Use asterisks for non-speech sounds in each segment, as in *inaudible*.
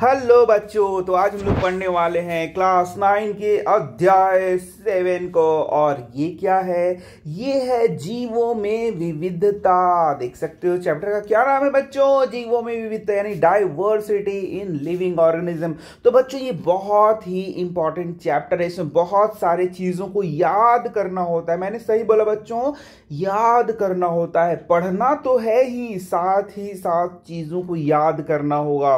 Hello बच्चों तो आज हम लोग पढ़ने वाले हैं क्लास नाइन के अध्याय सेवन को और ये क्या है ये है जीवों में विविधता देख सकते हो चैप्टर का क्या नाम है बच्चों जीवों में विविधता यानी डाइवर्सिटी इन लिविंग ऑर्गेनिज्म तो बच्चों ये बहुत ही इंपॉर्टेंट चैप्टर है इसमें बहुत सारे चीज़ों को याद करना होता है मैंने सही बोला बच्चों याद करना होता है पढ़ना तो है ही साथ ही साथ चीज़ों को याद करना होगा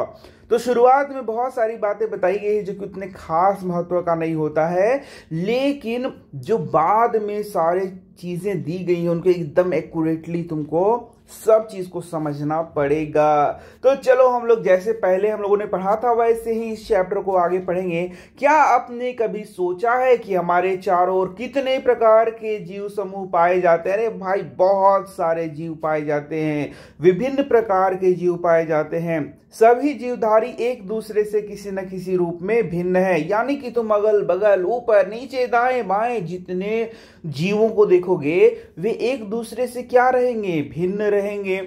तो शुरुआत में बहुत सारी बातें बताई गई है जो कि उतने खास महत्व का नहीं होता है लेकिन जो बाद में सारे चीज़ें दी गई हैं उनको एकदम एक्यूरेटली तुमको सब चीज़ को समझना पड़ेगा तो चलो हम लोग जैसे पहले हम लोगों ने पढ़ा था वैसे ही इस चैप्टर को आगे पढ़ेंगे क्या आपने कभी सोचा है कि हमारे चारों ओर कितने प्रकार के जीव समूह पाए जाते हैं अरे भाई बहुत सारे जीव पाए जाते हैं विभिन्न प्रकार के जीव पाए जाते हैं सभी जीवधारी एक दूसरे से किसी न किसी रूप में भिन्न है यानी कि तुम अगल बगल ऊपर नीचे दाएं बाएं जितने जीवों को देखोगे वे एक दूसरे से क्या रहेंगे भिन्न रहेंगे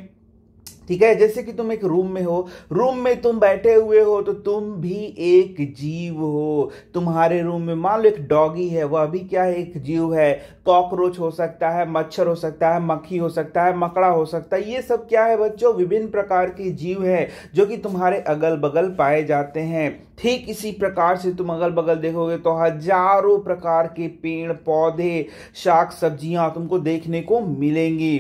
ठीक है जैसे कि तुम एक रूम में हो रूम में तुम बैठे हुए हो तो तुम भी एक जीव हो तुम्हारे रूम में मान लो एक डॉगी है वह भी क्या है एक जीव है कॉकरोच हो सकता है मच्छर हो सकता है मक्खी हो सकता है मकड़ा हो सकता है ये सब क्या है बच्चों विभिन्न प्रकार के जीव है जो कि तुम्हारे अगल बगल पाए जाते हैं ठीक इसी प्रकार से तुम अगल बगल देखोगे तो हजारों प्रकार के पेड़ पौधे शाक सब्जियां तुमको देखने को मिलेंगी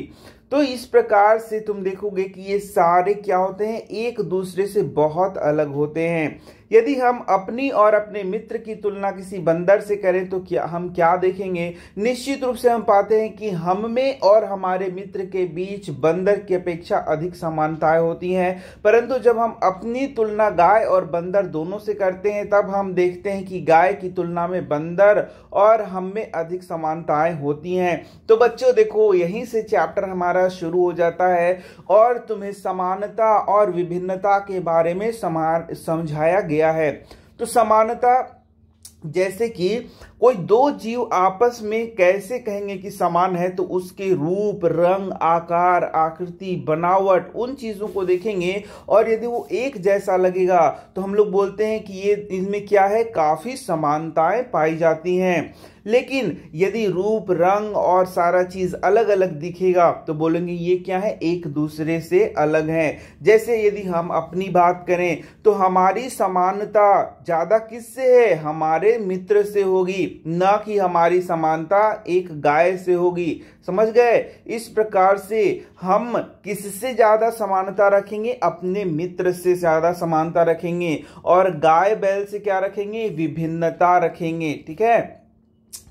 तो इस प्रकार से तुम देखोगे कि ये सारे क्या होते हैं एक दूसरे से बहुत अलग होते हैं यदि हम अपनी और अपने मित्र की तुलना किसी बंदर से करें तो क्या हम क्या देखेंगे निश्चित रूप से हम पाते हैं कि हम में और हमारे मित्र के बीच बंदर की अपेक्षा अधिक समानताएं होती हैं परंतु जब हम अपनी तुलना गाय और बंदर दोनों से करते हैं तब हम देखते हैं कि गाय की तुलना में बंदर और हम में अधिक समानताएं होती हैं तो बच्चों देखो यहीं से चैप्टर हमारा शुरू हो जाता है और तुम्हें समानता और विभिन्नता के बारे में समझाया गया गया है तो समानता जैसे कि कोई दो जीव आपस में कैसे कहेंगे कि समान है तो उसके रूप रंग आकार आकृति बनावट उन चीज़ों को देखेंगे और यदि वो एक जैसा लगेगा तो हम लोग बोलते हैं कि ये इनमें क्या है काफ़ी समानताएं पाई जाती हैं लेकिन यदि रूप रंग और सारा चीज अलग अलग दिखेगा तो बोलेंगे ये क्या है एक दूसरे से अलग है जैसे यदि हम अपनी बात करें तो हमारी समानता ज्यादा किससे है हमारे मित्र से होगी ना कि हमारी समानता एक गाय से होगी समझ गए इस प्रकार से हम किससे ज्यादा समानता रखेंगे अपने मित्र से ज्यादा समानता रखेंगे और गाय बैल से क्या रखेंगे विभिन्नता रखेंगे ठीक है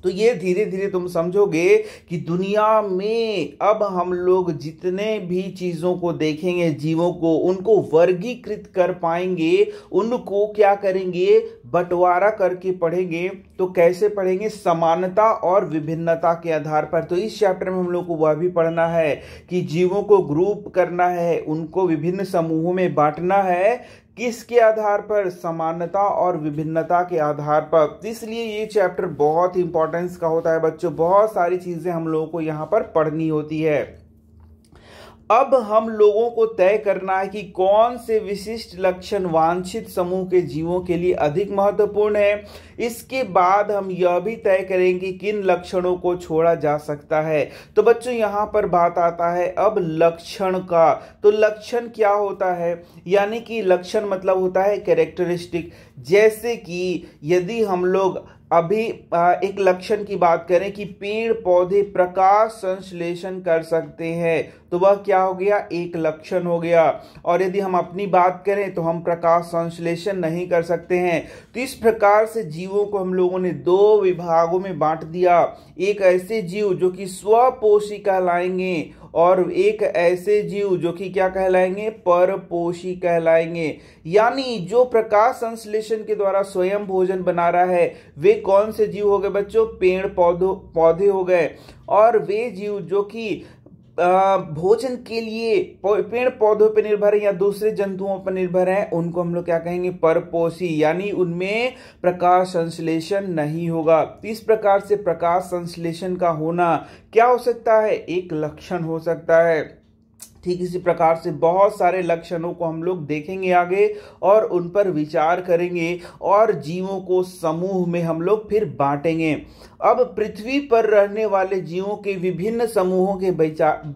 तो ये धीरे धीरे तुम समझोगे कि दुनिया में अब हम लोग जितने भी चीज़ों को देखेंगे जीवों को उनको वर्गीकृत कर पाएंगे उनको क्या करेंगे बंटवारा करके पढ़ेंगे तो कैसे पढ़ेंगे समानता और विभिन्नता के आधार पर तो इस चैप्टर में हम लोग को वह भी पढ़ना है कि जीवों को ग्रुप करना है उनको विभिन्न समूहों में बांटना है किसके आधार पर समानता और विभिन्नता के आधार पर इसलिए ये चैप्टर बहुत इंपॉर्टेंस का होता है बच्चों बहुत सारी चीज़ें हम लोगों को यहाँ पर पढ़नी होती है अब हम लोगों को तय करना है कि कौन से विशिष्ट लक्षण वांछित समूह के जीवों के लिए अधिक महत्वपूर्ण है इसके बाद हम यह भी तय करेंगे किन लक्षणों को छोड़ा जा सकता है तो बच्चों यहाँ पर बात आता है अब लक्षण का तो लक्षण क्या होता है यानी कि लक्षण मतलब होता है कैरेक्टरिस्टिक जैसे कि यदि हम लोग अभी एक लक्षण की बात करें कि पेड़ पौधे प्रकाश संश्लेषण कर सकते हैं तो वह क्या हो गया एक लक्षण हो गया और यदि हम अपनी बात करें तो हम प्रकाश संश्लेषण नहीं कर सकते हैं तो इस प्रकार से जीवों को हम लोगों ने दो विभागों में बांट दिया एक ऐसे जीव जो कि स्वपोषी कहलाएंगे और एक ऐसे जीव जो कि क्या कहलाएंगे परपोषी कहलाएंगे यानी जो प्रकाश संश्लेषण के द्वारा स्वयं भोजन बना रहा है वे कौन से जीव हो गए बच्चों पेड़ पौधों पौधे हो गए और वे जीव जो कि भोजन के लिए पेड़ पौधों पर निर्भर है या दूसरे जंतुओं पर निर्भर है उनको हम लोग क्या कहेंगे परपोषी यानी उनमें प्रकाश संश्लेषण नहीं होगा इस प्रकार से प्रकाश संश्लेषण का होना क्या हो सकता है एक लक्षण हो सकता है ठीक इसी प्रकार से बहुत सारे लक्षणों को हम लोग देखेंगे आगे और उन पर विचार करेंगे और जीवों को समूह में हम लोग फिर बांटेंगे अब पृथ्वी पर रहने वाले जीवों के विभिन्न समूहों के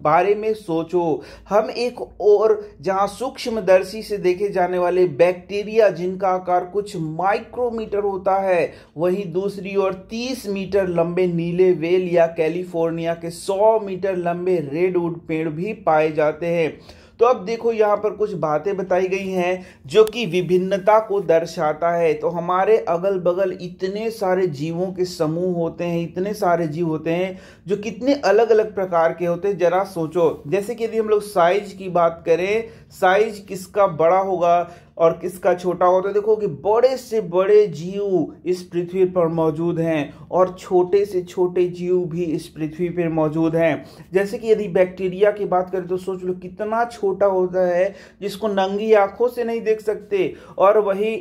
बारे में सोचो हम एक और जहां सूक्ष्मदर्शी से देखे जाने वाले बैक्टीरिया जिनका आकार कुछ माइक्रोमीटर होता है वहीं दूसरी ओर 30 मीटर लंबे नीले वेल या कैलिफोर्निया के 100 मीटर लंबे रेडवुड पेड़ भी पाए जाते जाते हैं तो अब देखो यहाँ पर कुछ बातें बताई गई हैं जो कि विभिन्नता को दर्शाता है तो हमारे अगल बगल इतने सारे जीवों के समूह होते हैं इतने सारे जीव होते हैं जो कितने अलग अलग प्रकार के होते हैं जरा सोचो जैसे कि यदि हम लोग साइज की बात करें साइज किसका बड़ा होगा और किसका छोटा होता है देखो कि बड़े से बड़े जीव इस पृथ्वी पर मौजूद हैं और छोटे से छोटे जीव भी इस पृथ्वी पर मौजूद हैं जैसे कि यदि बैक्टीरिया की बात करें तो सोच लो कितना छोटा होता है जिसको नंगी आंखों से नहीं देख सकते और वही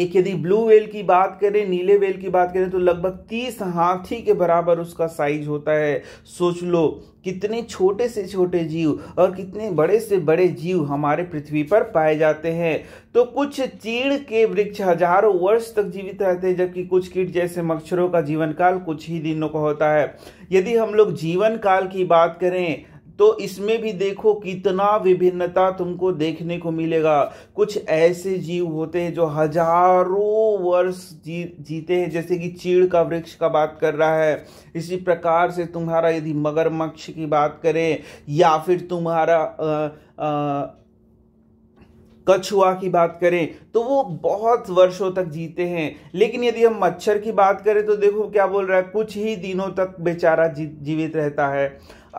एक यदि ब्लू वेल की बात करें नीले वेल की बात करें तो लगभग तीस हाथी के बराबर उसका साइज होता है सोच लो कितने छोटे से छोटे जीव और कितने बड़े से बड़े जीव हमारे पृथ्वी पर पाए जाते हैं तो कुछ चीड़ के वृक्ष हजारों वर्ष तक जीवित रहते हैं जबकि कुछ कीट जैसे मच्छरों का जीवन काल कुछ ही दिनों का होता है यदि हम लोग जीवन काल की बात करें तो इसमें भी देखो कितना विभिन्नता तुमको देखने को मिलेगा कुछ ऐसे जीव होते हैं जो हजारों वर्ष जी जीते हैं जैसे कि चीड़ का वृक्ष का बात कर रहा है इसी प्रकार से तुम्हारा यदि मगरमक्ष की बात करें या फिर तुम्हारा आ, आ, कछुआ की बात करें तो वो बहुत वर्षों तक जीते हैं लेकिन यदि हम मच्छर की बात करें तो देखो क्या बोल रहा है कुछ ही दिनों तक बेचारा जी, जीवित रहता है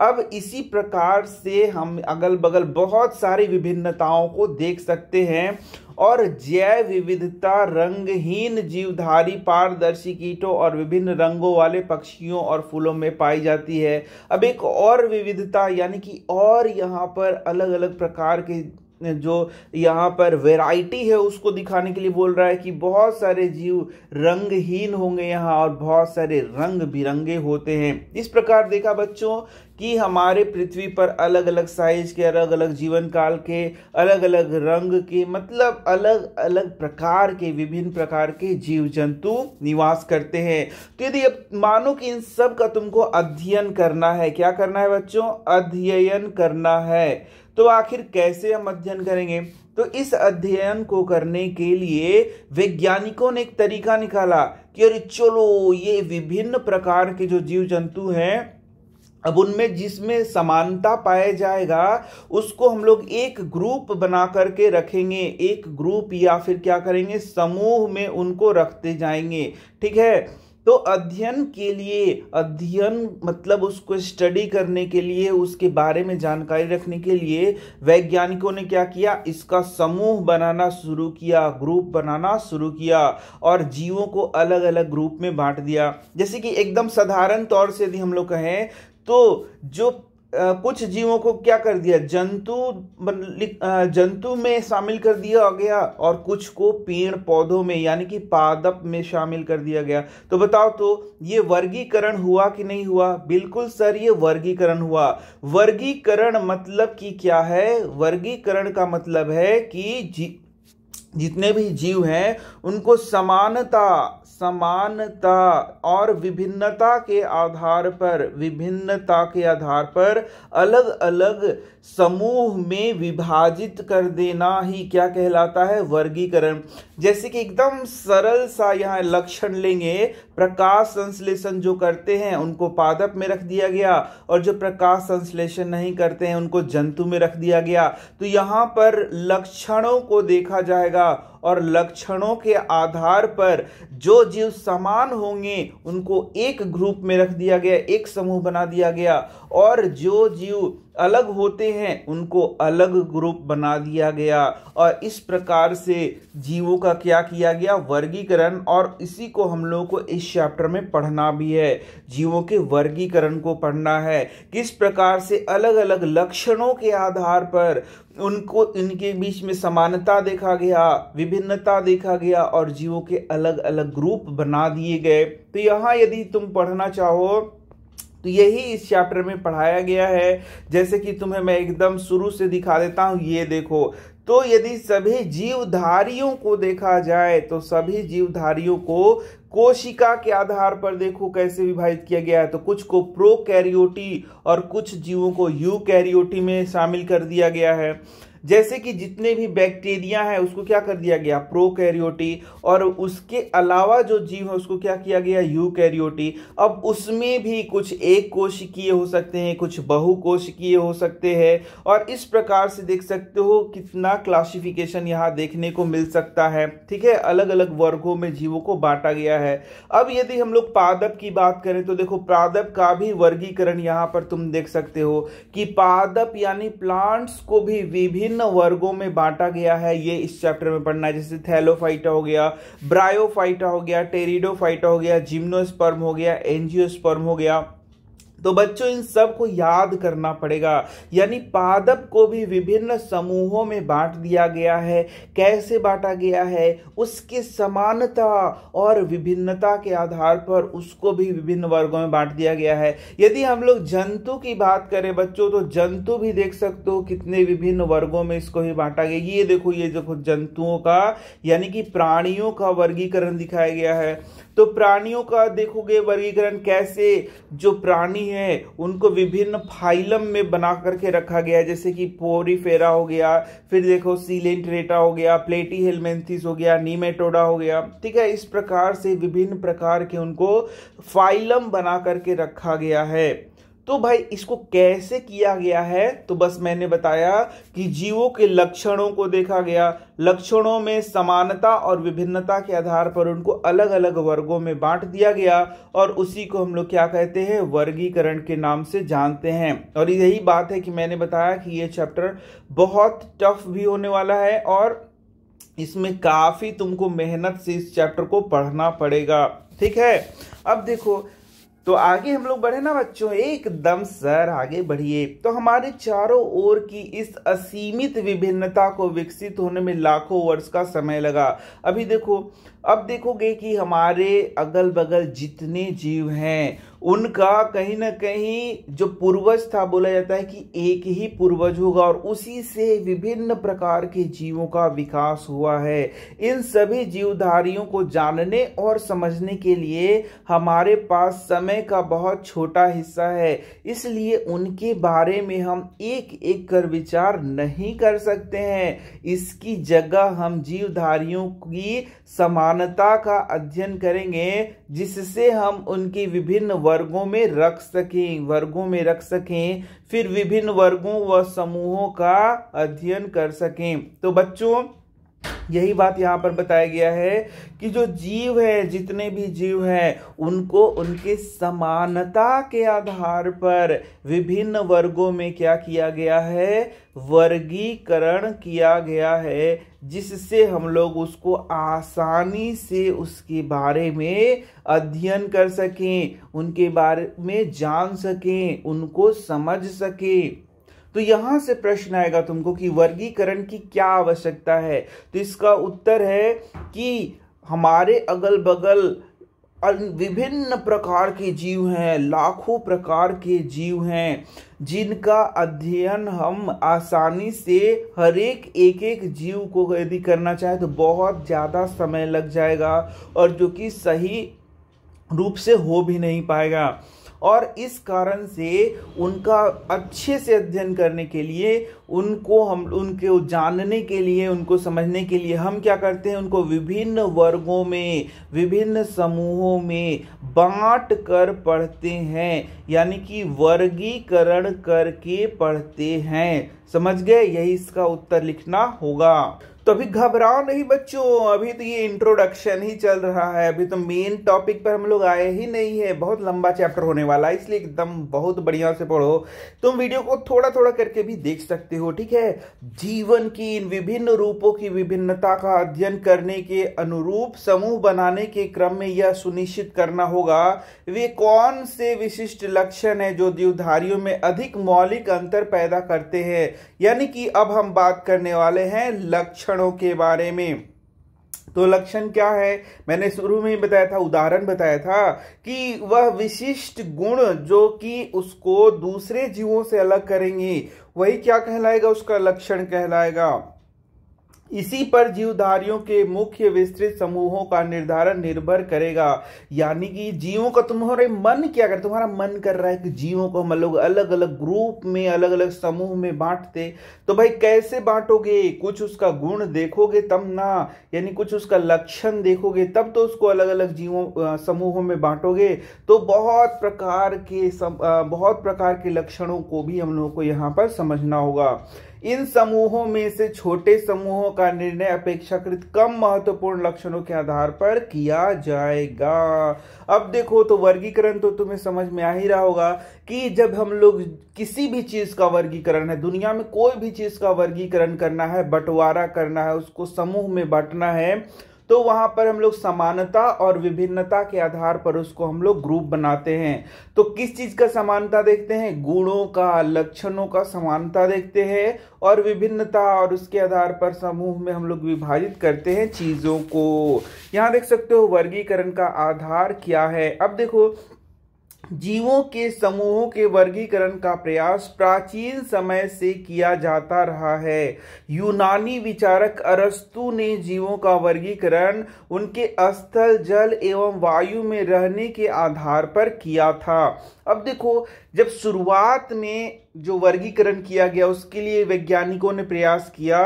अब इसी प्रकार से हम अगल बगल बहुत सारी विभिन्नताओं को देख सकते हैं और जैव विविधता रंगहीन जीवधारी पारदर्शी कीटों और विभिन्न रंगों वाले पक्षियों और फूलों में पाई जाती है अब एक और विविधता यानी कि और यहाँ पर अलग अलग प्रकार के जो यहाँ पर वैरायटी है उसको दिखाने के लिए बोल रहा है कि बहुत सारे जीव रंगहीन होंगे यहाँ और बहुत सारे रंग बिरंगे होते हैं इस प्रकार देखा बच्चों कि हमारे पृथ्वी पर अलग अलग साइज के अलग अलग जीवन काल के अलग अलग रंग के मतलब अलग अलग प्रकार के विभिन्न प्रकार के जीव जंतु निवास करते हैं तो यदि मानो कि इन सब का तुमको अध्ययन करना है क्या करना है बच्चों अध्ययन करना है तो आखिर कैसे हम अध्ययन करेंगे तो इस अध्ययन को करने के लिए वैज्ञानिकों ने एक तरीका निकाला कि अरे चलो ये विभिन्न प्रकार के जो जीव जंतु हैं अब उनमें जिसमें समानता पाया जाएगा उसको हम लोग एक ग्रुप बना करके रखेंगे एक ग्रुप या फिर क्या करेंगे समूह में उनको रखते जाएंगे ठीक है तो अध्ययन के लिए अध्ययन मतलब उसको स्टडी करने के लिए उसके बारे में जानकारी रखने के लिए वैज्ञानिकों ने क्या किया इसका समूह बनाना शुरू किया ग्रुप बनाना शुरू किया और जीवों को अलग अलग ग्रुप में बांट दिया जैसे कि एकदम साधारण तौर से यदि हम लोग कहें तो जो कुछ जीवों को क्या कर दिया जंतु जंतु में शामिल कर दिया गया और कुछ को पेड़ पौधों में यानी कि पादप में शामिल कर दिया गया तो बताओ तो ये वर्गीकरण हुआ कि नहीं हुआ बिल्कुल सर ये वर्गीकरण हुआ वर्गीकरण मतलब कि क्या है वर्गीकरण का मतलब है कि जितने भी जीव हैं उनको समानता समानता और विभिन्नता के आधार पर विभिन्नता के आधार पर अलग अलग समूह में विभाजित कर देना ही क्या कहलाता है वर्गीकरण जैसे कि एकदम सरल सा यहाँ लक्षण लेंगे प्रकाश संश्लेषण जो करते हैं उनको पादप में रख दिया गया और जो प्रकाश संश्लेषण नहीं करते हैं उनको जंतु में रख दिया गया तो यहाँ पर लक्षणों को देखा जाएगा और लक्षणों के आधार पर जो जीव समान होंगे उनको एक ग्रुप में रख दिया गया एक समूह बना दिया गया और जो जीव अलग होते हैं उनको अलग ग्रुप बना दिया गया और इस प्रकार से जीवों का क्या किया गया वर्गीकरण और इसी को हम लोगों को इस चैप्टर में पढ़ना भी है जीवों के वर्गीकरण को पढ़ना है किस प्रकार से अलग अलग लक्षणों के आधार पर उनको इनके बीच में समानता देखा गया विभिन्नता देखा गया और जीवों के अलग अलग ग्रुप बना दिए गए तो यहाँ यदि तुम पढ़ना चाहो तो यही इस चैप्टर में पढ़ाया गया है जैसे कि तुम्हें मैं एकदम शुरू से दिखा देता हूँ ये देखो तो यदि सभी जीवधारियों को देखा जाए तो सभी जीवधारियों को कोशिका के आधार पर देखो कैसे विभाजित किया गया है तो कुछ को प्रोकैरियोटी और कुछ जीवों को यूकैरियोटी में शामिल कर दिया गया है जैसे कि जितने भी बैक्टीरिया है उसको क्या कर दिया गया प्रोकैरियोटी और उसके अलावा जो जीव है उसको क्या किया गया यूकैरियोटी अब उसमें भी कुछ एक कोशिकीय हो सकते हैं कुछ बहुकोशिकीय हो सकते हैं और इस प्रकार से देख सकते हो कितना क्लासिफिकेशन यहाँ देखने को मिल सकता है ठीक है अलग अलग वर्गों में जीवों को बांटा गया है अब यदि हम लोग पादप की बात करें तो देखो पादप का भी वर्गीकरण यहाँ पर तुम देख सकते हो कि पादप यानी प्लांट्स को भी विभिन्न विभिन्न वर्गों में बांटा गया है ये इस चैप्टर में पढ़ना है जैसे थैलोफाइटा हो गया ब्रायोफाइटा हो गया टेरिडोफाइटा हो गया जिम्नोस्पर्म हो गया एनजियोस्पर्म हो गया तो बच्चों इन सब को याद करना पड़ेगा यानी पादप को भी विभिन्न समूहों में बांट दिया गया है कैसे बांटा गया है उसकी समानता और विभिन्नता के आधार पर उसको भी विभिन्न वर्गों में बांट दिया गया है यदि हम लोग जंतु की बात करें बच्चों तो जंतु भी देख सकते हो कितने विभिन्न वर्गों में इसको भी बांटा गया ये देखो ये देखो जंतुओं का यानी कि प्राणियों का वर्गीकरण दिखाया गया है तो प्राणियों का देखोगे वर्गीकरण कैसे जो प्राणी है उनको विभिन्न फाइलम में बना करके रखा गया है जैसे कि पोरीफेरा हो गया फिर देखो सीलेंटरेटा हो गया प्लेटी हेलमेंथिस हो गया नीमेटोडा हो गया ठीक है इस प्रकार से विभिन्न प्रकार के उनको फाइलम बना करके रखा गया है तो भाई इसको कैसे किया गया है तो बस मैंने बताया कि जीवों के लक्षणों को देखा गया लक्षणों में समानता और विभिन्नता के आधार पर उनको अलग अलग वर्गों में बांट दिया गया और उसी को हम लोग क्या कहते हैं वर्गीकरण के नाम से जानते हैं और यही बात है कि मैंने बताया कि ये चैप्टर बहुत टफ भी होने वाला है और इसमें काफ़ी तुमको मेहनत से इस चैप्टर को पढ़ना पड़ेगा ठीक है अब देखो तो आगे हम लोग बढ़े ना बच्चों एकदम सर आगे बढ़िए तो हमारे चारों ओर की इस असीमित विभिन्नता को विकसित होने में लाखों वर्ष का समय लगा अभी देखो अब देखोगे कि हमारे अगल बगल जितने जीव हैं उनका कहीं ना कहीं जो पूर्वज था बोला जाता है कि एक ही पूर्वज होगा और उसी से विभिन्न प्रकार के जीवों का विकास हुआ है इन सभी जीवधारियों को जानने और समझने के लिए हमारे पास समय का बहुत छोटा हिस्सा है इसलिए उनके बारे में हम एक एक कर विचार नहीं कर सकते हैं इसकी जगह हम जीवधारियों की समान समानता का अध्ययन करेंगे जिससे हम उनकी विभिन्न वर्गों में रख सकें वर्गों में रख सकें फिर विभिन्न वर्गों व समूहों का अध्ययन कर सकें तो बच्चों यही बात यहाँ पर बताया गया है कि जो जीव है जितने भी जीव हैं उनको उनके समानता के आधार पर विभिन्न वर्गों में क्या किया गया है वर्गीकरण किया गया है जिससे हम लोग उसको आसानी से उसके बारे में अध्ययन कर सकें उनके बारे में जान सकें उनको समझ सकें तो यहां से प्रश्न आएगा तुमको कि वर्गीकरण की क्या आवश्यकता है तो इसका उत्तर है कि हमारे अगल बगल विभिन्न प्रकार के जीव हैं लाखों प्रकार के जीव हैं जिनका अध्ययन हम आसानी से हर एक एक एक जीव को यदि करना चाहे तो बहुत ज़्यादा समय लग जाएगा और जो कि सही रूप से हो भी नहीं पाएगा और इस कारण से उनका अच्छे से अध्ययन करने के लिए उनको हम उनके जानने के लिए उनको समझने के लिए हम क्या करते हैं उनको विभिन्न वर्गों में विभिन्न समूहों में बांट कर पढ़ते हैं यानी कि वर्गीकरण करके पढ़ते हैं समझ गए यही इसका उत्तर लिखना होगा तो अभी घबराओ नहीं बच्चों अभी तो ये इंट्रोडक्शन ही चल रहा है अभी तो मेन टॉपिक पर हम लोग आए ही नहीं है बहुत लंबा चैप्टर होने वाला है इसलिए एकदम बहुत बढ़िया से पढ़ो तुम वीडियो को थोड़ा थोड़ा करके भी देख सकते हो ठीक है जीवन की इन विभिन्न रूपों की विभिन्नता का अध्ययन करने के अनुरूप समूह बनाने के क्रम में यह सुनिश्चित करना होगा वे कौन से विशिष्ट लक्षण है जो देवधारियों में अधिक मौलिक अंतर पैदा करते हैं यानी कि अब हम बात करने वाले हैं लक्षण लक्षणों के बारे में तो लक्षण क्या है मैंने शुरू में ही बताया था उदाहरण बताया था कि वह विशिष्ट गुण जो कि उसको दूसरे जीवों से अलग करेंगे वही क्या कहलाएगा उसका लक्षण कहलाएगा इसी पर जीवधारियों के मुख्य विस्तृत समूहों का निर्धारण निर्भर करेगा यानी कि जीवों का तुम्हारे मन क्या कर तुम्हारा मन कर रहा है कि जीवों को हम लोग अलग अलग ग्रुप में अलग अलग समूह में बांटते तो भाई कैसे बांटोगे कुछ उसका गुण देखोगे तब ना यानी कुछ उसका लक्षण देखोगे तब तो उसको अलग अलग जीवों समूहों में बांटोगे तो बहुत प्रकार के सम, बहुत प्रकार के लक्षणों को भी हम लोगों को यहाँ पर समझना होगा इन समूहों में से छोटे समूहों का निर्णय अपेक्षाकृत कम महत्वपूर्ण लक्षणों के आधार पर किया जाएगा अब देखो तो वर्गीकरण तो तुम्हें समझ में आ ही रहा होगा कि जब हम लोग किसी भी चीज का वर्गीकरण है दुनिया में कोई भी चीज का वर्गीकरण करना है बंटवारा करना है उसको समूह में बांटना है तो वहां पर हम लोग समानता और विभिन्नता के आधार पर उसको हम लोग ग्रुप बनाते हैं तो किस चीज का समानता देखते हैं गुणों का लक्षणों का समानता देखते हैं और विभिन्नता और उसके आधार पर समूह में हम लोग विभाजित करते हैं चीजों को यहां देख सकते हो वर्गीकरण का आधार क्या है अब देखो जीवों के समूहों के वर्गीकरण का प्रयास प्राचीन समय से किया जाता रहा है यूनानी विचारक अरस्तु ने जीवों का वर्गीकरण उनके स्थल जल एवं वायु में रहने के आधार पर किया था अब देखो जब शुरुआत में जो वर्गीकरण किया गया उसके लिए वैज्ञानिकों ने प्रयास किया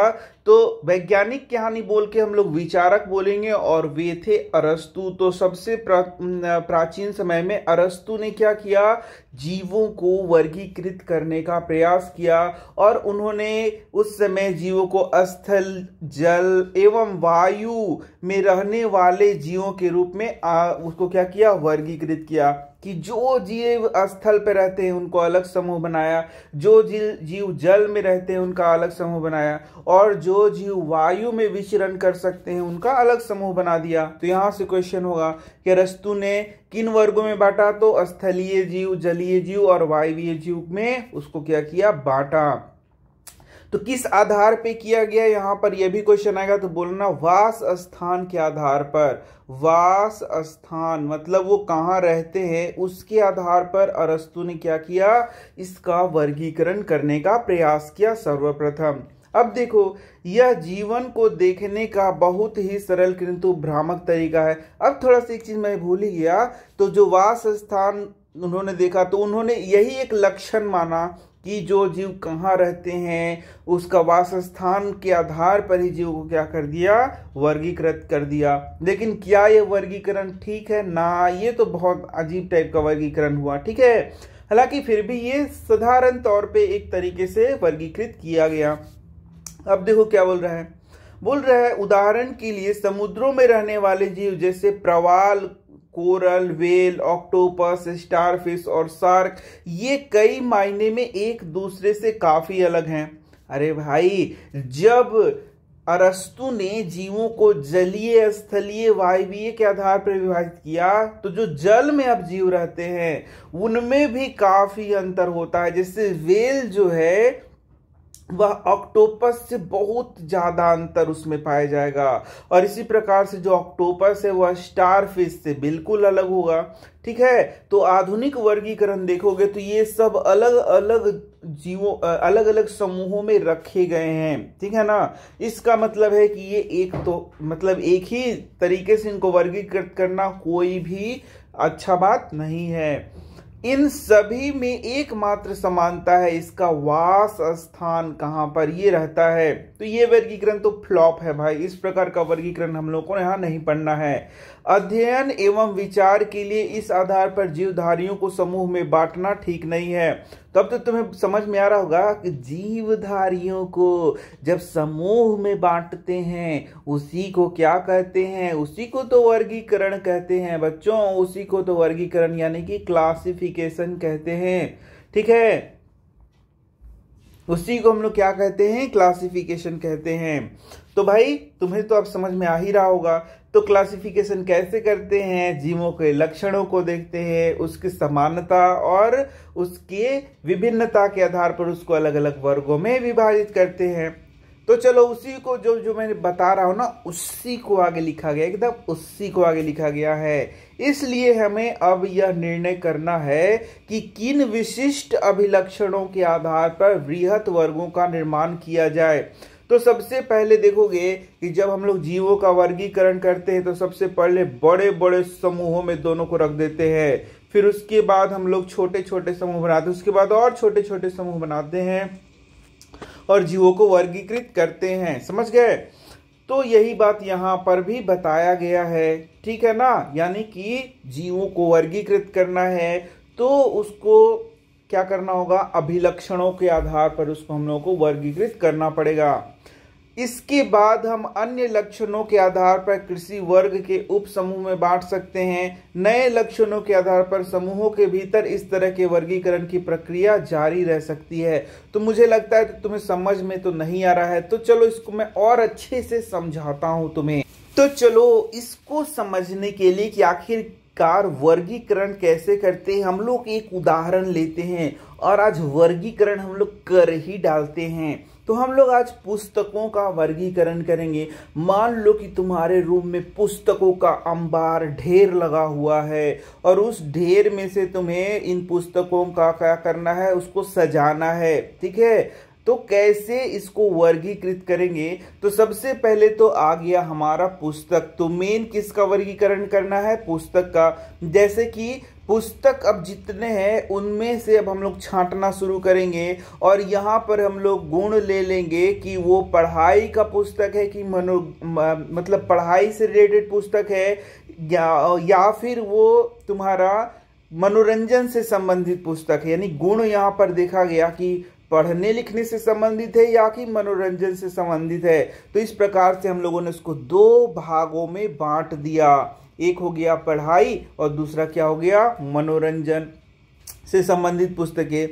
तो वैज्ञानिक कहानी बोल के हम लोग विचारक बोलेंगे और वे थे अरस्तु तो सबसे प्रा, प्राचीन समय में अरस्तु ने क्या किया जीवों को वर्गीकृत करने का प्रयास किया और उन्होंने उस समय जीवों को स्थल जल एवं वायु में रहने वाले जीवों के रूप में आ, उसको क्या किया वर्गीकृत किया कि जो जीव स्थल पर रहते हैं उनको अलग समूह बनाया जो जीव जल में रहते हैं उनका अलग समूह बनाया और जो जीव वायु में विचरण कर सकते हैं उनका अलग समूह बना दिया तो यहाँ से क्वेश्चन होगा कि रस्तु ने किन वर्गों में बांटा तो स्थलीय जीव जलीय जीव और वायवीय जीव में उसको क्या किया बांटा तो किस आधार पे किया गया यहाँ पर यह भी क्वेश्चन आएगा तो बोलना वास स्थान के आधार पर वास स्थान मतलब वो कहां रहते हैं उसके आधार पर अरस्तु ने क्या किया इसका वर्गीकरण करने का प्रयास किया सर्वप्रथम अब देखो यह जीवन को देखने का बहुत ही सरल किंतु भ्रामक तरीका है अब थोड़ा सा एक चीज मैं भूल ही गया तो जो वास स्थान उन्होंने देखा तो उन्होंने यही एक लक्षण माना कि जो जीव कहाँ रहते हैं उसका वास स्थान के आधार पर ही जीव को क्या कर दिया वर्गीकृत कर दिया लेकिन क्या ये वर्गीकरण ठीक है ना ये तो बहुत अजीब टाइप का वर्गीकरण हुआ ठीक है हालांकि फिर भी ये साधारण तौर पे एक तरीके से वर्गीकृत किया गया अब देखो क्या बोल रहा है बोल रहा है उदाहरण के लिए समुद्रों में रहने वाले जीव जैसे प्रवाल कोरल वेल ऑक्टोपस स्टारफिश और सार्क ये कई मायने में एक दूसरे से काफी अलग हैं अरे भाई जब अरस्तु ने जीवों को जलीय स्थलीय वायवीय के आधार पर विभाजित किया तो जो जल में अब जीव रहते हैं उनमें भी काफी अंतर होता है जैसे वेल जो है वह ऑक्टोपस से बहुत ज़्यादा अंतर उसमें पाया जाएगा और इसी प्रकार से जो ऑक्टोपस है वह स्टार फिश से बिल्कुल अलग होगा ठीक है तो आधुनिक वर्गीकरण देखोगे तो ये सब अलग अलग जीवों अलग अलग समूहों में रखे गए हैं ठीक है ना इसका मतलब है कि ये एक तो मतलब एक ही तरीके से इनको वर्गीकृत करना कोई भी अच्छा बात नहीं है इन सभी में एकमात्र समानता है इसका वास स्थान कहाँ पर ये रहता है तो ये वर्गीकरण तो फ्लॉप है भाई इस प्रकार का वर्गीकरण हम लोगों को यहाँ नहीं पढ़ना है अध्ययन एवं विचार के लिए इस आधार पर जीवधारियों को समूह में बांटना ठीक नहीं है तब तो तुम्हें समझ में आ रहा होगा कि जीवधारियों को जब समूह में बांटते हैं उसी को क्या कहते हैं उसी को तो वर्गीकरण कहते हैं बच्चों उसी को तो वर्गीकरण यानी कि क्लासिफिकेशन कहते हैं ठीक है उसी को हम लोग क्या कहते हैं क्लासिफिकेशन कहते हैं तो भाई तुम्हें तो अब समझ में आ ही रहा होगा तो क्लासिफिकेशन कैसे करते हैं जीवों के लक्षणों को देखते हैं उसकी समानता और उसके विभिन्नता के आधार पर उसको अलग अलग वर्गों में विभाजित करते हैं तो चलो उसी को जो जो मैंने बता रहा हूँ ना उसी को आगे लिखा गया एकदम उसी को आगे लिखा गया है इसलिए हमें अब यह निर्णय करना है कि किन विशिष्ट अभिलक्षणों के आधार पर वृहत वर्गों का निर्माण किया जाए तो सबसे पहले देखोगे कि जब हम लोग जीवों का वर्गीकरण करते हैं तो सबसे पहले बड़े बड़े समूहों में दोनों को रख देते हैं फिर उसके बाद हम लोग छोटे छोटे समूह बनाते हैं उसके बाद और छोटे छोटे समूह बनाते हैं और जीवों को वर्गीकृत करते हैं समझ गए तो यही बात यहाँ पर भी बताया गया है ठीक है ना यानी कि जीवों को वर्गीकृत करना है तो उसको क्या करना होगा अभिलक्षणों के आधार पर उसको हम लोगों को वर्गीकृत करना पड़ेगा इसके बाद हम अन्य लक्षणों के आधार पर कृषि वर्ग के उप समूह में बांट सकते हैं नए लक्षणों के आधार पर समूहों के भीतर इस तरह के वर्गीकरण की प्रक्रिया जारी रह सकती है तो मुझे लगता है कि तुम्हें समझ में तो नहीं आ रहा है तो चलो इसको मैं और अच्छे से समझाता हूँ तुम्हें तो चलो इसको समझने के लिए कि आखिर कार वर्गीकरण कैसे करते हैं हम लोग एक उदाहरण लेते हैं और आज वर्गीकरण हम लोग कर ही डालते हैं तो हम लोग आज पुस्तकों का वर्गीकरण करेंगे मान लो कि तुम्हारे रूम में पुस्तकों का अंबार ढेर लगा हुआ है और उस ढेर में से तुम्हें इन पुस्तकों का क्या करना है उसको सजाना है ठीक है तो कैसे इसको वर्गीकृत करेंगे तो सबसे पहले तो आ गया हमारा पुस्तक तो मेन किसका वर्गीकरण करना है पुस्तक का जैसे कि पुस्तक अब जितने हैं उनमें से अब हम लोग छांटना शुरू करेंगे और यहाँ पर हम लोग गुण ले लेंगे कि वो पढ़ाई का पुस्तक है कि मनो मतलब पढ़ाई से रिलेटेड पुस्तक है या या फिर वो तुम्हारा मनोरंजन से संबंधित पुस्तक है यानी गुण यहाँ पर देखा गया कि पढ़ने लिखने से संबंधित है या कि मनोरंजन से संबंधित है तो इस प्रकार से हम लोगों ने उसको दो भागों में बांट दिया एक हो गया पढ़ाई और दूसरा क्या हो गया मनोरंजन से संबंधित पुस्तकें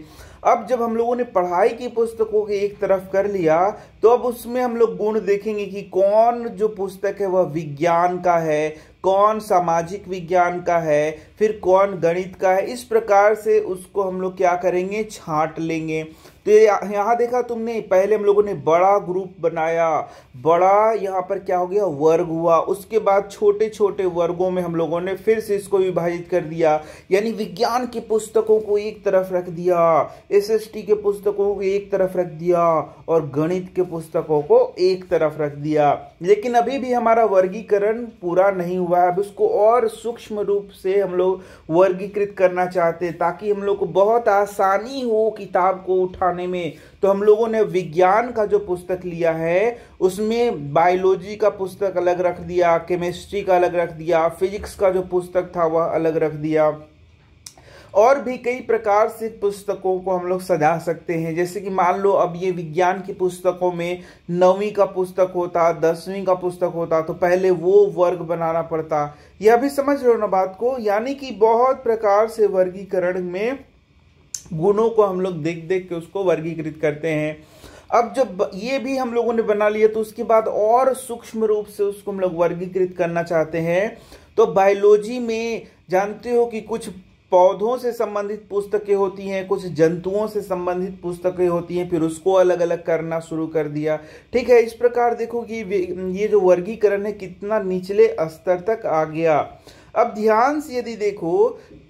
अब जब हम लोगों ने पढ़ाई की पुस्तकों के एक तरफ कर लिया तो अब उसमें हम लोग गुण देखेंगे कि कौन जो पुस्तक है वह विज्ञान का है कौन सामाजिक विज्ञान का है फिर कौन गणित का है इस प्रकार से उसको हम लोग क्या करेंगे छांट लेंगे तो यहाँ देखा तुमने पहले हम लोगों ने बड़ा ग्रुप बनाया बड़ा यहाँ पर क्या हो गया वर्ग हुआ उसके बाद छोटे छोटे वर्गों में हम लोगों ने फिर से इसको विभाजित कर दिया यानी विज्ञान की पुस्तकों को एक तरफ रख दिया एसएसटी के पुस्तकों को एक तरफ रख दिया और गणित के पुस्तकों को एक तरफ रख दिया लेकिन अभी भी हमारा वर्गीकरण पूरा नहीं हुआ है अब उसको और सूक्ष्म रूप से हम लोग वर्गीकृत करना चाहते ताकि हम लोग को बहुत आसानी हो किताब को उठाने में तो हम लोगों ने विज्ञान का जो पुस्तक लिया है उसमें बायोलॉजी का पुस्तक अलग रख दिया केमिस्ट्री का अलग रख दिया फिजिक्स का जो पुस्तक था वह अलग रख दिया और भी कई प्रकार से पुस्तकों को हम लोग सजा सकते हैं जैसे कि मान लो अब ये विज्ञान की पुस्तकों में नौवीं का पुस्तक होता दसवीं का पुस्तक होता तो पहले वो वर्ग बनाना पड़ता यह भी समझ रहे हो ना बात को यानी कि बहुत प्रकार से वर्गीकरण में गुणों को हम लोग देख देख के उसको वर्गीकृत करते हैं अब जब ये भी हम लोगों ने बना लिया तो उसके बाद और सूक्ष्म रूप से उसको हम लोग वर्गीकृत करना चाहते हैं तो बायोलॉजी में जानते हो कि कुछ पौधों से संबंधित पुस्तकें होती हैं कुछ जंतुओं से संबंधित पुस्तकें होती हैं फिर उसको अलग अलग करना शुरू कर दिया ठीक है इस प्रकार देखो कि ये जो वर्गीकरण है कितना निचले स्तर तक आ गया अब ध्यान से यदि देखो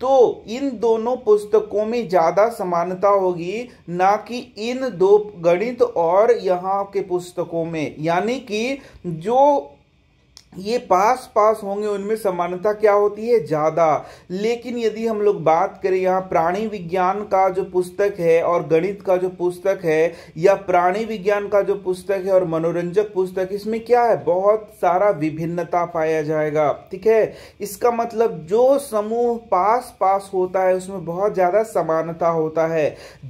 तो इन दोनों पुस्तकों में ज़्यादा समानता होगी ना कि इन दो गणित और यहाँ के पुस्तकों में यानी कि जो ये पास पास होंगे उनमें समानता क्या होती है ज़्यादा लेकिन यदि हम लोग बात करें यहाँ प्राणी विज्ञान का जो पुस्तक है और गणित का जो पुस्तक है या प्राणी विज्ञान का जो पुस्तक है और मनोरंजक पुस्तक इसमें क्या है बहुत सारा विभिन्नता पाया जाएगा ठीक है इसका मतलब जो समूह पास पास होता है उसमें बहुत ज़्यादा समानता होता है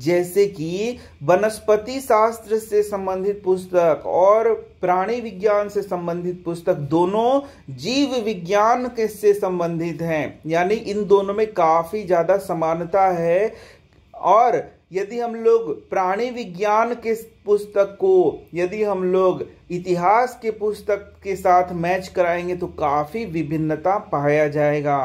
जैसे कि वनस्पति शास्त्र से संबंधित पुस्तक और प्राणी विज्ञान से संबंधित पुस्तक दोनों जीव विज्ञान के से संबंधित हैं यानी इन दोनों में काफ़ी ज़्यादा समानता है और यदि हम लोग प्राणी विज्ञान के पुस्तक को यदि हम लोग इतिहास के पुस्तक के साथ मैच कराएंगे तो काफ़ी विभिन्नता पाया जाएगा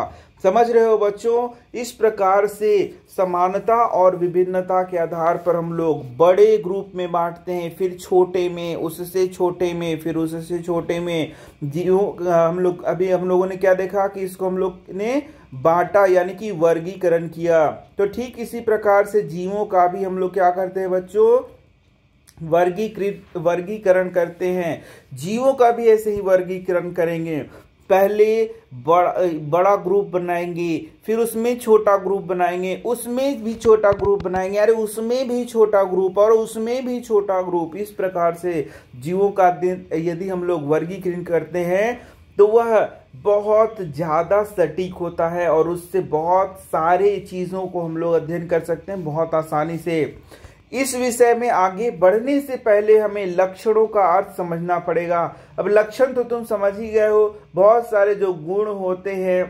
समझ रहे हो बच्चों इस प्रकार से समानता और विभिन्नता के आधार पर हम लोग बड़े ग्रुप में बांटते हैं फिर छोटे में उससे छोटे में फिर उससे छोटे में जीव हम लोग अभी हम लोगों ने क्या देखा कि इसको हम लोग ने बांटा यानी कि वर्गीकरण किया तो ठीक इसी प्रकार से जीवों का भी हम लोग क्या करते हैं बच्चों वर्गीकृत वर्गीकरण करते हैं जीवों का भी ऐसे ही वर्गीकरण करेंगे पहले बड़ा बड़ा ग्रुप बनाएंगे फिर उसमें छोटा ग्रुप बनाएंगे उसमें भी छोटा ग्रुप बनाएंगे अरे उसमें भी छोटा ग्रुप और उसमें भी छोटा ग्रुप इस प्रकार से जीवों का दिन यदि हम लोग वर्गीकरण करते हैं तो वह बहुत ज़्यादा सटीक होता है और उससे बहुत सारे चीज़ों को हम लोग अध्ययन कर सकते हैं बहुत आसानी से इस विषय में आगे बढ़ने से पहले हमें लक्षणों का अर्थ समझना पड़ेगा अब लक्षण तो तुम समझ ही गए हो बहुत सारे जो गुण होते हैं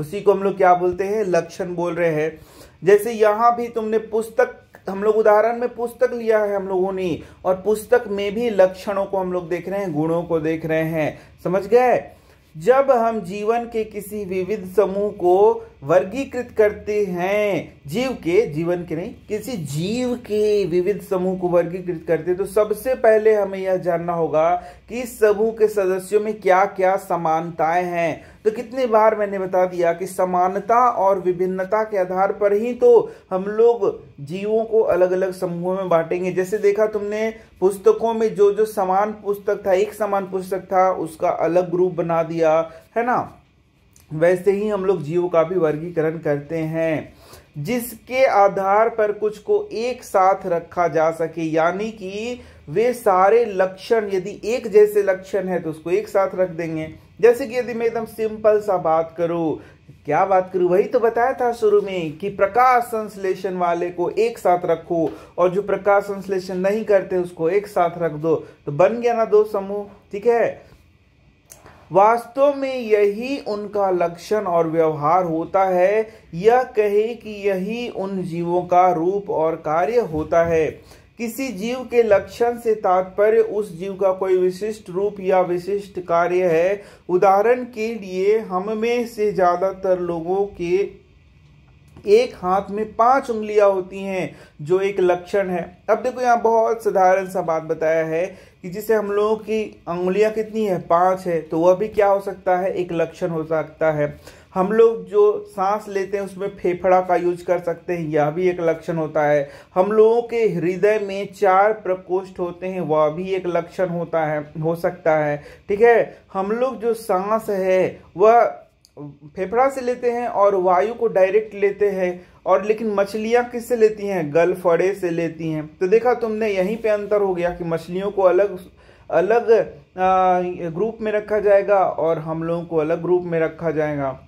उसी को हम लोग क्या बोलते हैं लक्षण बोल रहे हैं जैसे यहाँ भी तुमने पुस्तक हम लोग उदाहरण में पुस्तक लिया है हम लोगों ने और पुस्तक में भी लक्षणों को हम लोग देख रहे हैं गुणों को देख रहे हैं समझ गए जब हम जीवन के किसी विविध समूह को वर्गीकृत करते हैं जीव के जीवन के नहीं किसी जीव के विविध समूह को वर्गीकृत करते तो सबसे पहले हमें यह जानना होगा कि इस समूह के सदस्यों में क्या क्या समानताएं हैं तो कितनी बार मैंने बता दिया कि समानता और विभिन्नता के आधार पर ही तो हम लोग जीवों को अलग अलग समूहों में बांटेंगे जैसे देखा तुमने पुस्तकों में जो जो समान पुस्तक था एक समान पुस्तक था उसका अलग ग्रुप बना दिया है ना वैसे ही हम लोग जीव का भी वर्गीकरण करते हैं जिसके आधार पर कुछ को एक साथ रखा जा सके यानी कि वे सारे लक्षण यदि एक जैसे लक्षण है तो उसको एक साथ रख देंगे जैसे कि यदि मैं एकदम सिंपल सा बात करूं क्या बात करूं वही तो बताया था शुरू में कि प्रकाश संश्लेषण वाले को एक साथ रखो और जो प्रकाश संश्लेषण नहीं करते उसको एक साथ रख दो तो बन गया ना दो समूह ठीक है वास्तव में यही उनका लक्षण और व्यवहार होता है यह कहे कि यही उन जीवों का रूप और कार्य होता है किसी जीव के लक्षण से तात्पर्य उस जीव का कोई विशिष्ट रूप या विशिष्ट कार्य है उदाहरण के लिए हम में से ज़्यादातर लोगों के एक हाथ में पांच उंगलियां होती हैं जो एक लक्षण है अब देखो यहाँ बहुत साधारण सा बात बताया है कि जिससे हम लोगों की उंगलियां कितनी है पाँच है तो वह भी क्या हो सकता है एक लक्षण हो सकता है हम लोग जो सांस लेते हैं उसमें फेफड़ा का यूज कर सकते हैं यह भी एक लक्षण होता है हम लोगों के हृदय में चार प्रकोष्ठ होते हैं वह भी एक लक्षण होता है हो सकता है ठीक है हम लोग जो सांस है वह फेफड़ा से लेते हैं और वायु को डायरेक्ट लेते हैं और लेकिन मछलियाँ किससे लेती हैं गलफड़े से लेती हैं तो देखा तुमने यहीं पे अंतर हो गया कि मछलियों को अलग अलग ग्रुप में रखा जाएगा और हम लोगों को अलग ग्रुप में रखा जाएगा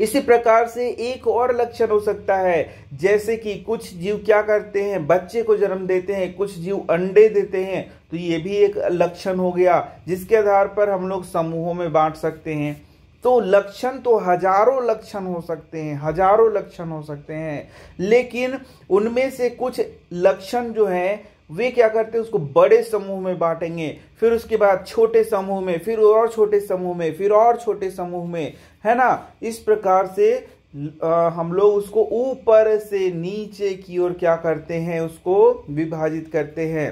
इसी प्रकार से एक और लक्षण हो सकता है जैसे कि कुछ जीव क्या करते हैं बच्चे को जन्म देते हैं कुछ जीव अंडे देते हैं तो ये भी एक लक्षण हो गया जिसके आधार पर हम लोग समूहों में बांट सकते हैं तो लक्षण तो हजारों लक्षण हो सकते हैं हजारों लक्षण हो सकते हैं लेकिन उनमें से कुछ लक्षण जो है वे क्या करते हैं उसको बड़े समूह में बांटेंगे फिर उसके बाद छोटे समूह में फिर और छोटे समूह में फिर और छोटे समूह में है ना इस प्रकार से हम लोग उसको ऊपर से नीचे की ओर क्या करते हैं उसको विभाजित करते हैं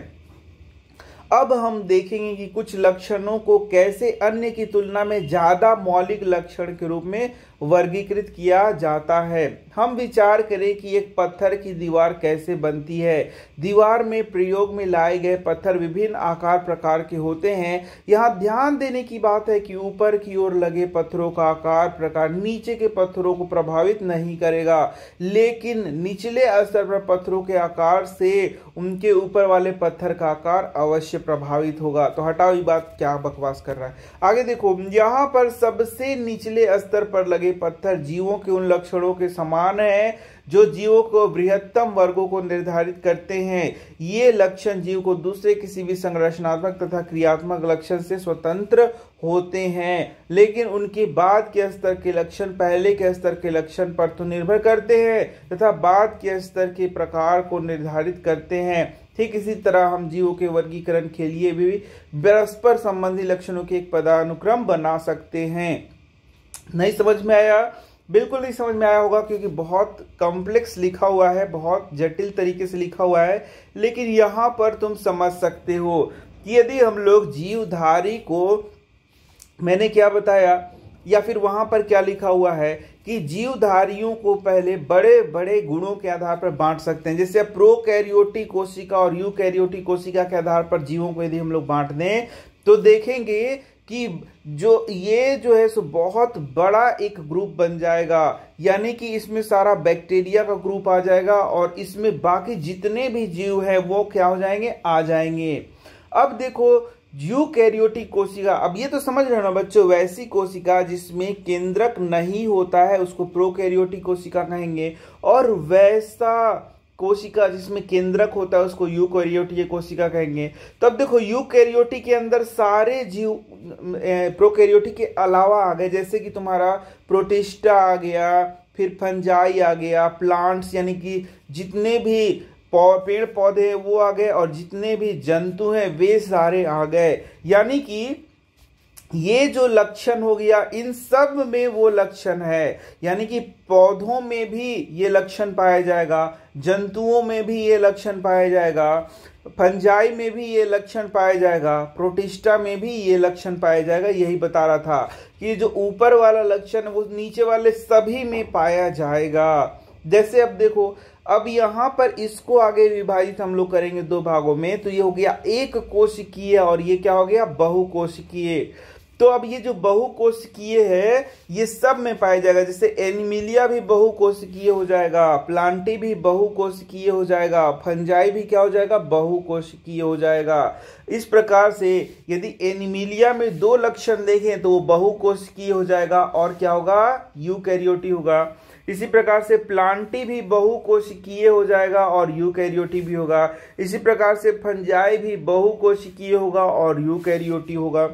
अब हम देखेंगे कि कुछ लक्षणों को कैसे अन्य की तुलना में ज़्यादा मौलिक लक्षण के रूप में वर्गीकृत किया जाता है हम विचार करें कि एक पत्थर की दीवार कैसे बनती है दीवार में प्रयोग में लाए गए पत्थर विभिन्न आकार प्रकार के होते हैं यहाँ ध्यान देने की बात है कि ऊपर की ओर लगे पत्थरों का आकार प्रकार नीचे के पत्थरों को प्रभावित नहीं करेगा लेकिन निचले स्तर पर पत्थरों के आकार से उनके ऊपर वाले पत्थर का आकार अवश्य प्रभावित होगा तो हटाओ ये बात क्या बकवास कर रहा है आगे देखो यहाँ पर सबसे निचले स्तर पर लगे पत्थर जीवों के उन लक्षणों के समान समान है जो जीवों को बृहत्तम वर्गों को निर्धारित करते हैं ये लक्षण जीव को दूसरे किसी भी संरचनात्मक तथा क्रियात्मक लक्षण से स्वतंत्र होते हैं लेकिन उनके बाद के स्तर के लक्षण पहले के स्तर के लक्षण पर तो निर्भर करते हैं तथा बाद के स्तर के प्रकार को निर्धारित करते हैं ठीक इसी तरह हम जीवों के वर्गीकरण के लिए भी परस्पर संबंधी लक्षणों के एक पदानुक्रम बना सकते हैं नहीं समझ में आया बिल्कुल नहीं समझ में आया होगा क्योंकि बहुत कॉम्प्लेक्स लिखा हुआ है बहुत जटिल तरीके से लिखा हुआ है लेकिन यहाँ पर तुम समझ सकते हो कि यदि हम लोग जीवधारी को मैंने क्या बताया या फिर वहाँ पर क्या लिखा हुआ है कि जीवधारियों को पहले बड़े बड़े गुणों के आधार पर बांट सकते हैं जैसे प्रो कैरियोटी कोशिका और यू कैरियोटी कोशिका के आधार पर जीवों को यदि हम लोग बांट दें तो देखेंगे कि जो ये जो है सो बहुत बड़ा एक ग्रुप बन जाएगा यानी कि इसमें सारा बैक्टीरिया का ग्रुप आ जाएगा और इसमें बाकी जितने भी जीव हैं वो क्या हो जाएंगे आ जाएंगे अब देखो कैरियोटिक कोशिका अब ये तो समझ रहे हो ना बच्चों वैसी कोशिका जिसमें केंद्रक नहीं होता है उसको प्रोकैरियोटिक कोशिका कहेंगे और वैसा कोशिका जिसमें केंद्रक होता है उसको यू कैरियोटी कोशिका कहेंगे तब देखो यू कैरियोटी के अंदर सारे जीव प्रोकैरियोटी के अलावा आ गए जैसे कि तुम्हारा प्रोटिस्टा आ गया फिर फंजाई आ गया प्लांट्स यानी कि जितने भी पेड़ पौधे हैं वो आ गए और जितने भी जंतु हैं वे सारे आ गए यानी कि ये जो लक्षण हो गया इन सब में वो लक्षण है यानी कि पौधों में भी ये लक्षण पाया जाएगा जंतुओं में भी ये लक्षण पाया जाएगा फंजाई में भी ये लक्षण पाया जाएगा प्रोटिस्टा में भी ये लक्षण पाया जाएगा यही बता रहा था कि जो ऊपर वाला लक्षण वो नीचे वाले सभी में पाया जाएगा जैसे अब देखो अब यहाँ पर इसको आगे विभाजित हम लोग करेंगे दो भागों में तो ये हो गया एक कोशिकीय और ये क्या हो गया बहुकोशिकीय तो अब ये जो बहुकोशिकीय है ये सब में पाया जाएगा जैसे एनिमिलिया भी बहुकोशिकीय हो जाएगा प्लांटी भी बहुकोशिकीय हो जाएगा फंजाई भी क्या हो जाएगा बहुकोशिकीय हो जाएगा इस प्रकार से यदि एनिमिलिया में दो लक्षण देखें तो वो बहुकोशिकीय हो जाएगा और क्या होगा यूकैरियोटी होगा इसी प्रकार से प्लांटी भी बहुकोशिकीय हो जाएगा और यूकैरियोटी भी होगा इसी प्रकार से फंजाई भी बहुकोशिकीय होगा और यूकैरियोटी होगा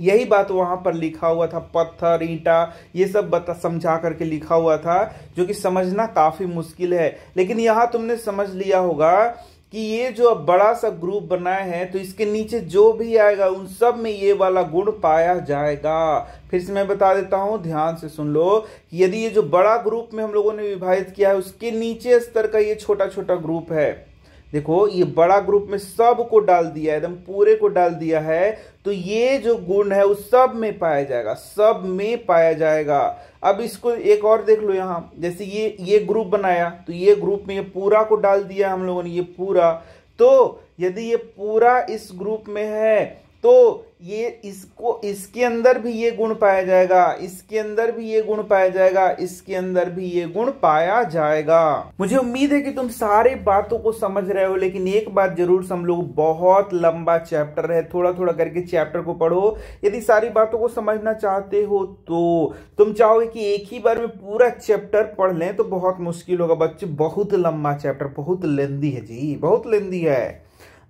यही बात वहां पर लिखा हुआ था पत्थर ईंटा ये सब बता समझा करके लिखा हुआ था जो कि समझना काफी मुश्किल है लेकिन यहां तुमने समझ लिया होगा कि ये जो अब बड़ा सा ग्रुप बनाया है तो इसके नीचे जो भी आएगा उन सब में ये वाला गुण पाया जाएगा फिर से मैं बता देता हूँ ध्यान से सुन लो यदि ये जो बड़ा ग्रुप में हम लोगों ने विभाजित किया है उसके नीचे स्तर का ये छोटा छोटा ग्रुप है देखो ये बड़ा ग्रुप में सब को डाल दिया एकदम पूरे को डाल दिया है तो ये जो गुण है वो सब में पाया जाएगा सब में पाया जाएगा अब इसको एक और देख लो यहाँ जैसे ये ये ग्रुप बनाया तो ये ग्रुप में ये पूरा को डाल दिया हम लोगों ने ये पूरा तो यदि ये पूरा इस ग्रुप में है तो ये इसको इसके अंदर भी ये गुण पाया जाएगा इसके अंदर भी ये गुण पाया जाएगा इसके अंदर भी ये गुण पाया जाएगा मुझे उम्मीद है कि तुम सारे बातों को समझ रहे हो लेकिन एक बात जरूर हम लोग बहुत लंबा चैप्टर है थोड़ा थोड़ा करके चैप्टर को पढ़ो यदि सारी बातों को समझना चाहते हो तो तुम चाहोगे कि एक ही बार में पूरा चैप्टर पढ़ लें तो बहुत मुश्किल होगा बच्चे बहुत लंबा चैप्टर बहुत लेंदी है जी बहुत लेंदी है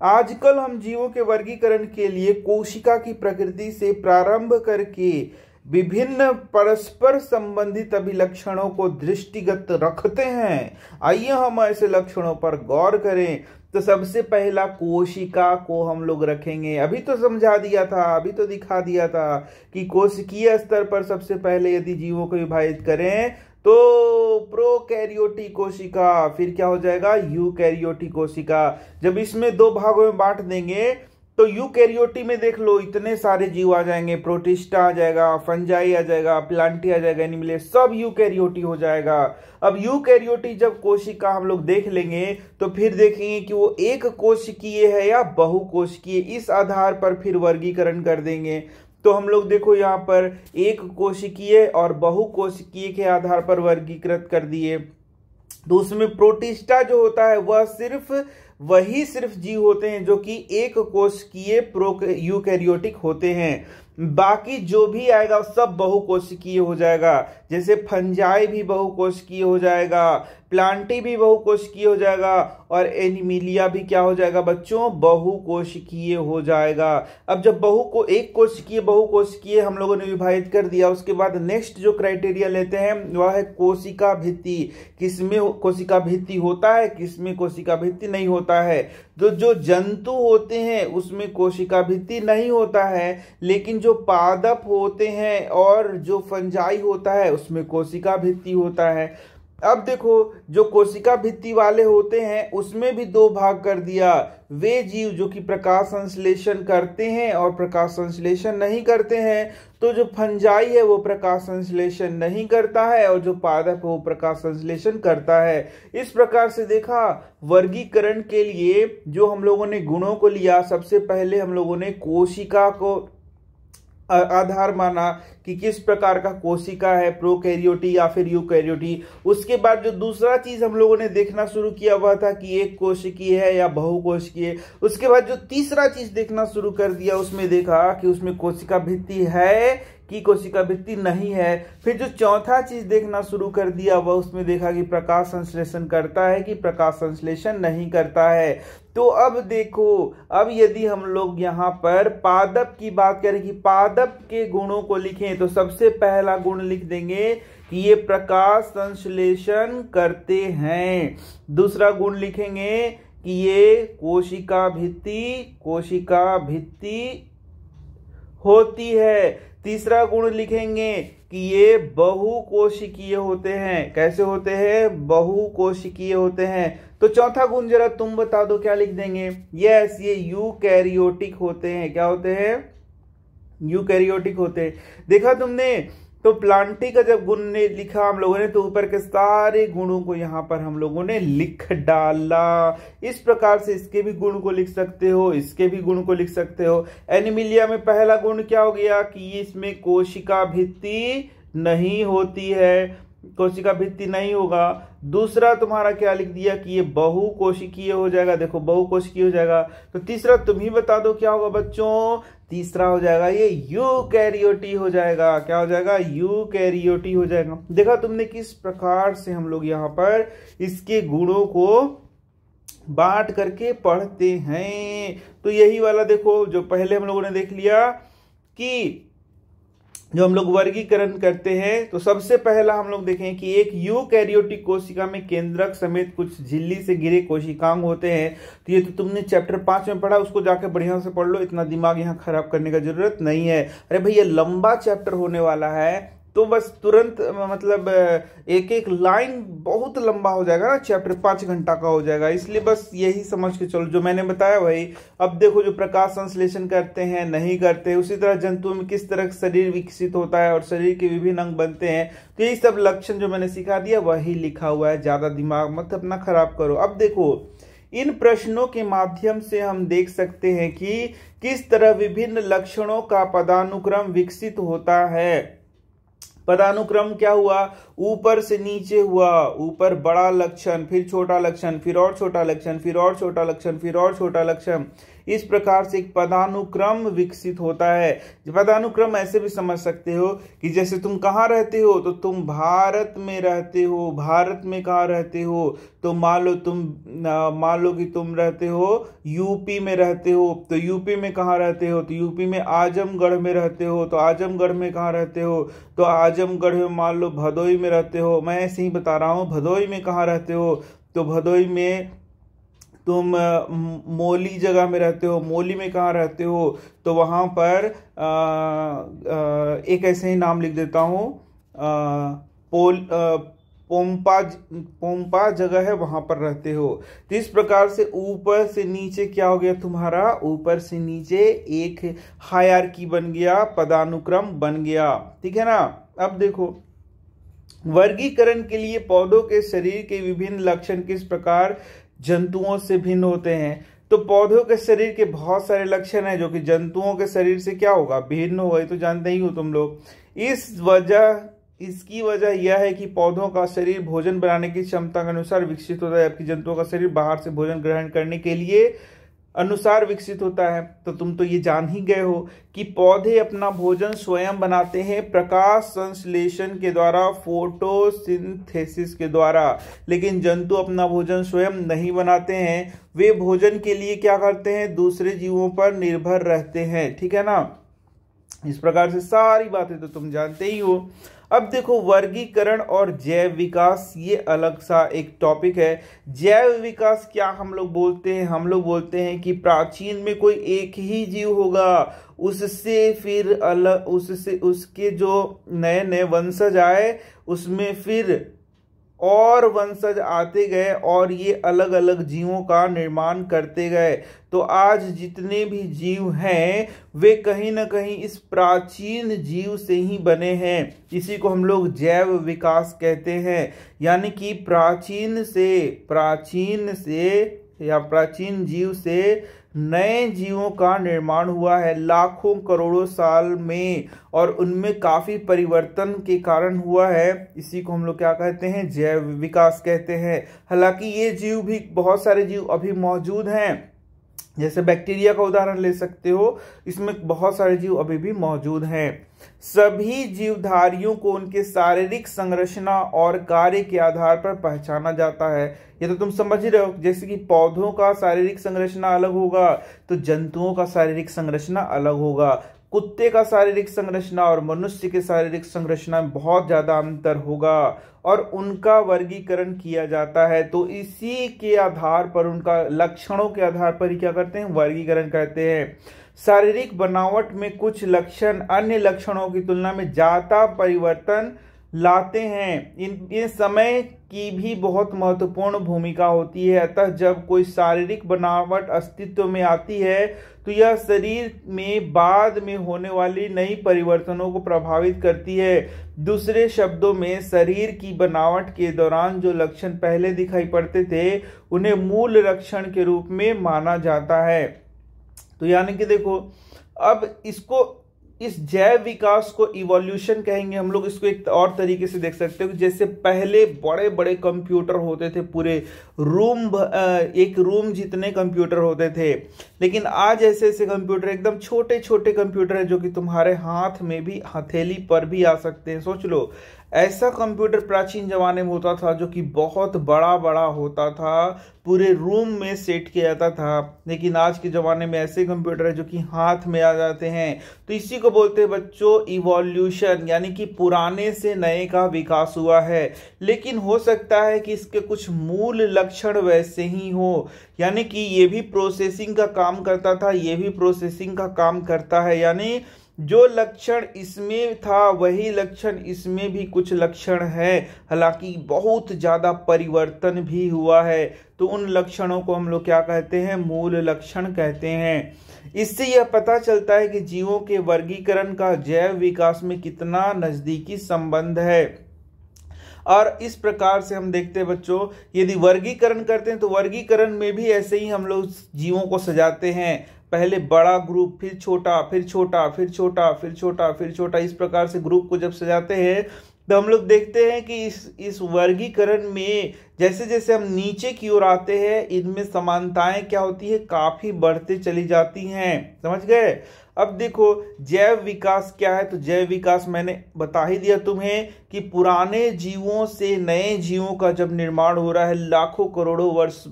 आजकल हम जीवों के वर्गीकरण के लिए कोशिका की प्रकृति से प्रारंभ करके विभिन्न परस्पर संबंधित अभिलक्षणों को दृष्टिगत रखते हैं आइए हम ऐसे लक्षणों पर गौर करें तो सबसे पहला कोशिका को हम लोग रखेंगे अभी तो समझा दिया था अभी तो दिखा दिया था कि कोशिकीय स्तर पर सबसे पहले यदि जीवों को विभाजित करें तो कैरियोटी कोशिका फिर क्या हो जाएगा कैरियोटी कोशिका जब इसमें दो भागों में बांट देंगे तो यूकैरियोटी में देख लो इतने सारे जीव आ जाएंगे प्रोटिस्टा आ जाएगा फंजाई आ जाएगा प्लांटी आ जाएगा एनिमिले सब यूकैरियोटी हो जाएगा अब यूकैरियोटी जब कोशिका हम लोग देख लेंगे तो फिर देखेंगे कि वो एक कोशिकीय है या बहु कोशिकीय इस आधार पर फिर वर्गीकरण कर देंगे तो हम लोग देखो यहाँ पर एक कोशिकीय और बहुकोशिकीय के आधार पर वर्गीकृत कर दिए तो उसमें प्रोटिस्टा जो होता है वह सिर्फ वही सिर्फ जीव होते हैं जो कि एक कोशिकीय प्रो यूकैरियोटिक होते हैं बाकी जो भी आएगा सब बहुकोशिकीय हो जाएगा जैसे फंजाई भी बहुकोशिकीय हो जाएगा प्लांटी भी बहुकोशिकीय हो जाएगा और एनिमिलिया भी क्या हो जाएगा बच्चों बहुकोशिकीय हो जाएगा अब जब बहु को एक कोशिकीय बहुकोशिकीय हम लोगों ने विभाजित कर दिया उसके बाद नेक्स्ट जो क्राइटेरिया लेते हैं वह है कोशिका भित्ति किसमें कोशिका भित्ति होता है किसमें कोशिका भित्ति नहीं होता है तो जो जंतु होते हैं उसमें कोशिका भित्ति नहीं होता है लेकिन जो पादप होते हैं और जो फंजाई होता है उसमें कोशिका भित्ति होता है अब देखो जो कोशिका भित्ति वाले होते हैं उसमें भी दो भाग कर दिया वे जीव जो कि प्रकाश संश्लेषण करते हैं और प्रकाश संश्लेषण नहीं करते हैं तो जो फंजाई है वो प्रकाश संश्लेषण नहीं करता है और जो पादप है वो प्रकाश संश्लेषण करता है इस प्रकार से देखा वर्गीकरण के लिए जो हम लोगों ने गुणों को लिया सबसे पहले हम लोगों ने कोशिका को आधार माना कि किस प्रकार का कोशिका है प्रोकैरियोटी या फिर यूकैरियोटी उसके बाद जो दूसरा चीज हम लोगों ने देखना शुरू किया हुआ था कि एक कोशिकीय है या बहुकोशिकीय है उसके बाद जो तीसरा चीज देखना शुरू कर दिया उसमें देखा कि उसमें कोशिका भित्ति है की कोशिका भित्ति नहीं है फिर जो चौथा चीज देखना शुरू कर दिया वह उसमें देखा कि प्रकाश संश्लेषण करता है कि प्रकाश संश्लेषण नहीं करता है तो अब देखो अब यदि हम लोग यहाँ पर पादप की बात करें कि पादप के गुणों को लिखें तो सबसे पहला गुण लिख देंगे कि ये प्रकाश संश्लेषण करते हैं दूसरा गुण लिखेंगे कि ये कोशिका भित्ति कोशिका भित्ति होती है तीसरा गुण लिखेंगे कि ये बहुकोशिकीय होते हैं कैसे होते हैं बहुकोशिकीय होते हैं तो चौथा गुण जरा तुम बता दो क्या लिख देंगे यस ये यूकैरियोटिक होते हैं क्या होते हैं यूकैरियोटिक होते हैं देखा तुमने तो प्लांटी का जब गुण ने लिखा हम लोगों ने तो ऊपर के सारे गुणों को यहाँ पर हम लोगों ने लिख डाला इस प्रकार से इसके भी गुण को लिख सकते हो इसके भी गुण को लिख सकते हो एनिमिलिया में पहला गुण क्या हो गया कि इसमें कोशिका भित्ति नहीं होती है कोशिका भित्ति नहीं होगा दूसरा तुम्हारा क्या लिख दिया कि ये बहु कोशिकीय हो जाएगा देखो बहु कोशिकीय हो जाएगा तो तीसरा तुम ही बता दो क्या होगा बच्चों तीसरा हो जाएगा ये यू कैरियोटी हो जाएगा क्या हो जाएगा यू कैरियोटी हो जाएगा देखा तुमने किस प्रकार से हम लोग यहाँ पर इसके गुणों को बांट करके पढ़ते हैं तो यही वाला देखो जो पहले हम लोगों ने देख लिया कि जो हम लोग वर्गीकरण करते हैं तो सबसे पहला हम लोग देखें कि एक यूकैरियोटिक कोशिका में केंद्रक समेत कुछ झिल्ली से गिरे कोशिकांग होते हैं तो ये तो तुमने चैप्टर पांच में पढ़ा उसको जाके बढ़िया से पढ़ लो इतना दिमाग यहाँ खराब करने का जरूरत नहीं है अरे भैया लंबा चैप्टर होने वाला है तो बस तुरंत मतलब एक एक लाइन बहुत लंबा हो जाएगा ना चैप्टर पाँच घंटा का हो जाएगा इसलिए बस यही समझ के चलो जो मैंने बताया वही अब देखो जो प्रकाश संश्लेषण करते हैं नहीं करते उसी तरह जंतुओं में किस तरह शरीर विकसित होता है और शरीर के विभिन्न अंग बनते हैं तो यही सब लक्षण जो मैंने सिखा दिया वही लिखा हुआ है ज़्यादा दिमाग मत अपना खराब करो अब देखो इन प्रश्नों के माध्यम से हम देख सकते हैं कि किस तरह विभिन्न लक्षणों का पदानुक्रम विकसित होता है पदानुक्रम क्या हुआ ऊपर से नीचे हुआ ऊपर बड़ा लक्षण फिर छोटा लक्षण फिर और छोटा लक्षण फिर और छोटा लक्षण फिर और छोटा लक्षण इस प्रकार से एक पदानुक्रम विकसित होता है पदानुक्रम ऐसे भी समझ सकते हो कि जैसे तुम कहाँ रहते हो तो तुम भारत में रहते हो भारत में कहाँ रहते हो तो मान लो तुम मान लो कि तुम रहते हो यूपी में रहते हो तो यूपी में कहाँ रहते हो तो यूपी में आजमगढ़ में रहते हो तो आजमगढ़ में कहाँ रहते हो तो आजमगढ़ में मान लो भदोई में रहते हो मैं ऐसे ही बता रहा हूँ भदोई में कहाँ रहते हो तो भदोई में तुम मोली जगह में रहते हो मोली में कहाँ रहते हो तो वहाँ पर आ, आ, एक ऐसे ही नाम लिख देता हूँ पोल आ, पोम्पा पोम्पा जगह है वहां पर रहते हो तो इस प्रकार से ऊपर से नीचे क्या हो गया तुम्हारा ऊपर से नीचे एक हायर की बन गया पदानुक्रम बन गया ठीक है ना अब देखो वर्गीकरण के लिए पौधों के शरीर के विभिन्न लक्षण किस प्रकार जंतुओं से भिन्न होते हैं तो पौधों के शरीर के बहुत सारे लक्षण हैं जो कि जंतुओं के शरीर से क्या होगा भिन्न होगा तो जानते ही हो तुम लोग इस वजह इसकी वजह यह है कि पौधों का शरीर भोजन बनाने की क्षमता के अनुसार विकसित होता है जबकि जंतुओं का शरीर बाहर से भोजन ग्रहण करने के लिए अनुसार विकसित होता है तो तुम तो ये जान ही गए हो कि पौधे अपना भोजन स्वयं बनाते हैं प्रकाश संश्लेषण के द्वारा फोटोसिंथेसिस के द्वारा लेकिन जंतु अपना भोजन स्वयं नहीं बनाते हैं वे भोजन के लिए क्या करते हैं दूसरे जीवों पर निर्भर रहते हैं ठीक है ना इस प्रकार से सारी बातें तो तुम जानते ही हो अब देखो वर्गीकरण और जैव विकास ये अलग सा एक टॉपिक है जैव विकास क्या हम लोग बोलते हैं हम लोग बोलते हैं कि प्राचीन में कोई एक ही जीव होगा उससे फिर अलग उससे उसके जो नए नए वंशज आए उसमें फिर और वंशज आते गए और ये अलग अलग जीवों का निर्माण करते गए तो आज जितने भी जीव हैं वे कहीं ना कहीं इस प्राचीन जीव से ही बने हैं इसी को हम लोग जैव विकास कहते हैं यानी कि प्राचीन से प्राचीन से या प्राचीन जीव से नए जीवों का निर्माण हुआ है लाखों करोड़ों साल में और उनमें काफ़ी परिवर्तन के कारण हुआ है इसी को हम लोग क्या कहते हैं जैव विकास कहते हैं हालांकि ये जीव भी बहुत सारे जीव अभी मौजूद हैं जैसे बैक्टीरिया का उदाहरण ले सकते हो इसमें बहुत सारे जीव अभी भी मौजूद हैं सभी जीवधारियों को उनके शारीरिक संरचना और कार्य के आधार पर पहचाना जाता है ये तो तुम समझ रहे हो जैसे कि पौधों का शारीरिक संरचना अलग होगा तो जंतुओं का शारीरिक संरचना अलग होगा कुत्ते का शारीरिक संरचना और मनुष्य के शारीरिक संरचना में बहुत ज़्यादा अंतर होगा और उनका वर्गीकरण किया जाता है तो इसी के आधार पर उनका लक्षणों के आधार पर क्या करते हैं वर्गीकरण करते हैं शारीरिक बनावट में कुछ लक्षण अन्य लक्षणों की तुलना में ज़्यादा परिवर्तन लाते हैं इन इन समय की भी बहुत महत्वपूर्ण भूमिका होती है अतः जब कोई शारीरिक बनावट अस्तित्व में आती है तो यह शरीर में बाद में होने वाली नई परिवर्तनों को प्रभावित करती है दूसरे शब्दों में शरीर की बनावट के दौरान जो लक्षण पहले दिखाई पड़ते थे उन्हें मूल लक्षण के रूप में माना जाता है तो यानी कि देखो अब इसको इस जैव विकास को इवोल्यूशन कहेंगे हम लोग इसको एक और तरीके से देख सकते हो जैसे पहले बड़े बड़े कंप्यूटर होते थे पूरे रूम एक रूम जितने कंप्यूटर होते थे लेकिन आज ऐसे ऐसे कंप्यूटर एकदम छोटे छोटे कंप्यूटर हैं जो कि तुम्हारे हाथ में भी हथेली पर भी आ सकते हैं सोच लो ऐसा कंप्यूटर प्राचीन ज़माने में होता था जो कि बहुत बड़ा बड़ा होता था पूरे रूम में सेट किया जाता था लेकिन आज के ज़माने में ऐसे कंप्यूटर है जो कि हाथ में आ जाते हैं तो इसी को बोलते हैं बच्चों इवोल्यूशन यानी कि पुराने से नए का विकास हुआ है लेकिन हो सकता है कि इसके कुछ मूल लक्षण वैसे ही हो यानी कि ये भी प्रोसेसिंग का काम करता था ये भी प्रोसेसिंग का काम करता है यानी जो लक्षण इसमें था वही लक्षण इसमें भी कुछ लक्षण है हालांकि बहुत ज़्यादा परिवर्तन भी हुआ है तो उन लक्षणों को हम लोग क्या कहते हैं मूल लक्षण कहते हैं इससे यह पता चलता है कि जीवों के वर्गीकरण का जैव विकास में कितना नज़दीकी संबंध है और इस प्रकार से हम देखते हैं बच्चों यदि वर्गीकरण करते हैं तो वर्गीकरण में भी ऐसे ही हम लोग जीवों को सजाते हैं पहले बड़ा ग्रुप फिर छोटा फिर छोटा फिर छोटा फिर छोटा फिर छोटा इस प्रकार से ग्रुप को जब सजाते हैं तो हम लोग देखते हैं कि इस इस वर्गीकरण में जैसे जैसे हम नीचे की ओर आते हैं इनमें समानताएं क्या होती है काफ़ी बढ़ते चली जाती हैं समझ गए अब देखो जैव विकास क्या है तो जैव विकास मैंने बता ही दिया तुम्हें कि पुराने जीवों से नए जीवों का जब निर्माण हो रहा है लाखों करोड़ों वर्ष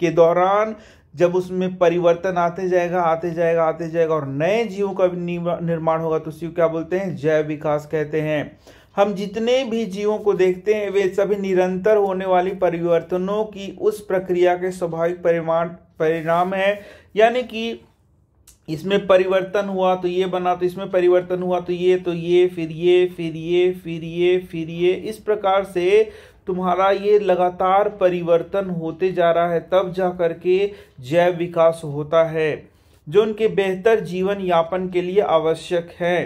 के दौरान जब उसमें परिवर्तन आते जाएगा आते जाएगा आते जाएगा और नए जीवों का भी निर्माण होगा तो उसी को क्या बोलते हैं जैव विकास कहते हैं हम जितने भी जीवों को देखते हैं वे सभी निरंतर होने वाली परिवर्तनों की उस प्रक्रिया के स्वाभाविक परिमाण परिणाम है यानी कि इसमें परिवर्तन हुआ तो ये बना तो इसमें परिवर्तन हुआ तो ये तो ये फिर ये फिर ये फिर ये फिर ये इस प्रकार से तुम्हारा ये लगातार परिवर्तन होते जा रहा है तब जा कर के जैव विकास होता है जो उनके बेहतर जीवन यापन के लिए आवश्यक है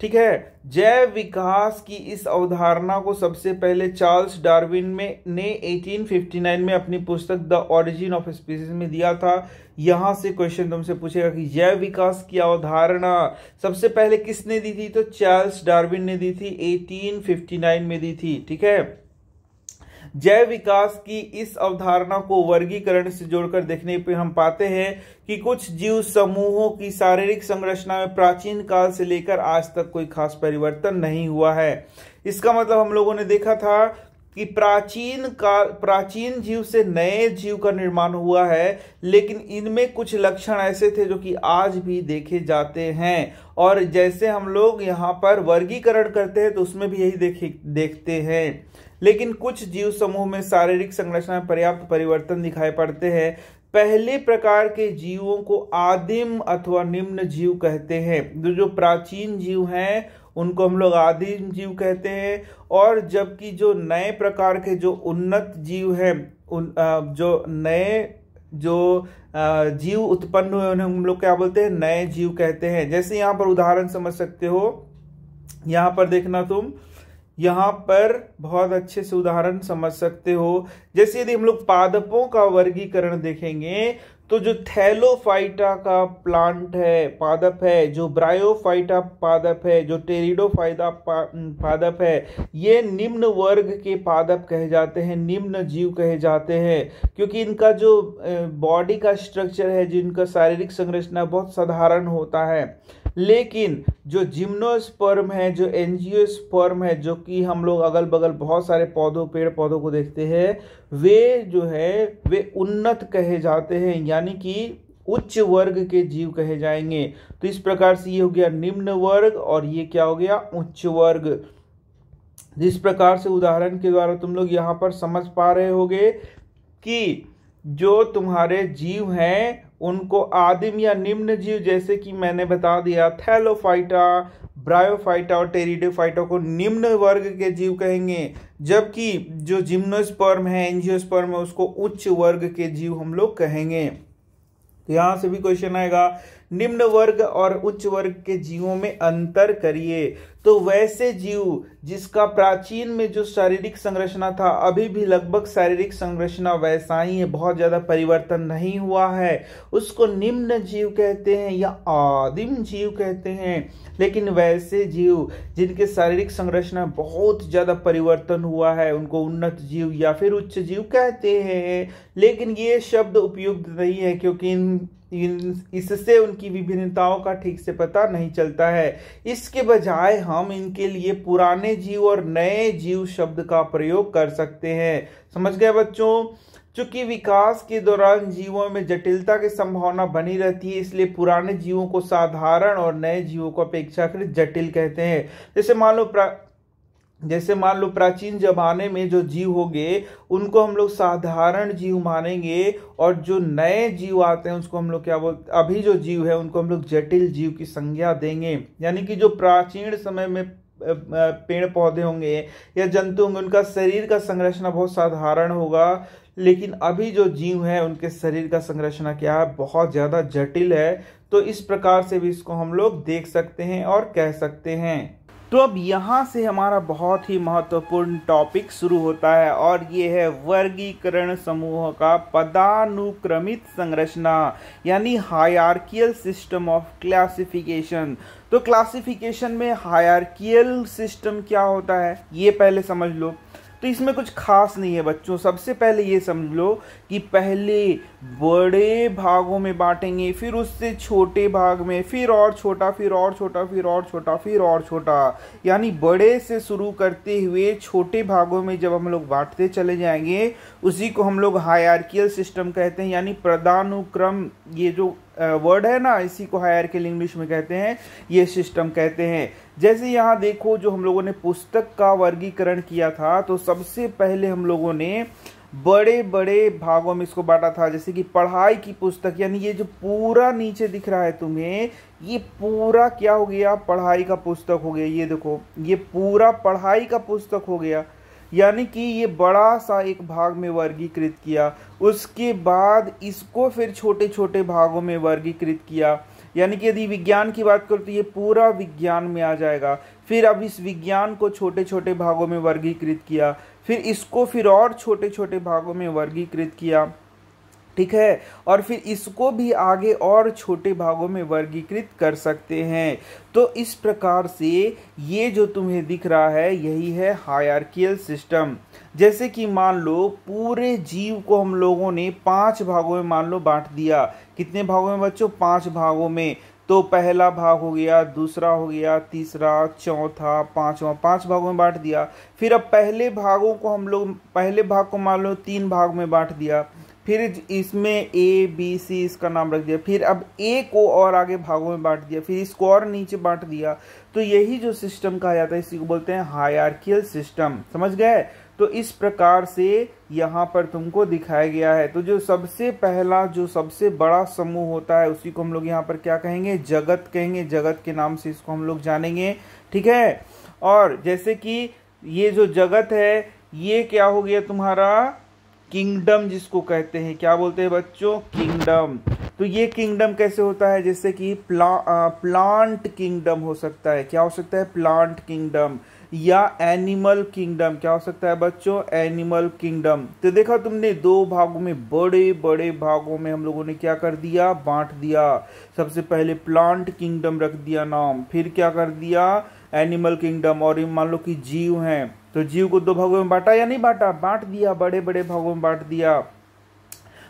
ठीक है जैव विकास की इस अवधारणा को सबसे पहले चार्ल्स डार्विन में ने 1859 में अपनी पुस्तक द ओरिजिन ऑफ स्पीसीज में दिया था यहाँ से क्वेश्चन तुमसे पूछेगा कि जैव विकास की अवधारणा सबसे पहले किसने दी थी तो चार्ल्स डार्विन ने दी थी 1859 में दी थी ठीक है जैव विकास की इस अवधारणा को वर्गीकरण से जोड़कर देखने पर हम पाते हैं कि कुछ जीव समूहों की शारीरिक संरचना में प्राचीन काल से लेकर आज तक कोई खास परिवर्तन नहीं हुआ है इसका मतलब हम लोगों ने देखा था कि प्राचीन काल प्राचीन जीव से नए जीव का निर्माण हुआ है लेकिन इनमें कुछ लक्षण ऐसे थे जो कि आज भी देखे जाते हैं और जैसे हम लोग यहाँ पर वर्गीकरण करते हैं तो उसमें भी यही देखे देखते हैं लेकिन कुछ जीव समूह में शारीरिक संरचना में पर्याप्त परिवर्तन दिखाई पड़ते हैं पहले प्रकार के जीवों को आदिम अथवा निम्न जीव कहते हैं जो जो प्राचीन जीव हैं उनको हम लोग आदिम जीव कहते हैं और जबकि जो नए प्रकार के जो उन्नत जीव हैं उन जो नए जो जीव उत्पन्न हुए उन्हें हम लोग क्या बोलते हैं नए जीव कहते हैं जैसे यहाँ पर उदाहरण समझ सकते हो यहाँ पर देखना तुम यहाँ पर बहुत अच्छे से उदाहरण समझ सकते हो जैसे यदि हम लोग पादपों का वर्गीकरण देखेंगे तो जो थैलोफाइटा का प्लांट है पादप है जो ब्रायोफाइटा पादप है जो टेरिडोफाइटा पा, पादप है ये निम्न वर्ग के पादप कहे जाते हैं निम्न जीव कहे जाते हैं क्योंकि इनका जो बॉडी का स्ट्रक्चर है जिनका शारीरिक संरचना बहुत साधारण होता है लेकिन जो जिम्नोस्पर्म है जो एनजियोस्पर्म है जो कि हम लोग अगल बगल बहुत सारे पौधों पेड़ पौधों को देखते हैं वे जो है वे उन्नत कहे जाते हैं यानी कि उच्च वर्ग के जीव कहे जाएंगे तो इस प्रकार से ये हो गया निम्न वर्ग और ये क्या हो गया उच्च वर्ग जिस प्रकार से उदाहरण के द्वारा तुम लोग यहाँ पर समझ पा रहे होगे कि जो तुम्हारे जीव हैं उनको आदिम या निम्न जीव जैसे कि मैंने बता दिया थैलोफाइटा ब्रायोफाइटा और टेरिडोफाइटा को निम्न वर्ग के जीव कहेंगे जबकि जो जिम्नोस्पर्म है एंजियोस्पर्म है उसको उच्च वर्ग के जीव हम लोग कहेंगे तो यहाँ से भी क्वेश्चन आएगा निम्न वर्ग और उच्च वर्ग के जीवों में अंतर करिए तो वैसे जीव जिसका प्राचीन में जो शारीरिक संरचना था अभी भी लगभग शारीरिक संरचना वैसा ही है बहुत ज़्यादा परिवर्तन नहीं हुआ है उसको निम्न जीव कहते हैं या आदिम जीव कहते हैं लेकिन वैसे जीव जिनके शारीरिक संरचना बहुत ज़्यादा परिवर्तन हुआ है उनको उन्नत जीव या फिर उच्च जीव कहते हैं लेकिन ये शब्द उपयुक्त नहीं है क्योंकि इन इससे उनकी विभिन्नताओं का ठीक से पता नहीं चलता है इसके बजाय हम इनके लिए पुराने जीव और नए जीव शब्द का प्रयोग कर सकते हैं समझ गए बच्चों चूंकि विकास के दौरान जीवों में जटिलता की संभावना बनी रहती है इसलिए पुराने जीवों को साधारण और नए जीवों को अपेक्षाकृत जटिल कहते हैं जैसे मान लो जैसे मान लो प्राचीन जमाने में जो जीव हो गए उनको हम लोग साधारण जीव मानेंगे और जो नए जीव आते हैं उसको हम लोग क्या बोलते अभी जो जीव है उनको हम लोग जटिल जीव की संज्ञा देंगे यानी कि जो प्राचीन समय में पेड़ पौधे होंगे या जंतु होंगे उनका शरीर का संरचना बहुत साधारण होगा लेकिन अभी जो जीव है उनके शरीर का संरचना क्या है बहुत ज़्यादा जटिल है तो इस प्रकार से भी इसको हम लोग देख सकते हैं और कह सकते हैं तो अब यहाँ से हमारा बहुत ही महत्वपूर्ण टॉपिक शुरू होता है और ये है वर्गीकरण समूह का पदानुक्रमित संरचना यानी हायरकियल सिस्टम ऑफ क्लासिफिकेशन तो क्लासिफिकेशन में हायरकियल सिस्टम क्या होता है ये पहले समझ लो तो इसमें कुछ खास नहीं है बच्चों सबसे पहले ये समझ लो कि पहले बड़े भागों में बांटेंगे फिर उससे छोटे भाग में फिर और छोटा फिर और छोटा फिर और छोटा फिर और छोटा यानी बड़े से शुरू करते हुए छोटे भागों में जब हम लोग बांटते चले जाएंगे उसी को हम लोग हायरकियल सिस्टम कहते हैं यानी प्रदानुक्रम ये जो वर्ड है ना इसी को हायरकियल इंग्लिश में कहते हैं ये सिस्टम कहते हैं जैसे यहाँ देखो जो हम लोगों ने पुस्तक का वर्गीकरण किया था तो सबसे पहले हम लोगों ने बड़े बड़े भागों में इसको बांटा था जैसे कि पढ़ाई की पुस्तक यानी ये जो पूरा नीचे दिख रहा है तुम्हें ये पूरा क्या हो गया पढ़ाई का पुस्तक हो गया ये देखो ये पूरा पढ़ाई का पुस्तक हो गया यानी कि ये बड़ा सा एक भाग में वर्गीकृत किया उसके बाद इसको फिर छोटे छोटे भागों में वर्गीकृत किया यानी कि यदि विज्ञान की बात करो तो ये पूरा विज्ञान में आ जाएगा फिर अब इस विज्ञान को छोटे छोटे भागों में वर्गीकृत किया फिर इसको फिर और छोटे छोटे भागों में वर्गीकृत किया ठीक है और फिर इसको भी आगे और छोटे भागों में वर्गीकृत कर सकते हैं तो इस प्रकार से ये जो तुम्हें दिख रहा है यही है हायरकियल सिस्टम जैसे कि मान लो पूरे जीव को हम लोगों ने पांच भागों में मान लो बांट दिया कितने भागों में बच्चों पांच भागों में तो पहला भाग हो गया दूसरा हो गया तीसरा चौथा पांचवा पांच भागों में बांट दिया फिर अब पहले भागों को हम लोग पहले भाग को मान लो तीन भाग में बांट दिया फिर इसमें ए बी सी इसका नाम रख दिया फिर अब ए को और आगे भागों में बांट दिया फिर इसको और नीचे बांट दिया तो यही जो सिस्टम कहा जाता है इसी को बोलते हैं हायरकियल सिस्टम समझ गए तो इस प्रकार से यहाँ पर तुमको दिखाया गया है तो जो सबसे पहला जो सबसे बड़ा समूह होता है उसी को हम लोग यहाँ पर क्या कहेंगे जगत कहेंगे जगत के नाम से इसको हम लोग जानेंगे ठीक है और जैसे कि ये जो जगत है ये क्या हो गया तुम्हारा किंगडम जिसको कहते हैं क्या बोलते हैं बच्चों किंगडम तो ये किंगडम कैसे होता है जैसे कि प्ला प्लांट किंगडम हो सकता है क्या हो सकता है प्लांट किंगडम या एनिमल किंगडम क्या हो सकता है बच्चों एनिमल किंगडम तो देखा तुमने दो भागों में बड़े बड़े भागों में हम लोगों ने क्या कर दिया बांट दिया सबसे पहले प्लांट किंगडम रख दिया नाम फिर क्या कर दिया एनिमल किंगडम और मान लो कि जीव हैं तो जीव को दो भागों में बांटा या नहीं बांटा बांट दिया बड़े बड़े भागों में बांट दिया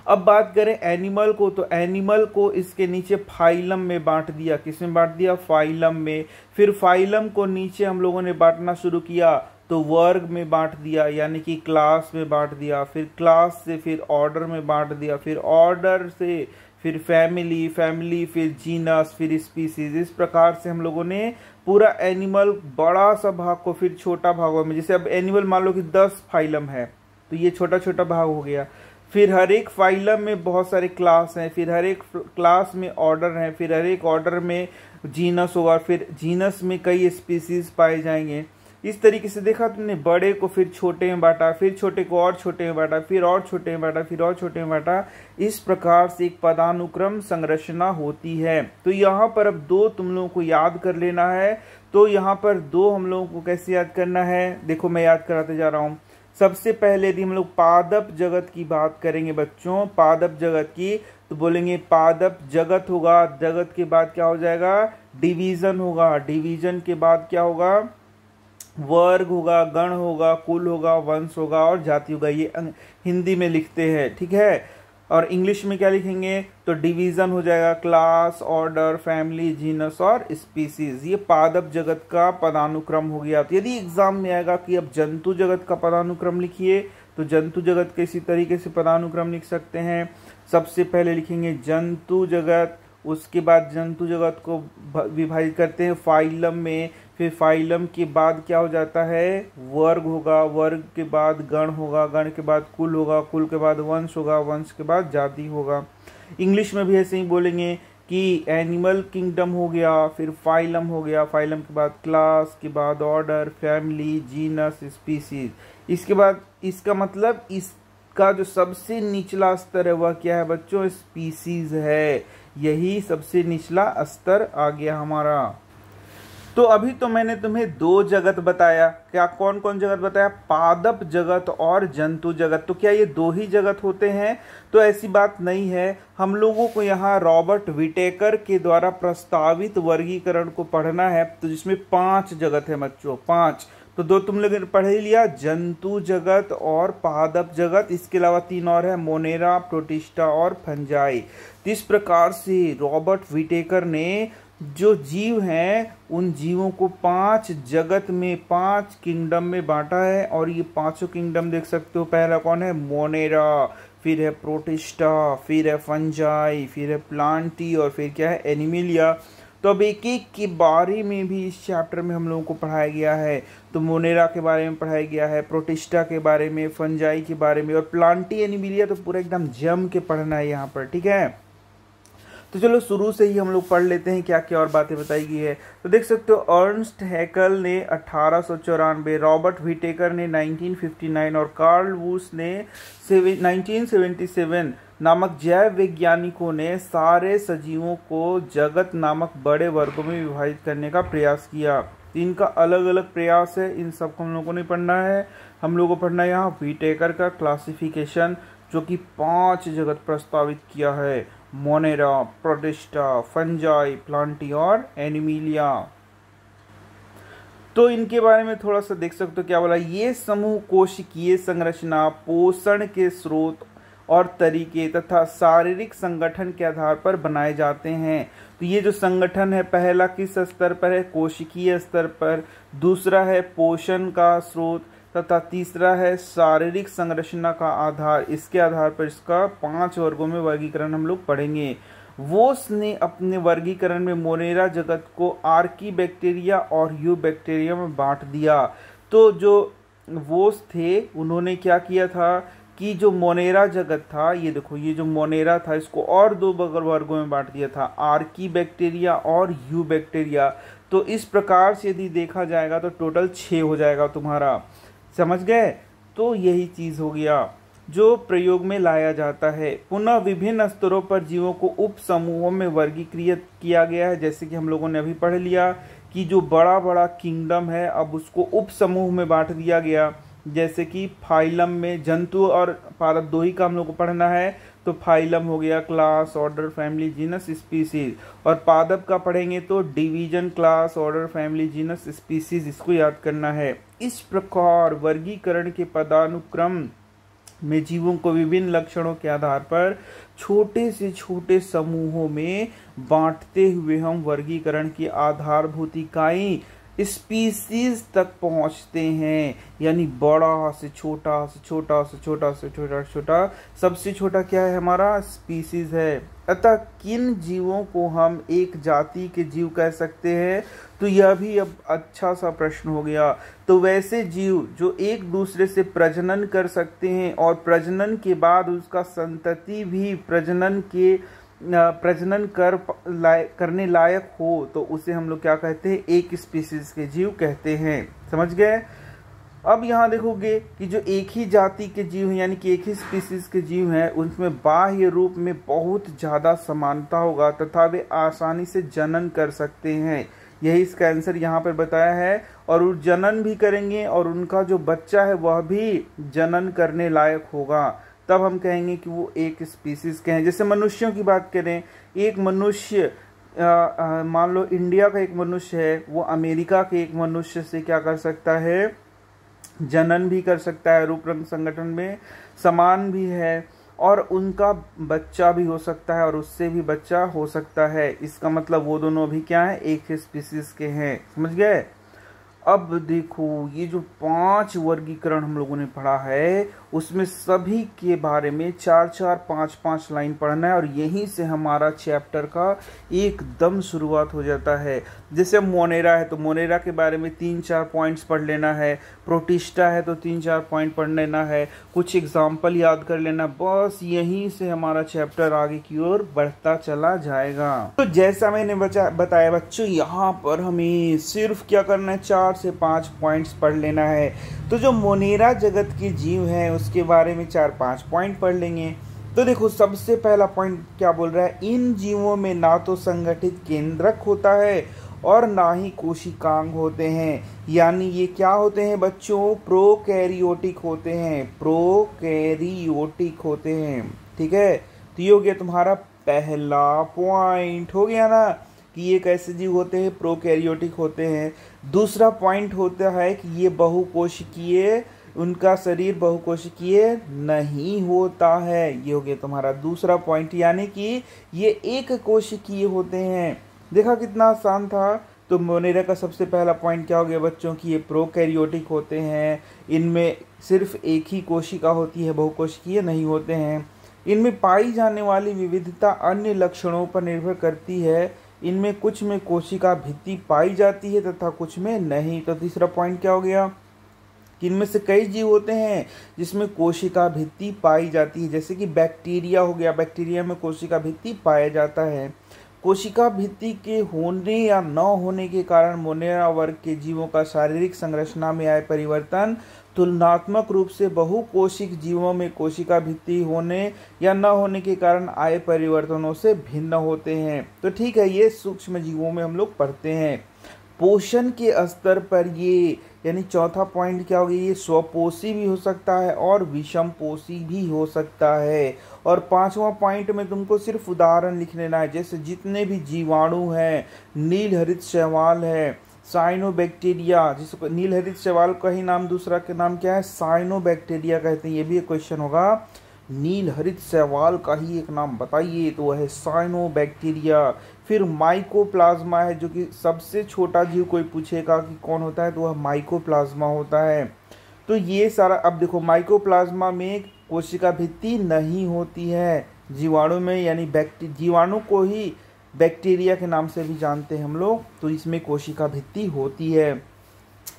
अब बात करें एनिमल को तो एनिमल को इसके नीचे फाइलम में बांट दिया किसने बांट दिया फाइलम में फिर फाइलम को नीचे हम लोगों ने बांटना शुरू किया तो वर्ग में बांट दिया यानी कि क्लास में बांट दिया फिर क्लास से फिर ऑर्डर में बांट दिया फिर ऑर्डर से फिर फैमिली फैमिली फिर जीनस फिर स्पीसीज इस प्रकार से हम लोगों ने पूरा एनिमल बड़ा सा भाग को फिर छोटा भागों में जैसे अब एनिमल मान लो कि दस फाइलम है तो ये छोटा छोटा भाग हो गया फिर हर एक फाइलम में बहुत सारे क्लास हैं फिर हर एक क्लास में ऑर्डर हैं फिर हर एक ऑर्डर में जीनस होगा फिर जीनस में कई स्पीसीज पाए जाएंगे इस तरीके से देखा तुमने बड़े को फिर छोटे में बांटा फिर छोटे को और छोटे में बांटा फिर और छोटे में बांटा फिर और छोटे में बांटा इस प्रकार से एक पदानुक्रम संरचना होती है तो यहाँ पर अब दो तुम लोगों को याद कर लेना है तो यहाँ पर दो हम लोगों को कैसे याद करना है देखो मैं याद कराते जा रहा हूँ सबसे पहले यदि हम लोग पादप जगत की बात करेंगे बच्चों पादप जगत की तो बोलेंगे पादप जगत होगा जगत के बाद क्या हो जाएगा डिवीजन होगा डिवीजन के बाद क्या होगा वर्ग होगा गण होगा कुल होगा वंश होगा और जाति होगा ये हिंदी में लिखते हैं ठीक है और इंग्लिश में क्या लिखेंगे तो डिवीज़न हो जाएगा क्लास ऑर्डर फैमिली जीनस और स्पीसीज ये पादप जगत का पदानुक्रम हो गया तो यदि एग्जाम में आएगा कि अब जंतु जगत का पदानुक्रम लिखिए तो जंतु जगत के इसी तरीके से पदानुक्रम लिख सकते हैं सबसे पहले लिखेंगे जंतु जगत उसके बाद जंतु जगत को विभाजित करते हैं फाइलम में फिर फाइलम के बाद क्या हो जाता है वर्ग होगा वर्ग के बाद गण होगा गण के बाद कुल होगा कुल के बाद वंश होगा वंश के बाद जाति होगा इंग्लिश में भी ऐसे ही बोलेंगे कि एनिमल किंगडम हो गया फिर फाइलम हो गया फाइलम के बाद क्लास के बाद ऑर्डर फैमिली जीनस स्पीसीज इसके बाद इसका मतलब इसका जो सबसे निचला स्तर है वह क्या है बच्चों स्पीसीज है यही सबसे निचला स्तर आ गया हमारा तो अभी तो मैंने तुम्हें दो जगत बताया क्या कौन कौन जगत बताया पादप जगत और जंतु जगत तो क्या ये दो ही जगत होते हैं तो ऐसी बात नहीं है हम लोगों को यहाँ रॉबर्ट विटेकर के द्वारा प्रस्तावित वर्गीकरण को पढ़ना है तो जिसमें पांच जगत है बच्चों पांच तो दो तुम लोग पढ़ ही लिया जंतु जगत और पादप जगत इसके अलावा तीन और है मोनेरा प्रोटिस्टा और फंजाई इस प्रकार से रॉबर्ट विटेकर ने जो जीव हैं उन जीवों को पांच जगत में पांच किंगडम में बांटा है और ये पांचों किंगडम देख सकते हो पहला कौन है मोनेरा फिर है प्रोटिस्टा फिर है फंजाई फिर है प्लांटी और फिर क्या है एनिमिलिया तो अब एक एक के बारे में भी इस चैप्टर में हम लोगों को पढ़ाया गया है तो मोनेरा के बारे में पढ़ाया गया है प्रोटिस्टा के बारे में फंजाई के बारे में और प्लांटी एनिमिलिया तो पूरा एकदम जम के पढ़ना है यहाँ पर ठीक है तो चलो शुरू से ही हम लोग पढ़ लेते हैं क्या क्या और बातें बताई गई है तो देख सकते हो अर्नस्ट हैकल ने अठारह रॉबर्ट व्हीटेकर ने 1959 और कार्ल वूस ने 1977 नामक जैव वैज्ञानिकों ने सारे सजीवों को जगत नामक बड़े वर्गों में विभाजित करने का प्रयास किया इनका अलग अलग प्रयास है इन सबको हम लोगों ने पढ़ना है हम लोगों को पढ़ना है यहाँ वीटेकर का क्लासिफिकेशन जो कि पांच जगत प्रस्तावित किया है Monera, Protista, Fungi, Planti और Animalia तो इनके बारे में थोड़ा सा देख सकते हो क्या बोला ये समूह कोशिकीय संरचना पोषण के स्रोत और तरीके तथा शारीरिक संगठन के आधार पर बनाए जाते हैं तो ये जो संगठन है पहला किस स्तर पर है कोशिकीय स्तर पर दूसरा है पोषण का स्रोत तथा तीसरा है शारीरिक संरचना का आधार इसके आधार पर इसका पांच वर्गों में वर्गीकरण हम लोग पढ़ेंगे वोस ने अपने वर्गीकरण में मोनेरा जगत को आर्की बैक्टीरिया और यू बैक्टीरिया में बांट दिया तो जो वोस थे उन्होंने क्या किया था कि जो मोनेरा जगत था ये देखो ये जो मोनेरा था इसको और दो बगर वर्गों में बांट दिया था आर्की बैक्टीरिया और यू बैक्टीरिया तो इस प्रकार से यदि देखा जाएगा तो टोटल छः हो जाएगा तुम्हारा समझ गए तो यही चीज़ हो गया जो प्रयोग में लाया जाता है पुनः विभिन्न स्तरों पर जीवों को उप समूहों में वर्गीकृत किया गया है जैसे कि हम लोगों ने अभी पढ़ लिया कि जो बड़ा बड़ा किंगडम है अब उसको उप समूह में बांट दिया गया जैसे कि फाइलम में जंतु और पारदोही का हम लोग को पढ़ना है तो फाइलम हो गया class order family genus species और पादप का पढ़ेंगे तो division class order family genus species इसको याद करना है इस प्रकार वर्गीकरण के पदानुक्रम में जीवों को विभिन्न लक्षणों के आधार पर छोटे से छोटे समूहों में बांटते हुए हम वर्गीकरण की आधारभूत इकाई स्पीसीज तक पहुंचते हैं यानी बड़ा से छोटा से छोटा से छोटा से छोटा छोटा सबसे छोटा क्या है हमारा स्पीसीज है अतः किन जीवों को हम एक जाति के जीव कह सकते हैं तो यह भी अब अच्छा सा प्रश्न हो गया तो वैसे जीव जो एक दूसरे से प्रजनन कर सकते हैं और प्रजनन के बाद उसका संतति भी प्रजनन के प्रजनन कर लाय, करने लायक हो तो उसे हम लोग क्या कहते हैं एक स्पीसीज के जीव कहते हैं समझ गए अब यहाँ देखोगे कि जो एक ही जाति के जीव हैं यानी कि एक ही स्पीसीज के जीव हैं उनमें बाह्य रूप में बहुत ज़्यादा समानता होगा तथा वे आसानी से जनन कर सकते हैं यही इसका आंसर यहाँ पर बताया है और वो जनन भी करेंगे और उनका जो बच्चा है वह भी जनन करने लायक होगा तब हम कहेंगे कि वो एक स्पीसीज के हैं जैसे मनुष्यों की बात करें एक मनुष्य मान लो इंडिया का एक मनुष्य है वो अमेरिका के एक मनुष्य से क्या कर सकता है जनन भी कर सकता है रूप रंग संगठन में समान भी है और उनका बच्चा भी हो सकता है और उससे भी बच्चा हो सकता है इसका मतलब वो दोनों भी क्या है एक स्पीसीज के हैं समझ गए अब देखो ये जो पांच वर्गीकरण हम लोगों ने पढ़ा है उसमें सभी के बारे में चार चार पांच पांच लाइन पढ़ना है और यहीं से हमारा चैप्टर का एकदम शुरुआत हो जाता है जैसे मोनेरा है तो मोनेरा के बारे में तीन चार पॉइंट्स पढ़ लेना है प्रोटिस्टा है तो तीन चार पॉइंट पढ़ लेना है कुछ एग्जाम्पल याद कर लेना बस यहीं से हमारा चैप्टर आगे की ओर बढ़ता चला जाएगा तो जैसा मैंने बताया बच्चों यहाँ पर हमें सिर्फ क्या करना है चार चार से पाँच पॉइंट्स पढ़ लेना है तो जो मोनेरा जगत के जीव हैं उसके बारे में चार पाँच पॉइंट पढ़ लेंगे तो देखो सबसे पहला पॉइंट क्या बोल रहा है इन जीवों में ना तो संगठित केंद्रक होता है और ना ही कोशिकांग होते हैं यानी ये क्या होते हैं बच्चों प्रोकैरियोटिक होते हैं प्रोकैरियोटिक होते हैं ठीक है तो ये हो गया तुम्हारा पहला पॉइंट हो गया ना कि ये कैसे जीव होते हैं प्रोकैरियोटिक होते हैं दूसरा पॉइंट होता है कि ये बहुकोशिकीय उनका शरीर बहुकोशिकीय नहीं होता है ये हो गया तुम्हारा दूसरा पॉइंट यानी कि ये एक कोशिकीय होते हैं देखा कितना आसान था तो मोनेरा का सबसे पहला पॉइंट क्या हो गया बच्चों की ये प्रोकैरियोटिक होते हैं इनमें सिर्फ एक ही कोशिका होती है बहुकोशिकीय नहीं होते हैं इनमें पाई जाने वाली विविधता अन्य लक्षणों पर निर्भर करती है इनमें कुछ में कोशिका भित्ति पाई जाती है तथा कुछ में नहीं तो तीसरा पॉइंट क्या हो गया कि इनमें से कई जीव होते हैं जिसमें कोशिका भित्ति पाई जाती है जैसे कि बैक्टीरिया हो गया बैक्टीरिया में कोशिका भित्ति पाया जाता है कोशिका भित्ति के होने या न होने के कारण मोनेरा वर्ग के जीवों का शारीरिक संरचना में आए परिवर्तन तुलनात्मक रूप से बहुकोशिक जीवों में कोशिका भित्ति होने या न होने के कारण आए परिवर्तनों से भिन्न होते हैं तो ठीक है ये सूक्ष्म जीवों में हम लोग पढ़ते हैं पोषण के स्तर पर ये यानी चौथा पॉइंट क्या हो गया ये स्वपोषी भी हो सकता है और विषम पोषी भी हो सकता है और पांचवा पॉइंट में तुमको सिर्फ उदाहरण लिख लेना है जैसे जितने भी जीवाणु हैं नील हरित शैवाल है साइनोबैक्टीरिया जिसको नील हरित शैवाल का ही नाम दूसरा के नाम क्या है साइनोबैक्टीरिया कहते हैं ये भी एक क्वेश्चन होगा नील हरित शैवाल का ही एक नाम बताइए तो वह है साइनोबैक्टीरिया फिर माइकोप्लाज्मा है जो कि सबसे छोटा जीव कोई पूछेगा कि कौन होता है तो वह माइकोप्लाज्मा होता है तो ये सारा अब देखो माइकोप्लाज्मा में कोशिका भित्ति नहीं होती है जीवाणु में यानी बैक्टी जीवाणु को ही बैक्टीरिया के नाम से भी जानते हैं हम लोग तो इसमें कोशिका भित्ति होती है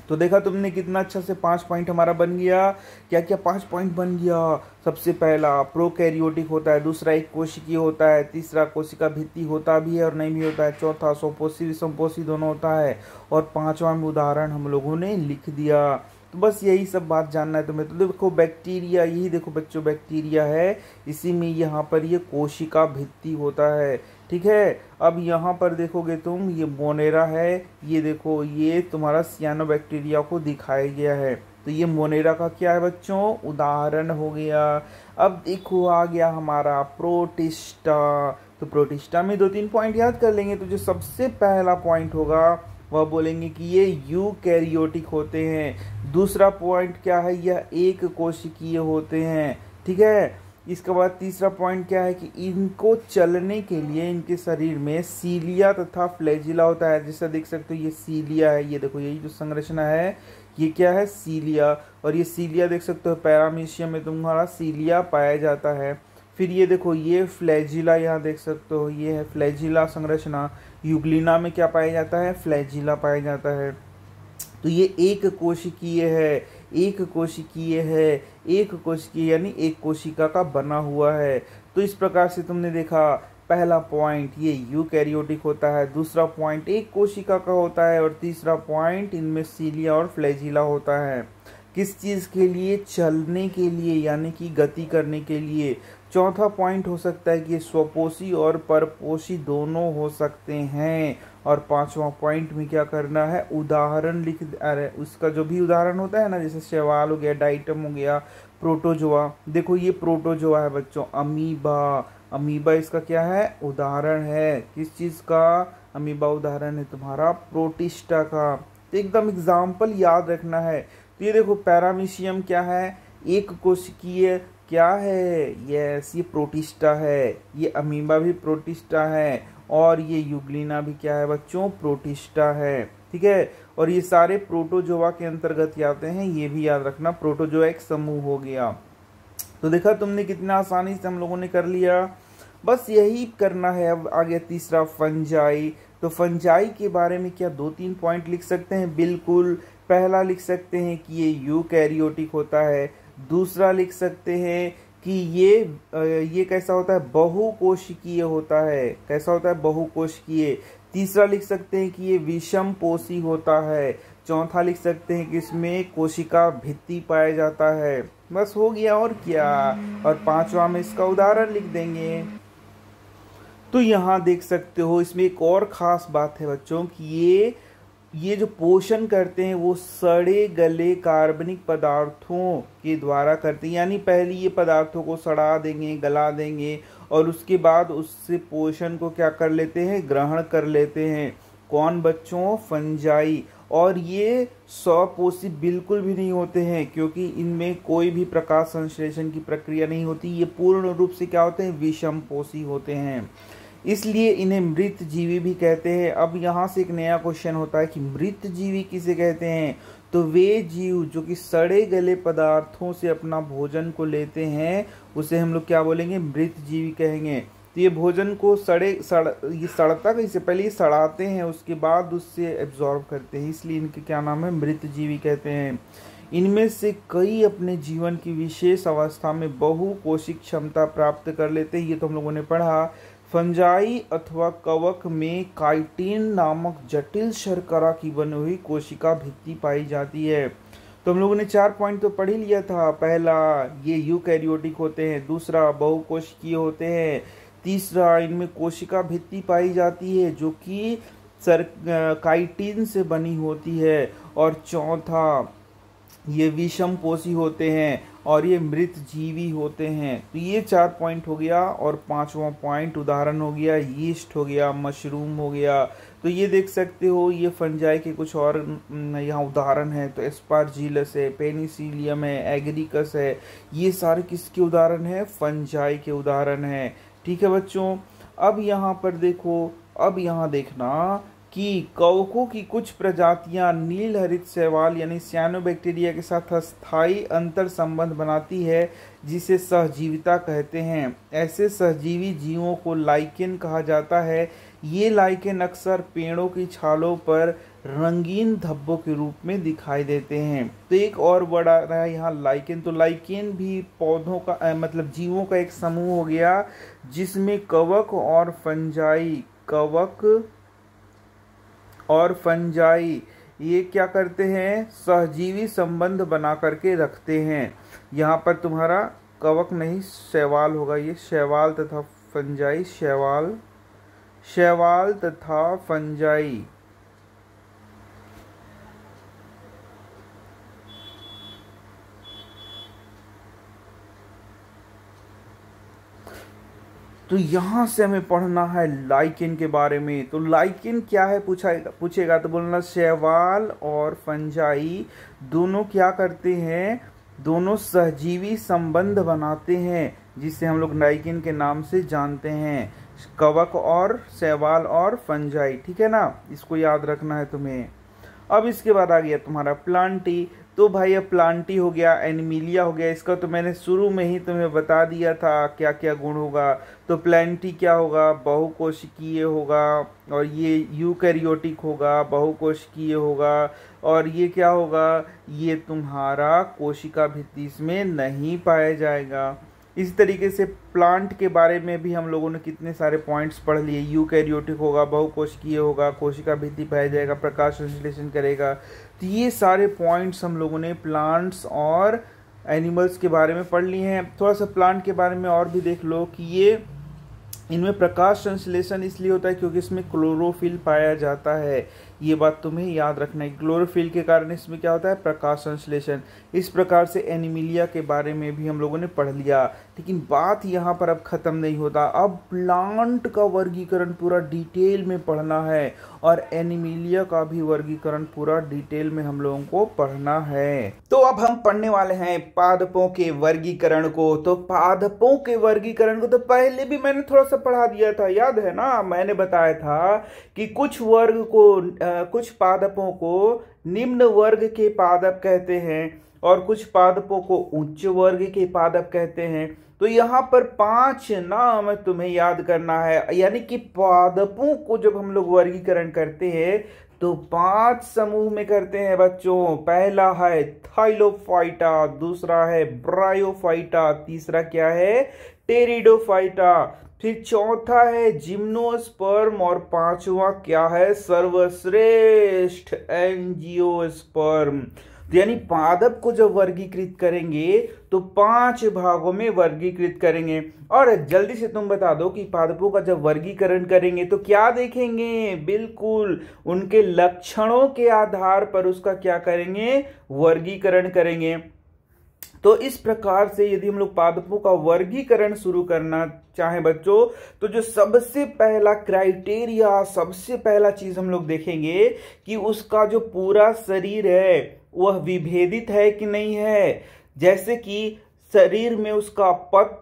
तो देखा तुमने कितना अच्छा से पाँच पॉइंट हमारा बन गया क्या क्या पाँच पॉइंट बन गया सबसे पहला प्रोकैरियोटिक होता है दूसरा एक कोशिकी होता है तीसरा कोशिका भित्ति होता भी है और नहीं भी होता है चौथा सोपोषी विसम्पोषी दोनों होता है और पांचवा में उदाहरण हम लोगों ने लिख दिया तो बस यही सब बात जानना है तुम्हें तो देखो बैक्टीरिया यही देखो बच्चों बैक्टीरिया है इसी में यहाँ पर ये कोशिका भित्ति होता है ठीक है अब यहाँ पर देखोगे तुम ये मोनेरा है ये देखो ये तुम्हारा सियानो बैक्टीरिया को दिखाया गया है तो ये मोनेरा का क्या है बच्चों उदाहरण हो गया अब देखो आ गया हमारा प्रोटिस्टा तो प्रोटिस्टा में दो तीन पॉइंट याद कर लेंगे तो जो सबसे पहला पॉइंट होगा वह बोलेंगे कि ये यू कैरियोटिक होते हैं दूसरा पॉइंट क्या है यह एक कोशिकीय होते हैं ठीक है इसके बाद तीसरा पॉइंट क्या है कि इनको चलने के लिए इनके शरीर में सीलिया तथा फ्लैजिला होता है जैसे देख सकते हो ये सीलिया है ये देखो ये जो संरचना है ये क्या है सीलिया और ये सीलिया देख सकते हो पैरामीशिया में तुम्हारा सीलिया पाया जाता है फिर ये देखो ये फ्लैजिला यहाँ देख सकते हो ये है फ्लैजिला संरचना युगलिना में क्या पाया जाता है फ्लैजिला पाया जाता है तो ये एक कोशिकीय है एक कोशिकीय है एक कोशिकीय यानी एक कोशिका का बना हुआ है तो इस प्रकार से तुमने देखा पहला पॉइंट ये यूकैरियोटिक होता है दूसरा पॉइंट एक कोशिका का होता है और तीसरा पॉइंट इनमें सीलिया और फ्लैजिला होता है किस चीज़ के लिए चलने के लिए यानी कि गति करने के लिए चौथा पॉइंट हो सकता है कि स्वपोषी और परपोषी दोनों हो सकते हैं और पांचवा पॉइंट में क्या करना है उदाहरण लिख अरे उसका जो भी उदाहरण होता है ना जैसे शैवाल हो गया डाइटम हो गया प्रोटोजोआ देखो ये प्रोटोजोआ है बच्चों अमीबा अमीबा इसका क्या है उदाहरण है किस चीज़ का अमीबा उदाहरण है तुम्हारा प्रोटिस्टा का तो एकदम एग्जाम्पल याद रखना है तो ये देखो पैरामीशियम क्या है एक कोशिकीय क्या है यस ये प्रोटिस्टा है ये अमीबा भी प्रोटिस्टा है और ये युगलिना भी क्या है बच्चों प्रोटिस्टा है ठीक है और ये सारे प्रोटोजोवा के अंतर्गत आते हैं ये भी याद रखना प्रोटोजोआ एक समूह हो गया तो देखा तुमने कितना आसानी से हम लोगों ने कर लिया बस यही करना है अब आगे तीसरा फंजाई तो फंजाई के बारे में क्या दो तीन पॉइंट लिख सकते हैं बिल्कुल पहला लिख सकते हैं कि ये यू होता है दूसरा लिख सकते हैं कि ये ये कैसा होता है बहुकोशिकीय होता है कैसा होता है बहुकोशिकीय तीसरा लिख सकते हैं कि ये विषम पोषी होता है चौथा लिख सकते हैं कि इसमें कोशिका भित्ति पाया जाता है बस हो गया और क्या और पांचवा में इसका उदाहरण लिख देंगे तो यहाँ देख सकते हो इसमें एक और ख़ास बात है बच्चों कि ये ये जो पोषण करते हैं वो सड़े गले कार्बनिक पदार्थों के द्वारा करते हैं यानी पहले ये पदार्थों को सड़ा देंगे गला देंगे और उसके बाद उससे पोषण को क्या कर लेते हैं ग्रहण कर लेते हैं कौन बच्चों फंजाई और ये सौपोषी बिल्कुल भी नहीं होते हैं क्योंकि इनमें कोई भी प्रकाश संश्लेषण की प्रक्रिया नहीं होती ये पूर्ण रूप से क्या होते हैं विषम पोषी होते हैं इसलिए इन्हें मृत जीवी भी कहते हैं अब यहाँ से एक नया क्वेश्चन होता है कि मृत जीवी किसे कहते हैं तो वे जीव जो कि सड़े गले पदार्थों से अपना भोजन को लेते हैं उसे हम लोग क्या बोलेंगे मृत जीवी कहेंगे तो ये भोजन को सड़े सड़ ये सड़ता कहीं से पहले ये सड़ाते हैं उसके बाद उससे एब्जॉर्व करते हैं इसलिए इनके क्या नाम है मृत जीवी कहते हैं इनमें से कई अपने जीवन की विशेष अवस्था में बहु कोशिक क्षमता प्राप्त कर लेते हैं ये तो हम लोगों ने पढ़ा फंजाई अथवा कवक में काइटिन नामक जटिल शर्करा की बनी हुई कोशिका भित्ति पाई जाती है तो हम लोगों ने चार पॉइंट तो पढ़ ही लिया था पहला ये यूकैरियोटिक होते हैं दूसरा बहुकोशिकीय होते हैं तीसरा इनमें कोशिका भित्ति पाई जाती है जो कि सर काइटिन से बनी होती है और चौथा ये विषम पोषी होते हैं और ये मृत जीवी होते हैं तो ये चार पॉइंट हो गया और पांचवा पॉइंट उदाहरण हो गया यीस्ट हो गया मशरूम हो गया तो ये देख सकते हो ये फंजाई के कुछ और यहाँ उदाहरण है तो एस्पारजीलस है पेनिसिलियम है एग्रीकस है ये सारे किसके उदाहरण है फंजाई के उदाहरण है ठीक है बच्चों अब यहाँ पर देखो अब यहाँ देखना कि कवकों की कुछ प्रजातियां नील हरित शैवाल यानी बैक्टीरिया के साथ अस्थायी अंतर संबंध बनाती है जिसे सहजीविता कहते हैं ऐसे सहजीवी जीवों को लाइकेन कहा जाता है ये लाइकेन अक्सर पेड़ों की छालों पर रंगीन धब्बों के रूप में दिखाई देते हैं तो एक और बड़ा रहा है यहाँ लाइकेन तो लाइकेन भी पौधों का आ, मतलब जीवों का एक समूह हो गया जिसमें कवक और फंजाई कवक और फंजाई ये क्या करते हैं सहजीवी संबंध बना करके रखते हैं यहाँ पर तुम्हारा कवक नहीं शैवाल होगा ये शैवाल तथा फंजाई शैवाल शैवाल तथा फंजाई तो यहाँ से हमें पढ़ना है लाइकिन के बारे में तो लाइकिन क्या है पूछा पूछेगा तो बोलना शैवाल और फंजाई दोनों क्या करते हैं दोनों सहजीवी संबंध बनाते हैं जिसे हम लोग लाइकिन के नाम से जानते हैं कवक और शैवाल और फंजाई ठीक है ना इसको याद रखना है तुम्हें अब इसके बाद आ गया तुम्हारा प्लांटी तो भाई अब प्लांटी हो गया एनिमीलिया हो गया इसका तो मैंने शुरू में ही तुम्हें बता दिया था क्या क्या गुण होगा तो प्लांटी क्या होगा बहुकोशिकीय होगा और ये यूकैरियोटिक होगा बहुकोशिकीय होगा और ये क्या होगा ये तुम्हारा कोशिका भित्ति इसमें नहीं पाया जाएगा इस तरीके से प्लांट के बारे में भी हम लोगों ने कितने सारे पॉइंट्स पढ़ लिए कैरियोटिक होगा बहुकोशिकीय होगा कोशिका भित्ति पाया जाएगा प्रकाश संश्लेषण करेगा तो ये सारे पॉइंट्स हम लोगों ने प्लांट्स और एनिमल्स के बारे में पढ़ लिए हैं थोड़ा सा प्लांट के बारे में और भी देख लो कि ये इनमें प्रकाश संश्लेषण इसलिए होता है क्योंकि इसमें क्लोरोफिल पाया जाता है ये बात तुम्हें याद रखना है क्लोरोफिल के कारण इसमें क्या होता है प्रकाश संश्लेषण इस प्रकार से एनिमिलिया के बारे में भी हम लोगों ने पढ़ लिया लेकिन बात यहाँ पर अब ख़त्म नहीं होता अब प्लांट का वर्गीकरण पूरा डिटेल में पढ़ना है और एनिमिलिया का भी वर्गीकरण पूरा डिटेल में हम लोगों को पढ़ना है तो अब हम पढ़ने वाले हैं पादपों के वर्गीकरण को तो पादपों के वर्गीकरण को तो पहले भी मैंने थोड़ा सा पढ़ा दिया था याद है ना मैंने बताया था कि कुछ वर्ग को कुछ पादपों को निम्न वर्ग के पादप कहते हैं और कुछ पादपों को उच्च वर्ग के पादप कहते हैं तो यहाँ पर पांच नाम तुम्हें याद करना है यानी कि पादपों को जब हम लोग वर्गीकरण करते हैं तो पांच समूह में करते हैं बच्चों पहला है थाइलोफाइटा दूसरा है ब्रायोफाइटा तीसरा क्या है टेरिडोफाइटा फिर चौथा है जिम्नोस्पर्म और पांचवा क्या है सर्वश्रेष्ठ एंजियोस्पर्म तो यानी पादप को जब वर्गीकृत करेंगे तो पांच भागों में वर्गीकृत करेंगे और जल्दी से तुम बता दो कि पादपों का जब वर्गीकरण करेंगे तो क्या देखेंगे बिल्कुल उनके लक्षणों के आधार पर उसका क्या करेंगे वर्गीकरण करेंगे तो इस प्रकार से यदि हम लोग पादपों का वर्गीकरण शुरू करना चाहें बच्चों तो जो सबसे पहला क्राइटेरिया सबसे पहला चीज हम लोग देखेंगे कि उसका जो पूरा शरीर है वह विभेदित है कि नहीं है जैसे कि शरीर में उसका पत्ती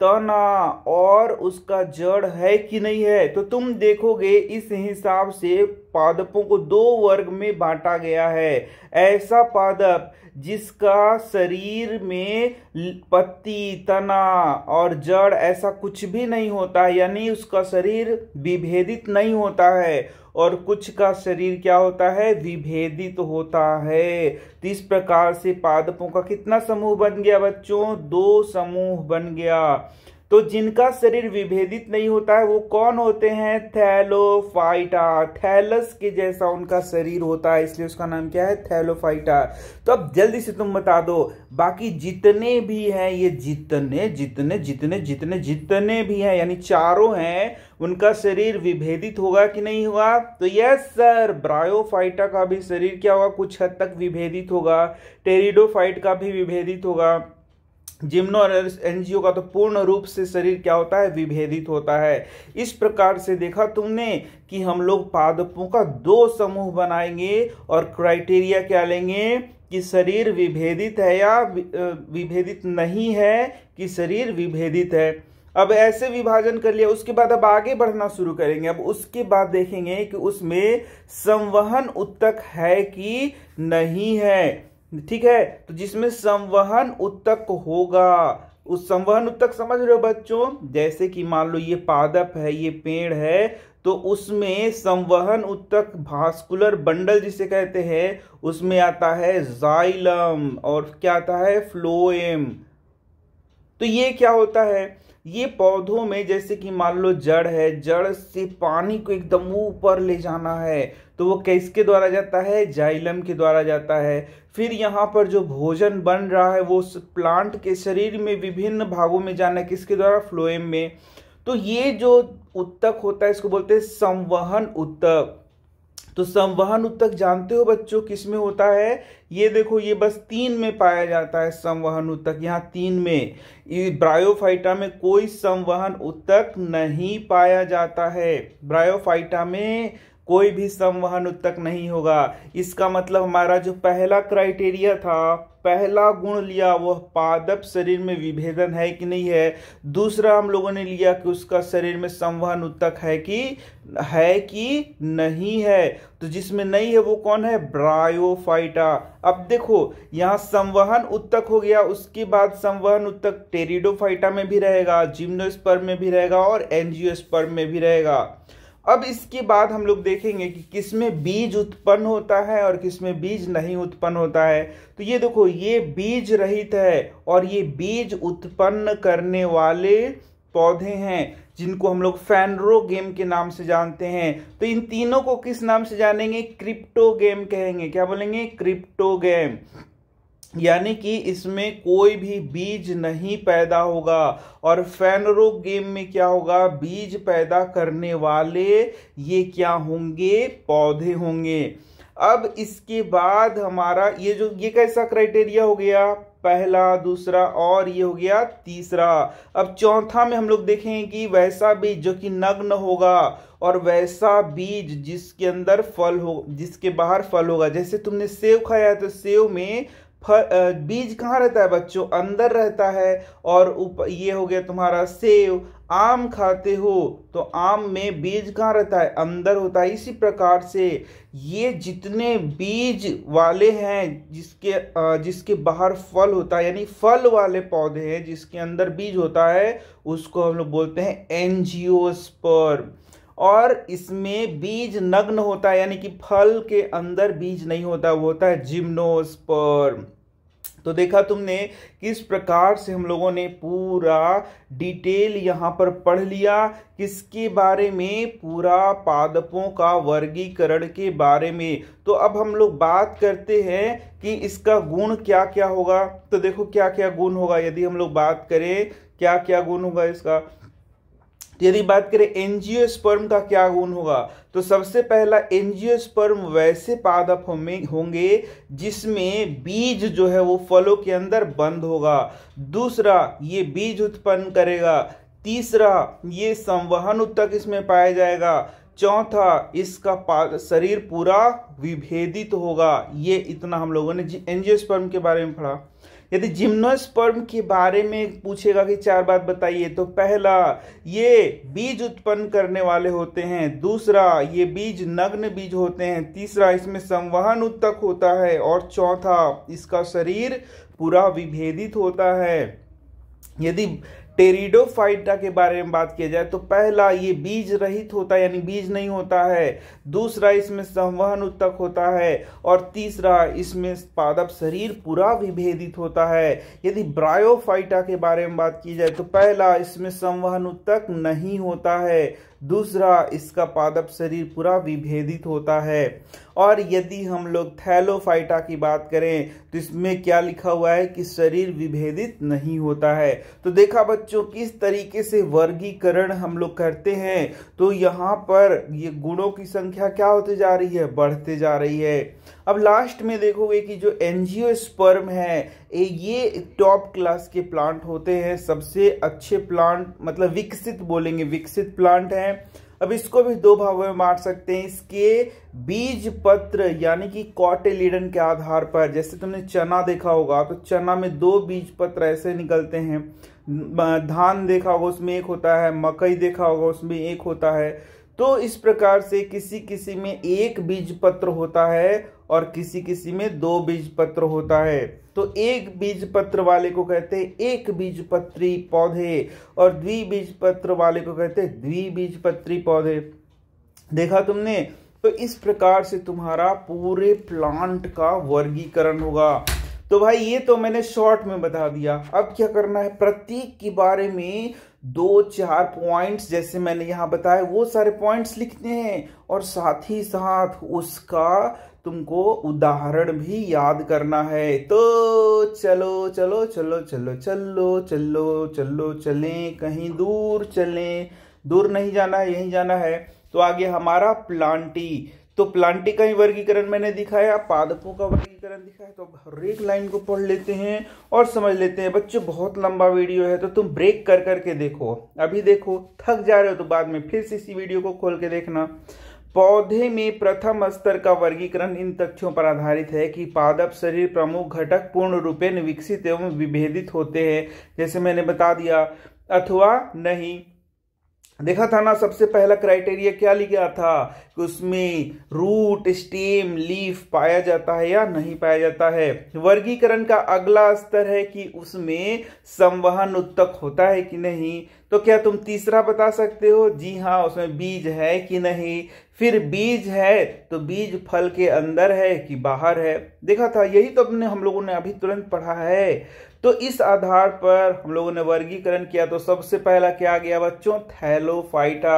तना और उसका जड़ है कि नहीं है तो तुम देखोगे इस हिसाब से पादपों को दो वर्ग में बांटा गया है ऐसा पादप जिसका शरीर में पत्ती तना और जड़ ऐसा कुछ भी नहीं होता है यानी उसका शरीर विभेदित नहीं होता है और कुछ का शरीर क्या होता है विभेदित होता है तो इस प्रकार से पादपों का कितना समूह बन गया बच्चों दो समूह बन गया तो जिनका शरीर विभेदित नहीं होता है वो कौन होते हैं थैलोफाइटा थैलस के जैसा उनका शरीर होता है इसलिए उसका नाम क्या है थैलोफाइटा तो अब जल्दी से तुम बता दो बाकी जितने भी हैं ये जितने जितने जितने जितने जितने भी हैं यानी चारों हैं उनका शरीर विभेदित होगा कि नहीं होगा तो यस सर ब्रायोफाइटा का भी शरीर क्या होगा कुछ हद तक विभेदित होगा टेरिडोफाइट का भी विभेदित होगा जिम्नो एनजीओ का तो पूर्ण रूप से शरीर क्या होता है विभेदित होता है इस प्रकार से देखा तुमने कि हम लोग पादपों का दो समूह बनाएंगे और क्राइटेरिया क्या लेंगे कि शरीर विभेदित है या विभेदित नहीं है कि शरीर विभेदित है अब ऐसे विभाजन कर लिया उसके बाद अब आगे बढ़ना शुरू करेंगे अब उसके बाद देखेंगे कि उसमें संवहन उत्तक है कि नहीं है ठीक है तो जिसमें संवहन उत्तक होगा उस संवहन उत्तक समझ रहे हो बच्चों जैसे कि मान लो ये पादप है ये पेड़ है तो उसमें संवहन उत्तक भास्कुलर बंडल जिसे कहते हैं उसमें आता है जाइलम और क्या आता है फ्लोएम तो ये क्या होता है ये पौधों में जैसे कि मान लो जड़ है जड़ से पानी को एकदम ऊपर ले जाना है तो वो किसके द्वारा जाता है जाइलम के द्वारा जाता है फिर यहाँ पर जो भोजन बन रहा है वो प्लांट के शरीर में विभिन्न भागों में जाना है किसके द्वारा फ्लोएम में तो ये जो उत्तक होता है इसको बोलते हैं संवहन उत्तक तो संवहन उत्तक जानते हो बच्चों किस में होता है ये देखो ये बस तीन में पाया जाता है संवहन उत्तक यहाँ तीन में ब्रायोफाइटा में कोई संवहन उत्तक नहीं पाया जाता है ब्रायोफाइटा में कोई भी संवहन उत्तक नहीं होगा इसका मतलब हमारा जो पहला क्राइटेरिया था पहला गुण लिया वह पादप शरीर में विभेदन है कि नहीं है दूसरा हम लोगों ने लिया कि उसका शरीर में संवहन उत्तक है कि है कि नहीं है तो जिसमें नहीं है वो कौन है ब्रायोफाइटा अब देखो यहाँ संवहन उत्तक हो गया उसके बाद संवहन उत्तक टेरिडोफाइटा में भी रहेगा जिम्नोस्पर्म में भी रहेगा और एनजियोस्पर्म में भी रहेगा अब इसके बाद हम लोग देखेंगे कि किसमें बीज उत्पन्न होता है और किसमें बीज नहीं उत्पन्न होता है तो ये देखो ये बीज रहित है और ये बीज उत्पन्न करने वाले पौधे हैं जिनको हम लोग फैनरो गेम के नाम से जानते हैं तो इन तीनों को किस नाम से जानेंगे क्रिप्टो गेम कहेंगे क्या बोलेंगे क्रिप्टो गेम यानी कि इसमें कोई भी बीज नहीं पैदा होगा और फैनरो गेम में क्या होगा बीज पैदा करने वाले ये क्या होंगे पौधे होंगे अब इसके बाद हमारा ये जो ये कैसा क्राइटेरिया हो गया पहला दूसरा और ये हो गया तीसरा अब चौथा में हम लोग देखेंगे कि वैसा बीज जो कि नग्न होगा और वैसा बीज जिसके अंदर फल हो जिसके बाहर फल होगा जैसे तुमने सेव खाया है तो सेव में फर, बीज कहाँ रहता है बच्चों अंदर रहता है और उप ये हो गया तुम्हारा सेव आम खाते हो तो आम में बीज कहाँ रहता है अंदर होता है इसी प्रकार से ये जितने बीज वाले हैं जिसके जिसके बाहर फल होता है यानी फल वाले पौधे हैं जिसके अंदर बीज होता है उसको हम लोग बोलते हैं एनजियोस्पर्म और इसमें बीज नग्न होता है यानी कि फल के अंदर बीज नहीं होता वो होता है जिम्नोस्पर्म तो देखा तुमने किस प्रकार से हम लोगों ने पूरा डिटेल यहाँ पर पढ़ लिया किसके बारे में पूरा पादपों का वर्गीकरण के बारे में तो अब हम लोग बात करते हैं कि इसका गुण क्या क्या होगा तो देखो क्या क्या गुण होगा यदि हम लोग बात करें क्या क्या गुण होगा इसका तो यदि बात करें स्पर्म का क्या गुण होगा तो सबसे पहला स्पर्म वैसे पादप में होंगे जिसमें बीज जो है वो फलों के अंदर बंद होगा दूसरा ये बीज उत्पन्न करेगा तीसरा ये संवहन उत्तक इसमें पाया जाएगा चौथा इसका शरीर पूरा विभेदित होगा ये इतना हम लोगों ने स्पर्म के बारे में पढ़ा यदि जिम्नोस्पर्म के बारे में पूछेगा कि चार बात बताइए तो पहला ये बीज उत्पन्न करने वाले होते हैं दूसरा ये बीज नग्न बीज होते हैं तीसरा इसमें संवहन उत्तक होता है और चौथा इसका शरीर पूरा विभेदित होता है यदि टेरिडोफाइटा के बारे में बात किया जाए तो पहला ये बीज रहित होता है यानी बीज नहीं होता है दूसरा इसमें संवहन उत्तक होता है और तीसरा इसमें पादप शरीर पूरा विभेदित होता है यदि ब्रायोफाइटा के बारे में बात की जाए तो पहला इसमें संवहन उत्तक नहीं होता है दूसरा इसका पादप शरीर पूरा विभेदित होता है और यदि हम लोग थैलोफाइटा की बात करें तो इसमें क्या लिखा हुआ है कि शरीर विभेदित नहीं होता है तो देखा बच्चों किस तरीके से वर्गीकरण हम लोग करते हैं तो यहाँ पर ये गुणों की संख्या क्या होती जा रही है बढ़ते जा रही है अब लास्ट में देखोगे कि जो एनजीओ स्पर्म है ये टॉप क्लास के प्लांट होते हैं सबसे अच्छे प्लांट मतलब विकसित बोलेंगे विकसित प्लांट है अब इसको भी दो भागों में बांट सकते हैं इसके बीज पत्र यानी कि कॉटेलिडन के आधार पर जैसे तुमने चना देखा होगा तो चना में दो बीज पत्र ऐसे निकलते हैं धान देखा होगा उसमें एक होता है मकई देखा होगा उसमें एक होता है तो इस प्रकार से किसी किसी में एक बीज पत्र होता है और किसी किसी में दो बीज पत्र होता है तो एक बीज पत्र वाले को कहते हैं एक बीज पत्री पौधे और द्विबीज पत्र वाले को कहते हैं द्विबीज पत्री पौधे देखा तुमने तो इस प्रकार से तुम्हारा पूरे प्लांट का वर्गीकरण होगा तो भाई ये तो मैंने शॉर्ट में बता दिया अब क्या करना है प्रतीक के बारे में दो चार पॉइंट्स जैसे मैंने यहाँ बताया वो सारे पॉइंट्स लिखने हैं और साथ ही साथ उसका तुमको उदाहरण भी याद करना है तो चलो चलो चलो चलो चलो चलो चलो चलें कहीं दूर चलें दूर नहीं जाना है यहीं जाना है तो आगे हमारा प्लांटी तो प्लांटी का ही वर्गीकरण मैंने दिखाया पादपों का वर्गीकरण दिखाया तो हर एक लाइन को पढ़ लेते हैं और समझ लेते हैं बच्चों बहुत लंबा वीडियो है तो तुम ब्रेक कर कर के देखो अभी देखो थक जा रहे हो तो बाद में फिर से इसी वीडियो को खोल के देखना पौधे में प्रथम स्तर का वर्गीकरण इन तथ्यों पर आधारित है कि पादप शरीर प्रमुख घटक पूर्ण रूपेण विकसित एवं विभेदित होते हैं जैसे मैंने बता दिया अथवा नहीं देखा था ना सबसे पहला क्राइटेरिया क्या लिखा था कि उसमें रूट स्टेम लीफ पाया जाता है या नहीं पाया जाता है वर्गीकरण का अगला स्तर है कि उसमें संवहन उत्तक होता है कि नहीं तो क्या तुम तीसरा बता सकते हो जी हाँ उसमें बीज है कि नहीं फिर बीज है तो बीज फल के अंदर है कि बाहर है देखा था यही तो अपने हम लोगों ने अभी तुरंत पढ़ा है तो इस आधार पर हम लोगों ने वर्गीकरण किया तो सबसे पहला क्या आ गया बच्चों थैलोफाइटा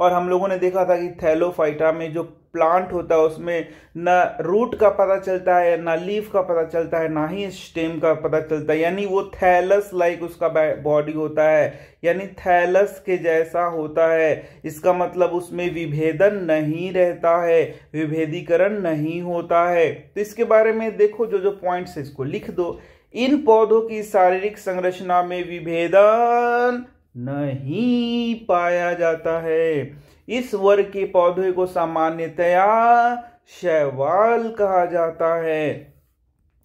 और हम लोगों ने देखा था कि थैलोफाइटा में जो प्लांट होता है उसमें ना रूट का पता चलता है ना लीफ का पता चलता है ना ही स्टेम का पता चलता है यानी वो थैलस लाइक उसका बॉडी होता है यानी थैलस के जैसा होता है इसका मतलब उसमें विभेदन नहीं रहता है विभेदीकरण नहीं होता है तो इसके बारे में देखो जो जो पॉइंट्स है इसको लिख दो इन पौधों की शारीरिक संरचना में विभेदन नहीं पाया जाता है इस वर्ग के पौधे को सामान्यतया शैवाल कहा जाता है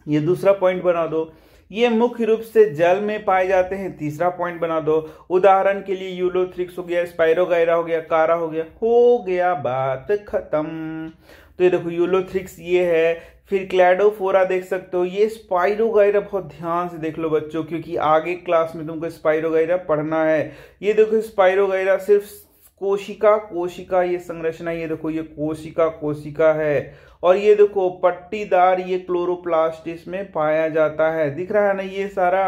ये दूसरा पॉइंट बना दो ये मुख्य रूप से जल में पाए जाते हैं तीसरा पॉइंट बना दो उदाहरण के लिए यूलोथ्रिक्स हो गया स्पायरोगायरा हो गया कारा हो गया हो गया बात खत्म तो ये देखो यूलोथ्रिक्स ये है फिर क्लैडोफोरा देख सकते हो ये स्पाइरोगाइरा बहुत ध्यान से देख लो बच्चों क्योंकि आगे क्लास में तुमको स्पाइरोगाइरा पढ़ना है ये देखो स्पाइरोगाइरा सिर्फ कोशिका कोशिका ये संरचना ये देखो ये कोशिका कोशिका है और ये देखो पट्टीदार ये क्लोरोप्लास्ट इसमें पाया जाता है दिख रहा है ना ये सारा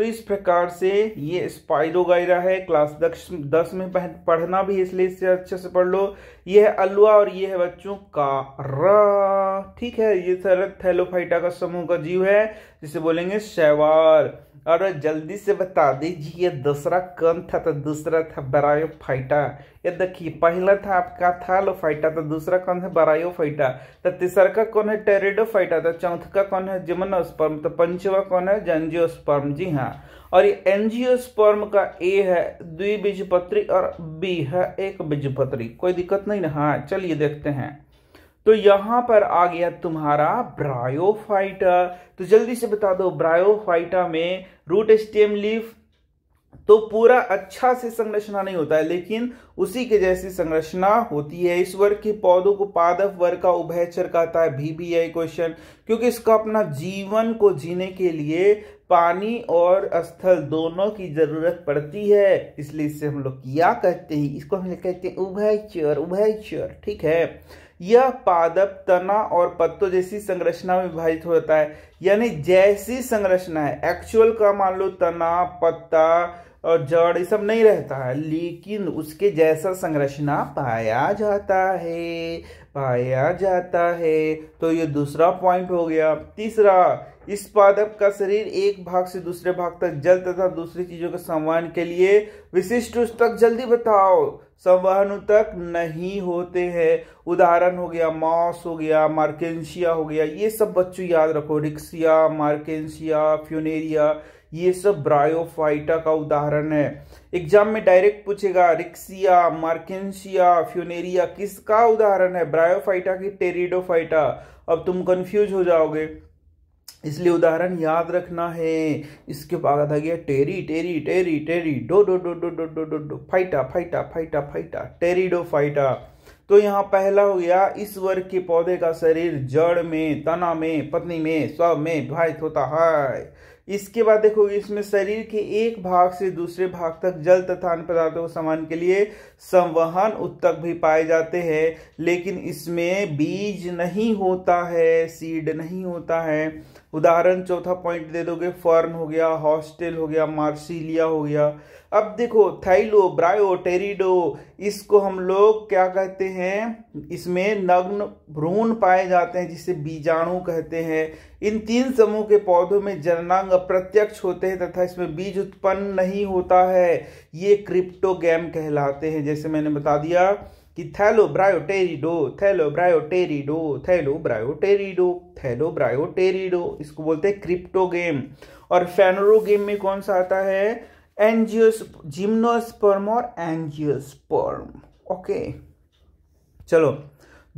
तो इस प्रकार से ये स्पाइरोगायरा है क्लास दस दस में पढ़ना भी इसलिए इससे अच्छे से पढ़ लो ये है अलुआ और ये है बच्चों रा ठीक है ये सरत थैलोफाइटा का समूह का जीव है जिसे बोलेंगे शैवार और जल्दी से बता दीजिए दूसरा कौन था तो दूसरा था बरायो फाइटा ये देखिए पहला था आपका लो फाइटा तो दूसरा कौन है बरायो फाइटा तो तीसरा का कौन है टेरिडो फाइटा तो चौथा कौन है स्पर्म तो पंचवा कौन है स्पर्म जी हाँ और ये स्पर्म का ए है बीजपत्री और बी है एक बीजपत्री कोई दिक्कत नहीं ना हाँ चलिए देखते हैं तो यहां पर आ गया तुम्हारा ब्रायोफाइटा तो जल्दी से बता दो ब्रायोफाइटा में रूट स्टेम लीफ तो पूरा अच्छा से संरचना नहीं होता है लेकिन उसी के जैसी संरचना होती है इस वर्ग के पौधों को पादप वर्ग का उभयचर कहता है भीबीआई क्वेश्चन क्योंकि इसका अपना जीवन को जीने के लिए पानी और स्थल दोनों की जरूरत पड़ती है इसलिए इससे हम लोग क्या कहते हैं इसको हम लोग कहते हैं उभयचर उभयचर ठीक है यह पादप तना और पत्तों जैसी संरचना में विभाजित होता है यानी जैसी संरचना है एक्चुअल का मान लो तना पत्ता और जड़ ये सब नहीं रहता है लेकिन उसके जैसा संरचना पाया जाता है पाया जाता है तो ये दूसरा पॉइंट हो गया तीसरा इस पादप का शरीर एक भाग से दूसरे भाग तक जल तथा दूसरी चीजों के सम्मान के लिए विशिष्ट तक जल्दी बताओ संवहन तक नहीं होते हैं उदाहरण हो गया मॉस हो गया मार्केंशिया हो गया ये सब बच्चों याद रखो रिक्सिया मार्केंशिया फ्यूनेरिया ये सब ब्रायोफाइटा का उदाहरण है एग्जाम में डायरेक्ट पूछेगा रिक्सिया मार्केंशिया फ्यूनेरिया किसका उदाहरण है ब्रायोफाइटा की टेरिडोफाइटा अब तुम कंफ्यूज हो जाओगे इसलिए उदाहरण याद रखना है इसके बाद आ गया टेरी टेरी टेरी टेरी डो डो डो डो डो डो डो डो फाइटा फाइटा फाइटा फाइटा टेरी डो फाइटा तो यहाँ पहला हो गया इस वर्ग के पौधे का शरीर जड़ में तना में पत्नी में स्व में विभाजित होता है इसके बाद देखोगे इसमें शरीर के एक भाग से दूसरे भाग तक जल तथा अन्य पदार्थों को समान के लिए संवहन उत्तक भी पाए जाते हैं लेकिन इसमें बीज नहीं होता है सीड नहीं होता है उदाहरण चौथा पॉइंट दे दोगे फर्न हो गया हॉस्टेल हो गया मार्सिलिया हो गया अब देखो थाइलो ब्रायो टेरिडो इसको हम लोग क्या कहते हैं इसमें नग्न भ्रूण पाए जाते हैं जिसे बीजाणु कहते हैं इन तीन समूह के पौधों में जननांग अप्रत्यक्ष होते हैं तथा इसमें बीज उत्पन्न नहीं होता है ये क्रिप्टोगैम कहलाते हैं जैसे मैंने बता दिया कि टेरिडो थैलो ब्रायो टेरिडो इसको बोलते हैं क्रिप्टो गेम और फेनरो गेम में कौन सा आता है एनजियोस जिम्नोस्पर्म और एनजियोस्पर्म ओके चलो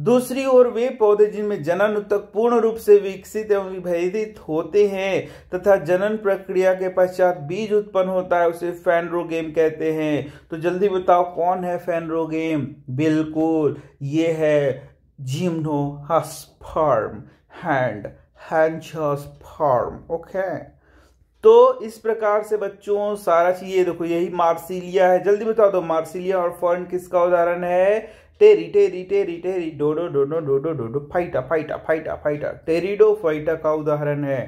दूसरी ओर वे पौधे जिनमें जनन उत्तक पूर्ण रूप से विकसित एवं विभेदित होते हैं तथा जनन प्रक्रिया के पश्चात बीज उत्पन्न होता है उसे फैनरोगेम कहते हैं तो जल्दी बताओ कौन है फैनरोगेम बिल्कुल ये है जिम्नो हस्फर्म हैंड हैंडस्फर्म ओके तो इस प्रकार से बच्चों सारा चीज ये देखो यही मार्सिलिया है जल्दी बता दो तो मार्सिलिया और फर्न किसका उदाहरण है तेरी तेरी तेरी तेरी डोडो डोडो डोडो डोडो फाइटा फाइटा फाइटा फाइटा टेरिडो फाइटा का उदाहरण है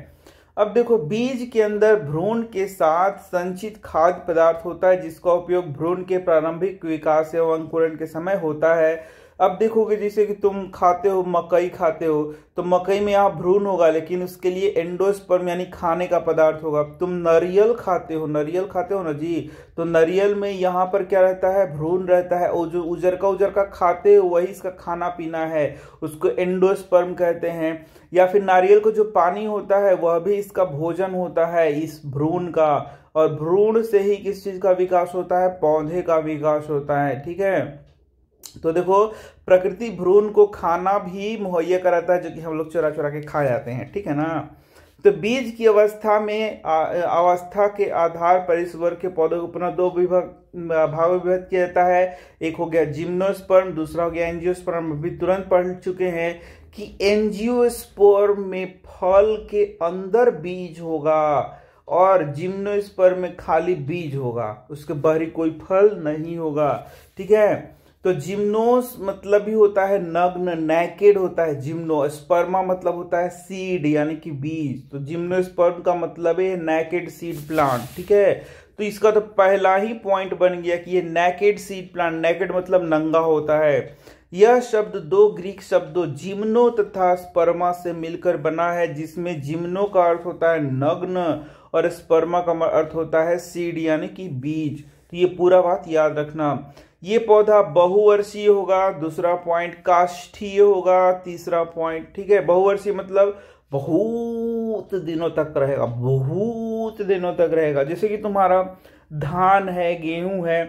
अब देखो बीज के अंदर भ्रूण के साथ संचित खाद्य पदार्थ होता है जिसका उपयोग भ्रूण के प्रारंभिक विकास एवं अंकुरण के समय होता है अब देखोगे जैसे कि तुम खाते हो मकई खाते हो तो मकई में यहाँ भ्रूण होगा लेकिन उसके लिए एंडोस्पर्म यानी खाने का पदार्थ होगा तुम नरियल खाते हो नरियल खाते हो ना जी तो नरियल में यहाँ पर क्या रहता है भ्रूण रहता है और जो उजर का उजर का खाते हो वही इसका खाना पीना है उसको एंडोस्पर्म कहते हैं या फिर नारियल का जो पानी होता है वह भी इसका भोजन होता है इस भ्रूण का और भ्रूण से ही किस चीज का विकास होता है पौधे का विकास होता है ठीक है तो देखो प्रकृति भ्रूण को खाना भी मुहैया कराता है जो कि हम लोग चुरा चुरा के खा जाते हैं ठीक है ना तो बीज की अवस्था में आ, अवस्था के आधार पर इस वर्ग के पौधों को पुनः दो विभाग भाव विभक्त किया जाता है एक हो गया जिम्नोस्पर्म दूसरा हो गया एनजियोस्पर्म अभी तुरंत पढ़ चुके हैं कि एनजियोस्पर्म में फल के अंदर बीज होगा और जिम्नोस्पर्म में खाली बीज होगा उसके बाहरी कोई फल नहीं होगा ठीक है तो जिम्नोस मतलब भी होता है नग्न नैकेड होता है जिम्नो स्पर्मा मतलब होता है सीड यानी कि बीज तो जिम्नोस्पर्म का मतलब है नैकेड सीड प्लांट ठीक है तो इसका तो पहला ही पॉइंट बन गया कि ये नैकेड सीड प्लांट नैकेड मतलब नंगा होता है यह शब्द दो ग्रीक शब्दों जिम्नो तथा स्पर्मा से मिलकर बना है जिसमें जिम्नो का अर्थ होता है नग्न और स्पर्मा का अर्थ होता है सीड यानी कि बीज तो ये पूरा बात याद रखना ये पौधा बहुवर्षीय होगा दूसरा पॉइंट काष्ठीय होगा तीसरा पॉइंट ठीक है बहुवर्षीय मतलब बहुत दिनों तक रहेगा बहुत दिनों तक रहेगा जैसे कि तुम्हारा धान है गेहूं है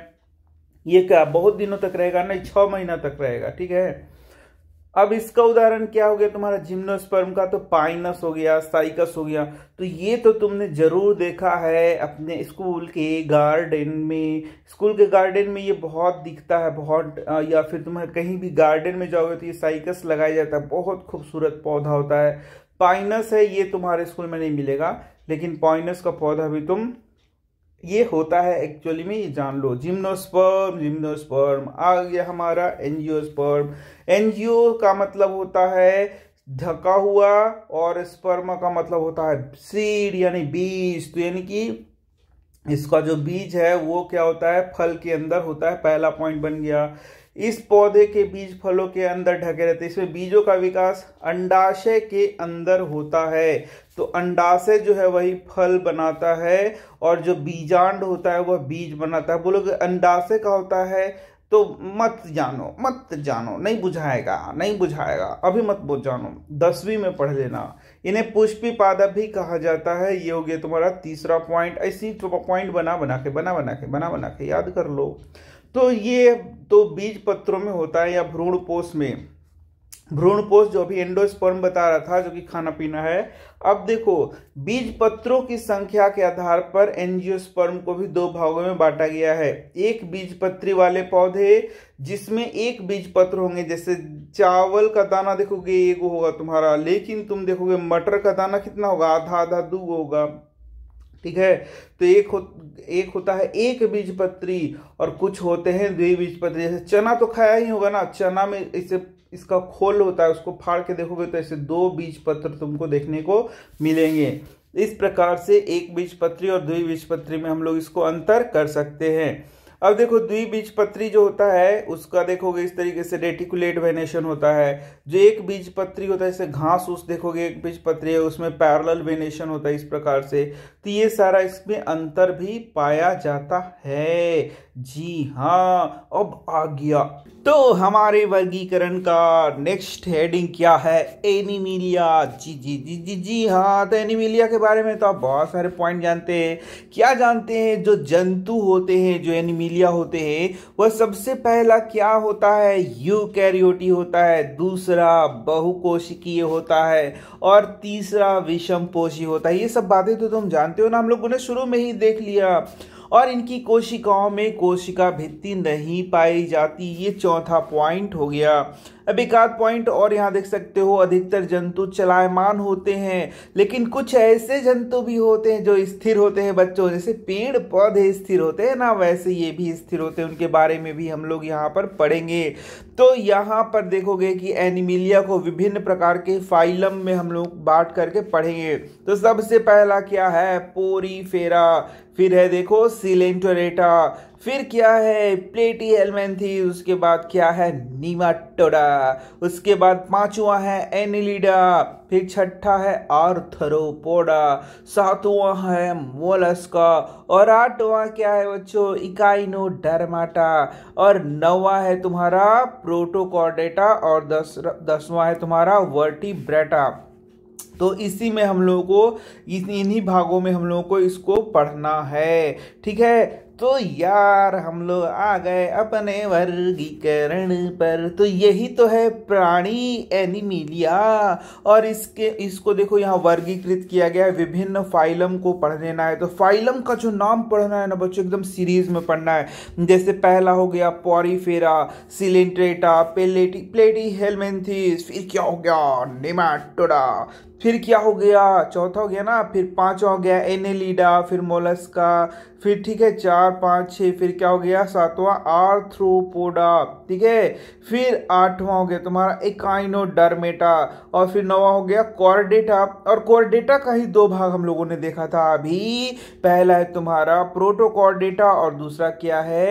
ये क्या बहुत दिनों तक रहेगा नहीं छह महीना तक रहेगा ठीक है अब इसका उदाहरण क्या हो गया तुम्हारा जिम्नोस्पर्म का तो पाइनस हो गया साइकस हो गया तो ये तो तुमने जरूर देखा है अपने स्कूल के गार्डन में स्कूल के गार्डन में ये बहुत दिखता है बहुत या फिर तुम्हें कहीं भी गार्डन में जाओगे तो ये साइकस लगाया जाता है बहुत खूबसूरत पौधा होता है पाइनस है ये तुम्हारे स्कूल में नहीं मिलेगा लेकिन पाइनस का पौधा भी तुम ये होता है एक्चुअली में ये जान लो जिम्नोस्पर्म जिम्नोस्पर्म आ गया हमारा एनजियोस्पर्म एनजियो का मतलब होता है ढका हुआ और स्पर्म का मतलब होता है सीड यानी बीज तो यानी कि इसका जो बीज है वो क्या होता है फल के अंदर होता है पहला पॉइंट बन गया इस पौधे के बीज फलों के अंदर ढके रहते हैं इसमें बीजों का विकास अंडाशय के अंदर होता है तो अंडाशय जो है वही फल बनाता है और जो बीजांड होता है वह बीज बनाता है बोलोगे अंडाशय का होता है तो मत जानो मत जानो नहीं बुझाएगा नहीं बुझाएगा अभी मत बोझ जानो दसवीं में पढ़ लेना इन्हें पुष्पी पादप भी कहा जाता है ये हो गया तुम्हारा तीसरा पॉइंट ऐसी पॉइंट बना बना के बना बना के बना बना के याद कर लो तो ये तो बीज पत्रों में होता है या भ्रूण पोष में भ्रूण पोष जो अभी एंडोस्पर्म बता रहा था जो कि खाना पीना है अब देखो बीज पत्रों की संख्या के आधार पर एंजियोस्पर्म को भी दो भागों में बांटा गया है एक बीज पत्री वाले पौधे जिसमें एक बीज पत्र होंगे जैसे चावल का दाना देखोगे एक होगा तुम्हारा लेकिन तुम देखोगे मटर का दाना कितना होगा आधा आधा दो होगा ठीक है तो एक हो एक होता है एक बीजपत्री और कुछ होते हैं द्विबीजपत्री जैसे चना तो खाया ही होगा ना चना में इसे इसका खोल होता है उसको फाड़ के देखोगे तो ऐसे दो बीज पत्र तुमको देखने को मिलेंगे इस प्रकार से एक बीजपत्री और द्विबीजपत्री में हम लोग इसको अंतर कर सकते हैं अब देखो द्विबीजपत्री जो होता है उसका देखोगे इस तरीके से रेटिकुलेट वेनेशन होता है जो एक बीजपत्री होता है जैसे घास उस देखोगे एक बीजपत्री है उसमें पैरल वेनेशन होता है इस प्रकार से तो ये सारा इसमें अंतर भी पाया जाता है जी हाँ अब आ गया तो हमारे वर्गीकरण का नेक्स्ट हेडिंग क्या है एनिमीलिया जी जी जी जी जी हाँ तो एनीमिलिया के बारे में तो आप बहुत सारे पॉइंट जानते हैं क्या जानते हैं जो जंतु होते हैं जो एनिमीलिया होते हैं वह सबसे पहला क्या होता है कैरियोटी होता है दूसरा बहुकोशिकीय होता है और तीसरा विषम पोषी होता है ये सब बातें तो तुम जानते जानते हो ना हम लोगों ने शुरू में ही देख लिया और इनकी कोशिकाओं में कोशिका भित्ति नहीं पाई जाती ये चौथा पॉइंट हो गया अब एक आध पॉइंट और यहाँ देख सकते हो अधिकतर जंतु चलायमान होते हैं लेकिन कुछ ऐसे जंतु भी होते हैं जो स्थिर होते हैं बच्चों जैसे पेड़ पौधे स्थिर होते हैं ना वैसे ये भी स्थिर होते हैं उनके बारे में भी हम लोग यहाँ पर पढ़ेंगे तो यहाँ पर देखोगे कि एनिमिलिया को विभिन्न प्रकार के फाइलम में हम लोग बांट करके पढ़ेंगे तो सबसे पहला क्या है फेरा फिर है देखो सिलेंटोरेटा फिर क्या है प्लेटी हेलमैन थी उसके बाद क्या है नीमा टोडा उसके बाद पांचवा है एनिलीडा फिर छठा है आर्थरोपोडा सातवां है मोलस्का और आठवां क्या है बच्चों इकाइनो डरमाटा और नवा है तुम्हारा प्रोटोकॉर्डेटा और दस दसवां है तुम्हारा वर्टिब्रेटा तो इसी में हम लोगों को इन्हीं भागों में हम लोगों को इसको पढ़ना है ठीक है तो यार हम लोग आ गए अपने वर्गीकरण पर तो यही तो है प्राणी एनिमिलिया और इसके इसको देखो यहाँ वर्गीकृत किया गया है विभिन्न फाइलम को पढ़ लेना है तो फाइलम का जो नाम पढ़ना है ना बच्चों एकदम सीरीज में पढ़ना है जैसे पहला हो गया पॉरीफेरा सिलेंट्रेटा पेलेटी प्लेटी हेलमेंथिस फिर क्या हो गया निमाटोडा फिर क्या हो गया चौथा हो गया ना फिर पांचवा हो गया एनेलिडा फिर मोलस्का फिर ठीक है चार पाँच छः फिर क्या हो गया सातवां आर्थ्रोपोडा ठीक है फिर आठवां हो गया तुम्हारा इकाइनो डरमेटा और फिर नवा हो गया कॉर्डेटा और कॉर्डेटा का ही दो भाग हम लोगों ने देखा था अभी पहला है तुम्हारा प्रोटोकॉर्डेटा और दूसरा क्या है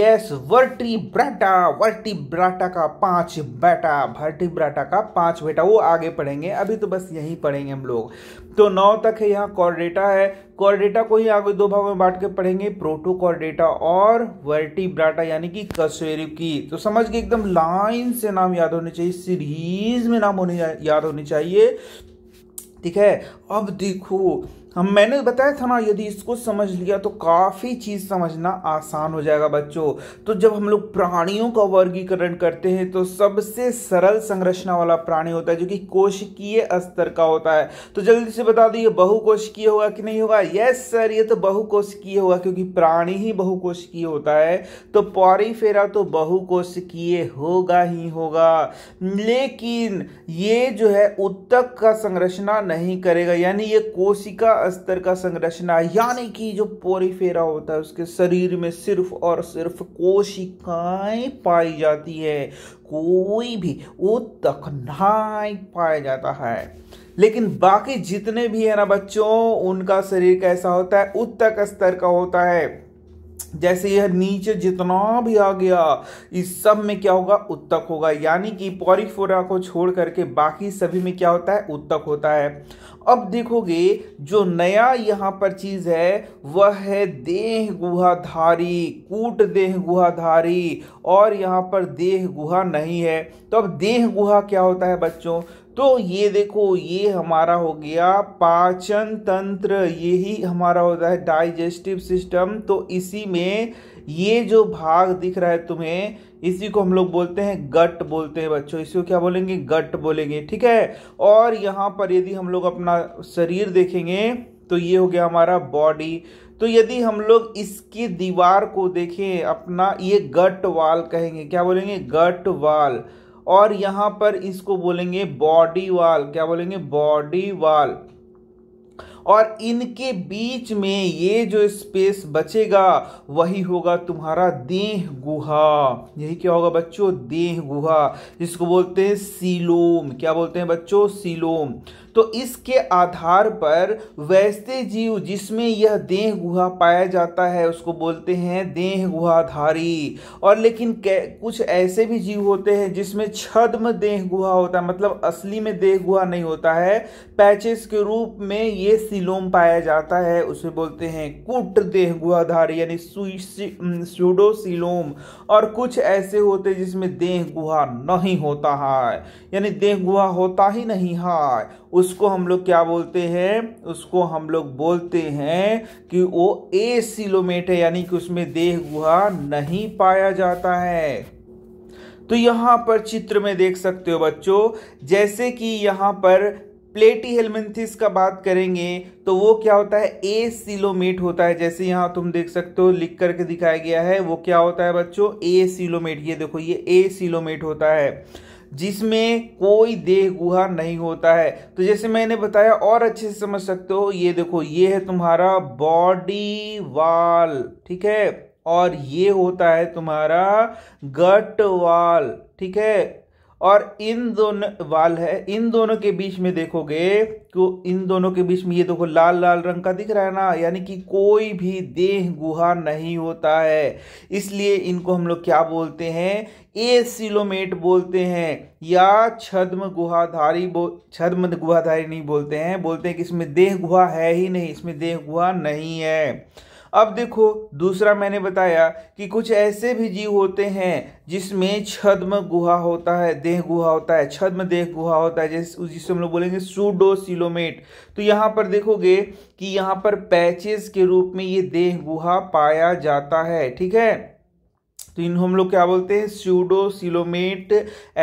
यस वर्टिब्राटा वर्टिब्राटा का पांच बेटा वर्टिब्राटा का पांच बेटा वो आगे पढ़ेंगे अभी तो बस यही पढ़ेंगे हम लोग तो नौ तक है यहाँ कॉर्डेटा है कॉर्डेटा को ही आगे दो भागों में बांट के पढ़ेंगे कॉर्डेटा और वर्टिब्राटा यानी कि कशेरु की तो समझ के एकदम लाइन से नाम याद होने चाहिए सीरीज में नाम होने याद होने चाहिए ठीक है अब देखो हम मैंने बताया था ना यदि इसको समझ लिया तो काफ़ी चीज़ समझना आसान हो जाएगा बच्चों तो जब हम लोग प्राणियों का वर्गीकरण करते हैं तो सबसे सरल संरचना वाला प्राणी होता है जो कि कोशिकीय स्तर का होता है तो जल्दी से बता दो ये बहुकोशिकीय होगा कि नहीं होगा यस सर ये तो बहुकोशिकीय होगा क्योंकि प्राणी ही बहुकोशिकीय होता है तो पॉरीफेरा तो बहुकोशिकीय होगा ही होगा लेकिन ये जो है उत्तक का संरचना नहीं करेगा यानी ये कोशिका अस्तर का संरचना यानी कि जो पोरीफेरा होता है उसके शरीर में सिर्फ और सिर्फ कोशिकाएं पाई जाती है कोई भी वो तखनाई पाया जाता है लेकिन बाकी जितने भी है ना बच्चों उनका शरीर कैसा होता है उत्तक स्तर का होता है जैसे यह नीचे जितना भी आ गया इस सब में क्या होगा उत्तक होगा यानी कि पॉरिफोरा को छोड़ करके बाकी सभी में क्या होता है उत्तक होता है अब देखोगे जो नया यहाँ पर चीज है वह है देह गुहाधारी कूट देह गुहाधारी और यहाँ पर देह गुहा नहीं है तो अब देह गुहा क्या होता है बच्चों तो ये देखो ये हमारा हो गया पाचन तंत्र यही हमारा होता है डाइजेस्टिव सिस्टम तो इसी में ये जो भाग दिख रहा है तुम्हें इसी को हम लोग बोलते हैं गट बोलते हैं बच्चों इसी को क्या बोलेंगे गट बोलेंगे ठीक है और यहाँ पर यदि हम लोग अपना शरीर देखेंगे तो ये हो गया हमारा बॉडी तो यदि हम लोग इसकी दीवार को देखें अपना ये गट वाल कहेंगे क्या बोलेंगे गट वाल और यहां पर इसको बोलेंगे बॉडी वाल क्या बोलेंगे बॉडी वाल और इनके बीच में ये जो स्पेस बचेगा वही होगा तुम्हारा देह गुहा यही क्या होगा बच्चों देह गुहा जिसको बोलते हैं सीलोम क्या बोलते हैं बच्चों सीलोम तो इसके आधार पर वैसे जीव जिसमें यह देह गुहा पाया जाता है उसको बोलते हैं देह गुहाधारी और लेकिन कुछ ऐसे भी जीव होते हैं जिसमें छद्म देह गुहा होता है मतलब असली में देह गुहा नहीं होता है पैचेस के रूप में ये सिलोम पाया जाता है उसे बोलते हैं कुट देह गुहाधारी यानी स्यूडोसिलोम और कुछ ऐसे होते हैं जिसमें देह गुहा नहीं होता है यानी देह गुहा होता ही नहीं है उसको हम लोग क्या बोलते हैं उसको हम लोग बोलते हैं कि वो ए सिलोमेट है यानी कि उसमें देह गुहा नहीं पाया जाता है तो यहां पर चित्र में देख सकते हो बच्चों जैसे कि यहां पर प्लेटी हेलमेंथिस का बात करेंगे तो वो क्या होता है ए सिलोमेट होता है जैसे यहां तुम देख सकते हो लिख करके दिखाया गया है वो क्या होता है बच्चों ए सिलोमेट ये देखो ये ए सिलोमेट होता है जिसमें कोई देह गुहा नहीं होता है तो जैसे मैंने बताया और अच्छे से समझ सकते हो ये देखो ये है तुम्हारा बॉडी वाल ठीक है और ये होता है तुम्हारा गट वाल ठीक है और इन दोनों वाल है इन दोनों के बीच में देखोगे तो इन दोनों के बीच में ये देखो लाल लाल रंग का दिख रहा है ना यानी कि कोई भी देह गुहा नहीं होता है इसलिए इनको हम लोग क्या बोलते हैं ए सिलोमेट बोलते हैं या छद्म गुहाधारी बो छद्म गुहाधारी नहीं बोलते हैं बोलते हैं कि इसमें देह गुहा है ही नहीं इसमें देह गुहा नहीं है अब देखो दूसरा मैंने बताया कि कुछ ऐसे भी जीव होते हैं जिसमें छद्म गुहा होता है देह गुहा होता है छद्म देह गुहा होता है जैसे जिससे हम लोग बोलेंगे सूडोसिलोमेट तो यहाँ पर देखोगे कि यहाँ पर पैचेस के रूप में ये देह गुहा पाया जाता है ठीक है तो इन हम लोग क्या बोलते हैं सिलोमेट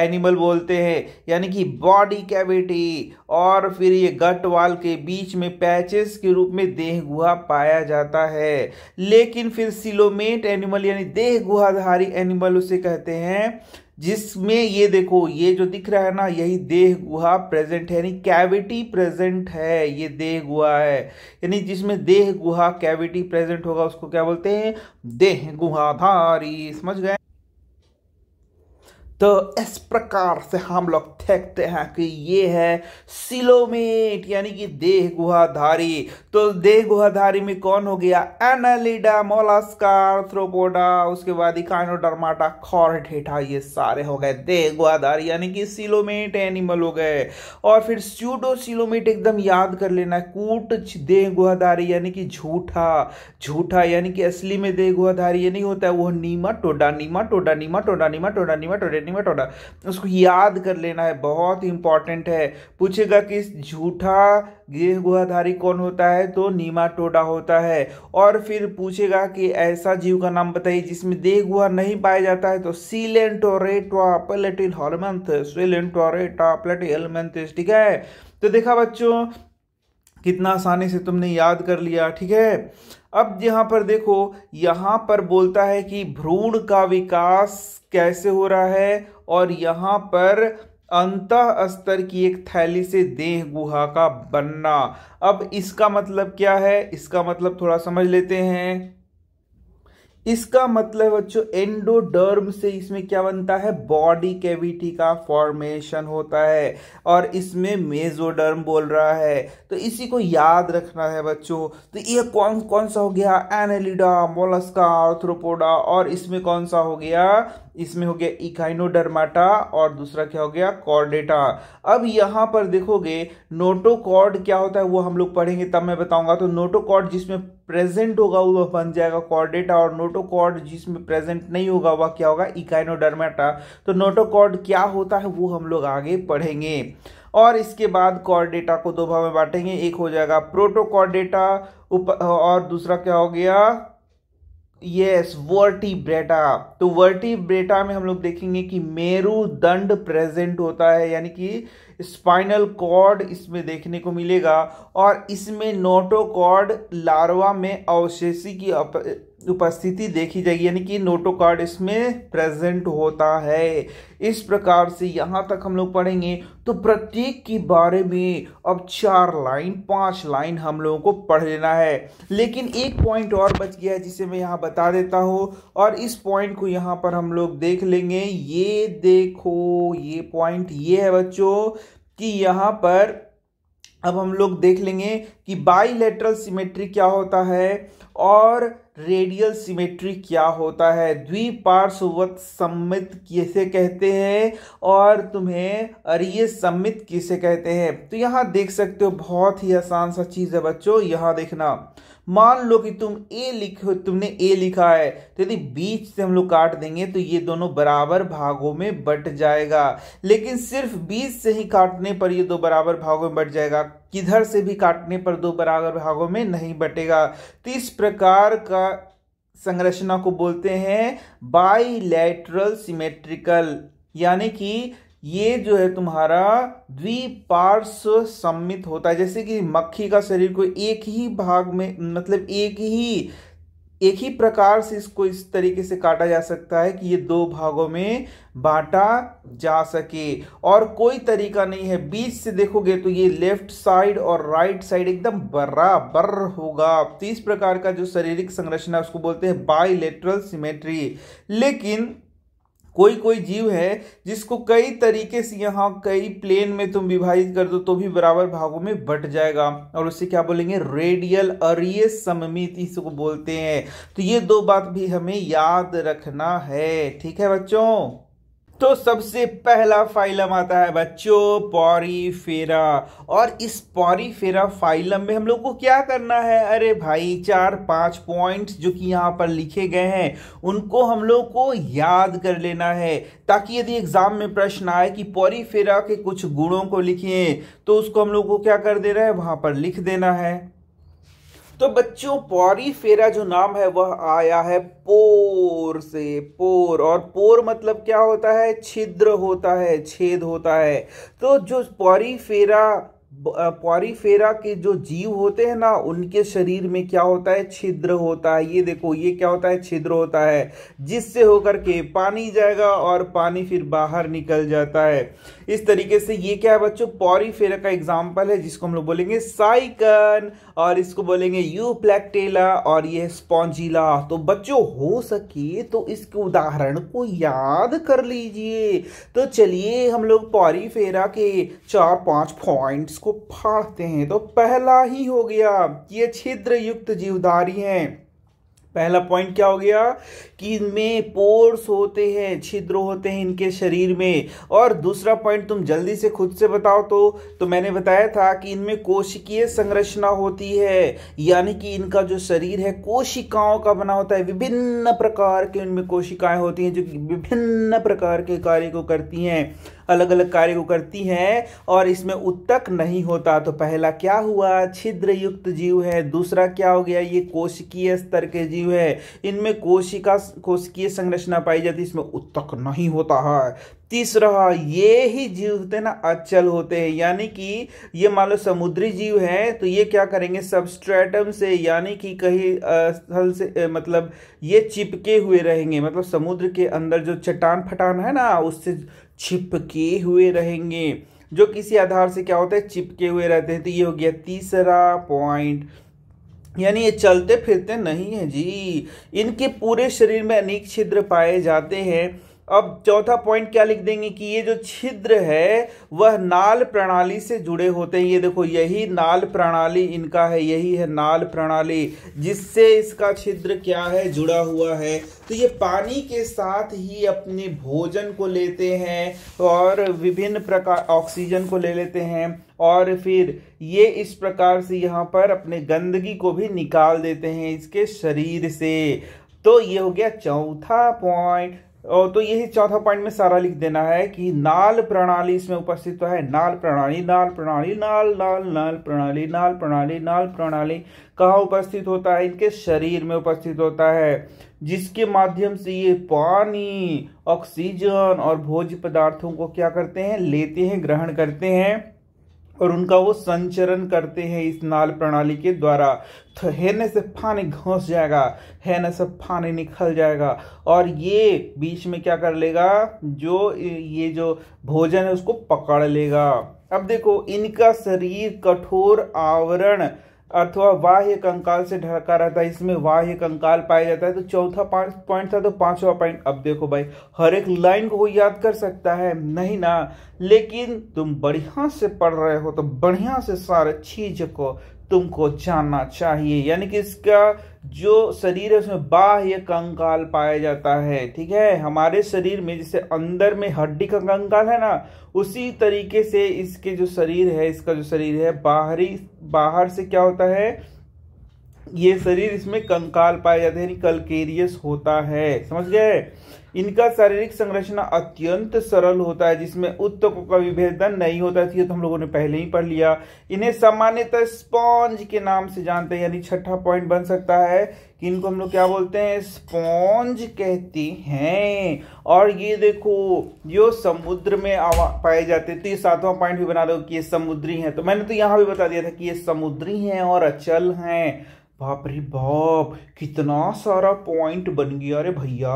एनिमल बोलते हैं यानी कि बॉडी कैविटी और फिर ये गट वाल के बीच में पैचेस के रूप में देह गुहा पाया जाता है लेकिन फिर सिलोमेट एनिमल यानी देह गुहाधारी एनिमल उसे कहते हैं जिसमें ये देखो ये जो दिख रहा है ना यही देह गुहा प्रेजेंट है यानी कैविटी प्रेजेंट है ये देह गुहा है यानी जिसमें देह गुहा कैविटी प्रेजेंट होगा उसको क्या बोलते हैं देह गुहाधारी समझ गए तो इस प्रकार से हम लोग देखते हैं कि ये है सिलोमेट यानी कि देह गुहाधारी तो देह गुहाधारी में कौन हो गया एनालिडा मोलास्कार थ्रोपोडा उसके बाद इकानोडर्माटा ठेठा ये सारे हो गए देह गुहाधारी यानी कि सिलोमेट एनिमल हो गए और फिर स्यूडो सिलोमेट एकदम याद कर लेना कूट देह गुहाधारी यानी कि झूठा झूठा यानी कि असली में देह गुहाधारी ये नहीं होता है वो नीमा टोडा नीमा टोडा नीमा टोडा नीमा टोडा नीमा टोडा में टोटा उसको याद कर लेना है बहुत इंपॉर्टेंट है पूछेगा कि झूठा गृह गुहाधारी कौन होता है तो नीमा टोडा होता है और फिर पूछेगा कि ऐसा जीव का नाम बताइए जिसमें देह गुहा नहीं पाया जाता है तो सीलेंटोरेटवा पलेटिल हॉर्मेंथ सीलेंटोरेटा प्लेटिल एलमेंथिस ठीक है तो देखा बच्चों कितना आसानी से तुमने याद कर लिया ठीक है अब यहाँ पर देखो यहाँ पर बोलता है कि भ्रूण का विकास कैसे हो रहा है और यहाँ पर अंत स्तर की एक थैली से देह गुहा का बनना अब इसका मतलब क्या है इसका मतलब थोड़ा समझ लेते हैं इसका मतलब बच्चों एंडोडर्म से इसमें क्या बनता है बॉडी कैविटी का फॉर्मेशन होता है और इसमें मेजोडर्म बोल रहा है तो इसी को याद रखना है बच्चों तो ये कौन कौन सा हो गया एनेलिडा मोलस्का ऑर्थ्रोपोडा और इसमें कौन सा हो गया इसमें हो गया इकाइनोडर्माटा और दूसरा क्या हो गया कॉर्डेटा अब यहां पर देखोगे नोटोकॉर्ड क्या होता है वो हम लोग पढ़ेंगे तब मैं बताऊंगा तो नोटोकॉर्ड जिसमें प्रेजेंट होगा वह बन जाएगा कॉर्डेटा और नोटोकॉर्ड जिसमें प्रेजेंट नहीं होगा वह क्या होगा इकाइनोडर्मेटा तो नोटोकॉर्ड क्या होता है वो हम लोग आगे पढ़ेंगे और इसके बाद कॉर्डेटा को दो भाव में बांटेंगे एक हो जाएगा प्रोटोकॉर्डेटा और दूसरा क्या हो गया यस वर्टिब्रेटा तो वर्टिब्रेटा में हम लोग देखेंगे कि मेरुदंड प्रेजेंट होता है यानी कि स्पाइनल कॉर्ड इसमें देखने को मिलेगा और इसमें नोटोकॉर्ड लार्वा में अवशेषी की अप, उपस्थिति देखी जाएगी यानी कि नोटो कार्ड इसमें प्रेजेंट होता है इस प्रकार से यहाँ तक हम लोग पढ़ेंगे तो प्रत्येक के बारे में अब चार लाइन पांच लाइन हम लोगों को पढ़ लेना है लेकिन एक पॉइंट और बच गया है जिसे मैं यहाँ बता देता हूँ और इस पॉइंट को यहाँ पर हम लोग देख लेंगे ये देखो ये पॉइंट ये है बच्चों कि यहाँ पर अब हम लोग देख लेंगे कि बाईलेटरल सिमेट्री क्या होता है और रेडियल सिमेट्री क्या होता है द्विपार्श्वत सम्मित किसे कहते हैं और तुम्हें अरिय सम्मित किसे कहते हैं तो यहाँ देख सकते हो बहुत ही आसान सा चीज़ है बच्चों यहाँ देखना मान लो कि तुम ए लिखो तुमने ए लिखा है तो यदि बीच से हम लोग काट देंगे तो ये दोनों बराबर भागों में बट जाएगा लेकिन सिर्फ बीच से ही काटने पर ये दो बराबर भागों में बट जाएगा किधर से भी काटने पर दो बराबर भागों में नहीं बटेगा तो इस प्रकार का संरचना को बोलते हैं बाईलैटरल सिमेट्रिकल यानी कि ये जो है तुम्हारा द्विपार्श्व सम्मित होता है जैसे कि मक्खी का शरीर को एक ही भाग में मतलब एक ही एक ही प्रकार से इसको इस तरीके से काटा जा सकता है कि ये दो भागों में बांटा जा सके और कोई तरीका नहीं है बीच से देखोगे तो ये लेफ्ट साइड और राइट साइड एकदम बराबर होगा तो इस प्रकार का जो शारीरिक संरचना उसको बोलते हैं बाईलेटरल सिमेट्री लेकिन कोई कोई जीव है जिसको कई तरीके से यहाँ कई प्लेन में तुम विभाजित कर दो तो भी बराबर भागों में बट जाएगा और उसे क्या बोलेंगे रेडियल अरिय सममित इसको बोलते हैं तो ये दो बात भी हमें याद रखना है ठीक है बच्चों तो सबसे पहला फाइलम आता है बच्चों पॉरीफेरा और इस पॉरीफेरा फाइलम में हम लोग को क्या करना है अरे भाई चार पांच पॉइंट्स जो कि यहाँ पर लिखे गए हैं उनको हम लोग को याद कर लेना है ताकि यदि एग्जाम में प्रश्न आए कि पॉरीफेरा के कुछ गुणों को लिखिए तो उसको हम लोग को क्या कर दे रहा है वहाँ पर लिख देना है तो बच्चों पौरी फेरा जो नाम है वह आया है पोर से पोर और पोर मतलब क्या होता है छिद्र होता है छेद होता है तो जो पौरी फेरा पॉरीफेरा के जो जीव होते हैं ना उनके शरीर में क्या होता है छिद्र होता है ये देखो ये क्या होता है छिद्र होता है जिससे होकर के पानी जाएगा और पानी फिर बाहर निकल जाता है इस तरीके से ये क्या है बच्चों पॉरीफेरा का एग्जाम्पल है जिसको हम लोग बोलेंगे साइकन और इसको बोलेंगे यू प्लेक्टेला और ये स्पॉन्जिला तो बच्चों हो सके तो इसके उदाहरण को याद कर लीजिए तो चलिए हम लोग पॉरीफेरा के चार पांच पॉइंट्स को को फाड़ते हैं तो पहला ही हो गया ये छिद्र युक्त जीवधारी हैं पहला पॉइंट क्या हो गया कि इनमें पोर्स होते हैं छिद्र होते हैं इनके शरीर में और दूसरा पॉइंट तुम जल्दी से खुद से बताओ तो तो मैंने बताया था कि इनमें कोशिकीय संरचना होती है यानी कि इनका जो शरीर है कोशिकाओं का बना होता है विभिन्न प्रकार के इनमें कोशिकाएं होती हैं जो कि विभिन्न प्रकार के कार्य को करती हैं अलग अलग कार्य को करती हैं और इसमें उत्तक नहीं होता तो पहला क्या हुआ छिद्र युक्त जीव है दूसरा क्या हो गया ये कोशिकीय स्तर के जीव है इनमें कोशिका कोशिकीय संरचना पाई जाती है इसमें उत्तक नहीं होता है तीसरा ये ही जीव होते हैं ना अचल होते हैं यानी कि ये मान लो समुद्री जीव है तो ये क्या करेंगे सबस्ट्रेटम से यानी कि कहीं स्थल से मतलब ये चिपके हुए रहेंगे मतलब समुद्र के अंदर जो चट्टान फटान है ना उससे छिपके हुए रहेंगे जो किसी आधार से क्या होता है चिपके हुए रहते हैं तो ये हो गया तीसरा पॉइंट यानी ये चलते फिरते नहीं है जी इनके पूरे शरीर में अनेक छिद्र पाए जाते हैं अब चौथा पॉइंट क्या लिख देंगे कि ये जो छिद्र है वह नाल प्रणाली से जुड़े होते हैं ये देखो यही नाल प्रणाली इनका है यही है नाल प्रणाली जिससे इसका छिद्र क्या है जुड़ा हुआ है तो ये पानी के साथ ही अपने भोजन को लेते हैं और विभिन्न प्रकार ऑक्सीजन को ले लेते हैं और फिर ये इस प्रकार से यहाँ पर अपने गंदगी को भी निकाल देते हैं इसके शरीर से तो ये हो गया चौथा पॉइंट तो यही चौथा पॉइंट में सारा लिख देना है कि नाल प्रणाली इसमें उपस्थित तो है नाल प्रणाली नाल प्रणाली नाल नाल नाल प्रणाली नाल प्रणाली नाल प्रणाली कहाँ उपस्थित होता है इनके शरीर में उपस्थित होता है जिसके माध्यम से ये पानी ऑक्सीजन और भोज्य पदार्थों को क्या करते हैं लेते हैं ग्रहण करते हैं और उनका वो संचरण करते हैं इस नाल प्रणाली के द्वारा तो हेरने से पानी घोस जाएगा हेरने से पानी निकल जाएगा और ये बीच में क्या कर लेगा जो ये जो भोजन है उसको पकड़ लेगा अब देखो इनका शरीर कठोर आवरण अथवा बाह्य कंकाल से ढका रहता है इसमें बाह्य कंकाल पाया जाता है तो चौथा पॉइंट था तो पांचवा पॉइंट अब देखो भाई हर एक लाइन को वो याद कर सकता है नहीं ना लेकिन तुम बढ़िया से पढ़ रहे हो तो बढ़िया से सारे चीज को तुमको जानना चाहिए यानी कि इसका जो शरीर है उसमें बाह्य कंकाल पाया जाता है ठीक है हमारे शरीर में जैसे अंदर में हड्डी का कंकाल है ना उसी तरीके से इसके जो शरीर है इसका जो शरीर है बाहरी बाहर से क्या होता है ये शरीर इसमें कंकाल पाया जाता है यानी कलकेरियस होता है समझ गए इनका शारीरिक संरचना अत्यंत सरल होता है जिसमें उत्तकों का विभेदन नहीं होता है तो हम लोगों ने पहले ही पढ़ लिया इन्हें सामान्यतः स्पॉन्ज के नाम से जानते हैं यानी छठा पॉइंट बन सकता है कि इनको हम लोग क्या बोलते हैं स्पॉन्ज कहते हैं और ये देखो जो समुद्र में पाए जाते तो ये सातवां पॉइंट भी बना दो कि ये समुद्री है तो मैंने तो यहाँ भी बता दिया था कि ये समुद्री है और अचल है बाप रे बाप कितना सारा पॉइंट बन गया अरे भैया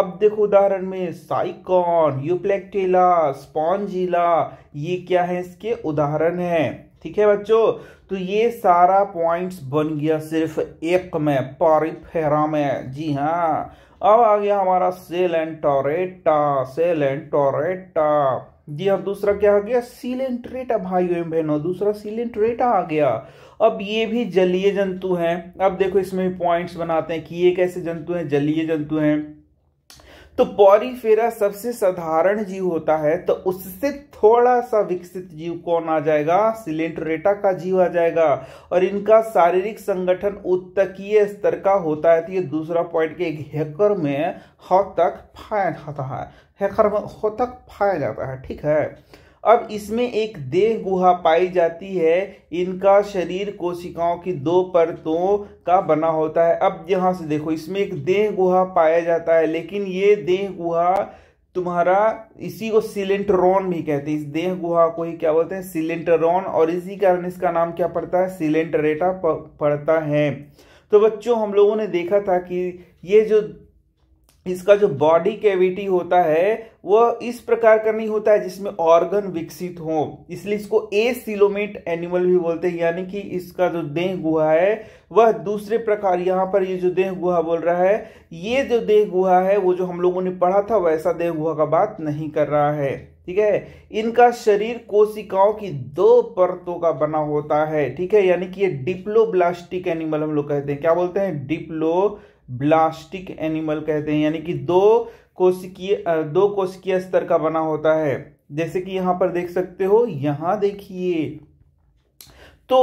अब देखो उदाहरण में साइकॉन यूप्लेक्टेला स्पॉन्जिला ये क्या है इसके उदाहरण है ठीक है बच्चों तो ये सारा पॉइंट्स बन गया सिर्फ एक में पारिफेरा में जी हाँ अब आ गया हमारा Coelenterata Coelenterata जी हाँ दूसरा क्या आ गया सिलेंट्रेटा भाइयों एवं बहनों दूसरा सिलेंट्रेटा आ गया अब ये भी जलीय जंतु हैं अब देखो इसमें भी पॉइंट्स बनाते हैं कि ये कैसे जंतु हैं जलीय जंतु हैं तो पॉरीफेरा सबसे साधारण जीव होता है तो उससे थोड़ा सा विकसित जीव कौन आ जाएगा सिलेंटरेटा का जीव आ जाएगा और इनका शारीरिक संगठन उत्तकीय स्तर का होता है तो ये दूसरा पॉइंट के एक हेकर में हद तक फैल होता है हैखरखों तक पाया जाता है ठीक है अब इसमें एक देह गुहा पाई जाती है इनका शरीर कोशिकाओं की दो परतों का बना होता है अब यहाँ से देखो इसमें एक देह गुहा पाया जाता है लेकिन ये देह गुहा तुम्हारा इसी को सिलेंटरॉन भी कहते हैं इस देह गुहा को ही क्या बोलते हैं सिलेंटरॉन और इसी कारण इसका नाम क्या पड़ता है सिलेंटरेटा पड़ता है तो बच्चों हम लोगों ने देखा था कि ये जो इसका जो बॉडी कैविटी होता है वह इस प्रकार का नहीं होता है जिसमें ऑर्गन विकसित हो इसलिए इसको ए सिलोमेट एनिमल भी बोलते हैं यानी कि इसका जो देह गुहा है वह दूसरे प्रकार यहाँ पर ये जो देह गुहा बोल रहा है ये जो देह गुहा है वो जो हम लोगों ने पढ़ा था वैसा देह गुहा का बात नहीं कर रहा है ठीक है इनका शरीर कोशिकाओं की दो परतों का बना होता है ठीक है यानी कि ये डिप्लोब्लास्टिक एनिमल हम लोग कहते हैं क्या बोलते हैं डिप्लो ब्लास्टिक एनिमल कहते हैं यानी कि दो कोशिकीय दो कोशिकीय स्तर का बना होता है जैसे कि यहां पर देख सकते हो यहां देखिए तो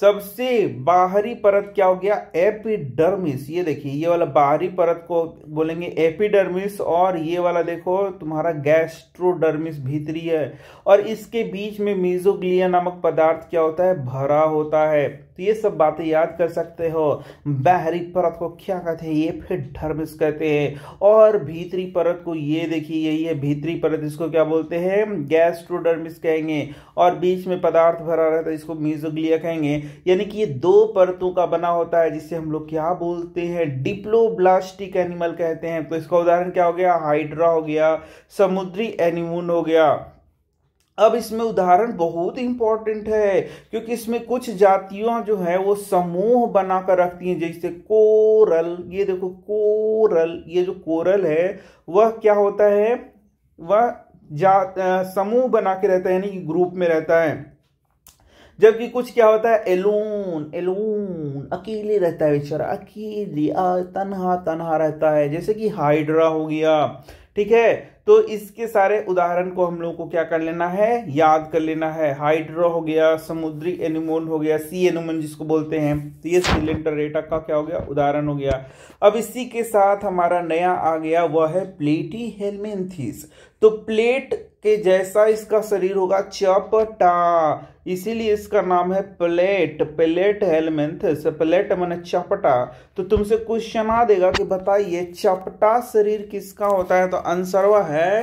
सबसे बाहरी परत क्या हो गया एपिडर्मिस ये देखिए ये वाला बाहरी परत को बोलेंगे एपिडर्मिस और ये वाला देखो तुम्हारा गैस्ट्रोडर्मिस भीतरी है और इसके बीच में मीजोग्लिया नामक पदार्थ क्या होता है भरा होता है तो ये सब बातें याद कर सकते हो बाहरी परत को क्या कहते हैं ये फिर ढर्मिस कहते हैं और भीतरी परत को ये देखिए यही है भीतरी परत इसको क्या बोलते हैं गैस्ट्रोडर्मिस कहेंगे और बीच में पदार्थ भरा रहता है इसको मीजोग्लिया कहेंगे यानी कि ये दो परतों का बना होता है जिसे हम लोग क्या बोलते हैं डिप्लोब्लास्टिक एनिमल कहते हैं तो इसका उदाहरण क्या हो गया हाइड्रा हो गया समुद्री एनिमून हो गया अब इसमें उदाहरण बहुत इंपॉर्टेंट है क्योंकि इसमें कुछ जातियां जो है वो समूह बनाकर रखती हैं जैसे कोरल ये देखो कोरल ये जो कोरल है वह क्या होता है वह जा समूह बना के रहता है यानी कि ग्रुप में रहता है जबकि कुछ क्या होता है एलोन एलोन अकेले रहता है बेचारा अकेले तनहा तनहा रहता है जैसे कि हाइड्रा हो गया ठीक है तो इसके सारे उदाहरण को हम लोग को क्या कर लेना है याद कर लेना है हाइड्रो हो गया समुद्री एनिमोन हो गया सी एनिमोन जिसको बोलते हैं तो ये रेटा का क्या हो गया उदाहरण हो गया अब इसी के साथ हमारा नया आ गया वह है प्लेटी हेलमेंथिस तो प्लेट के जैसा इसका शरीर होगा चपटा इसीलिए इसका नाम है प्लेट प्लेट हेलमेंथस प्लेट मैंने चपटा तो तुमसे क्वेश्चन आ देगा कि बताइए चपटा शरीर किसका होता है तो आंसर वह है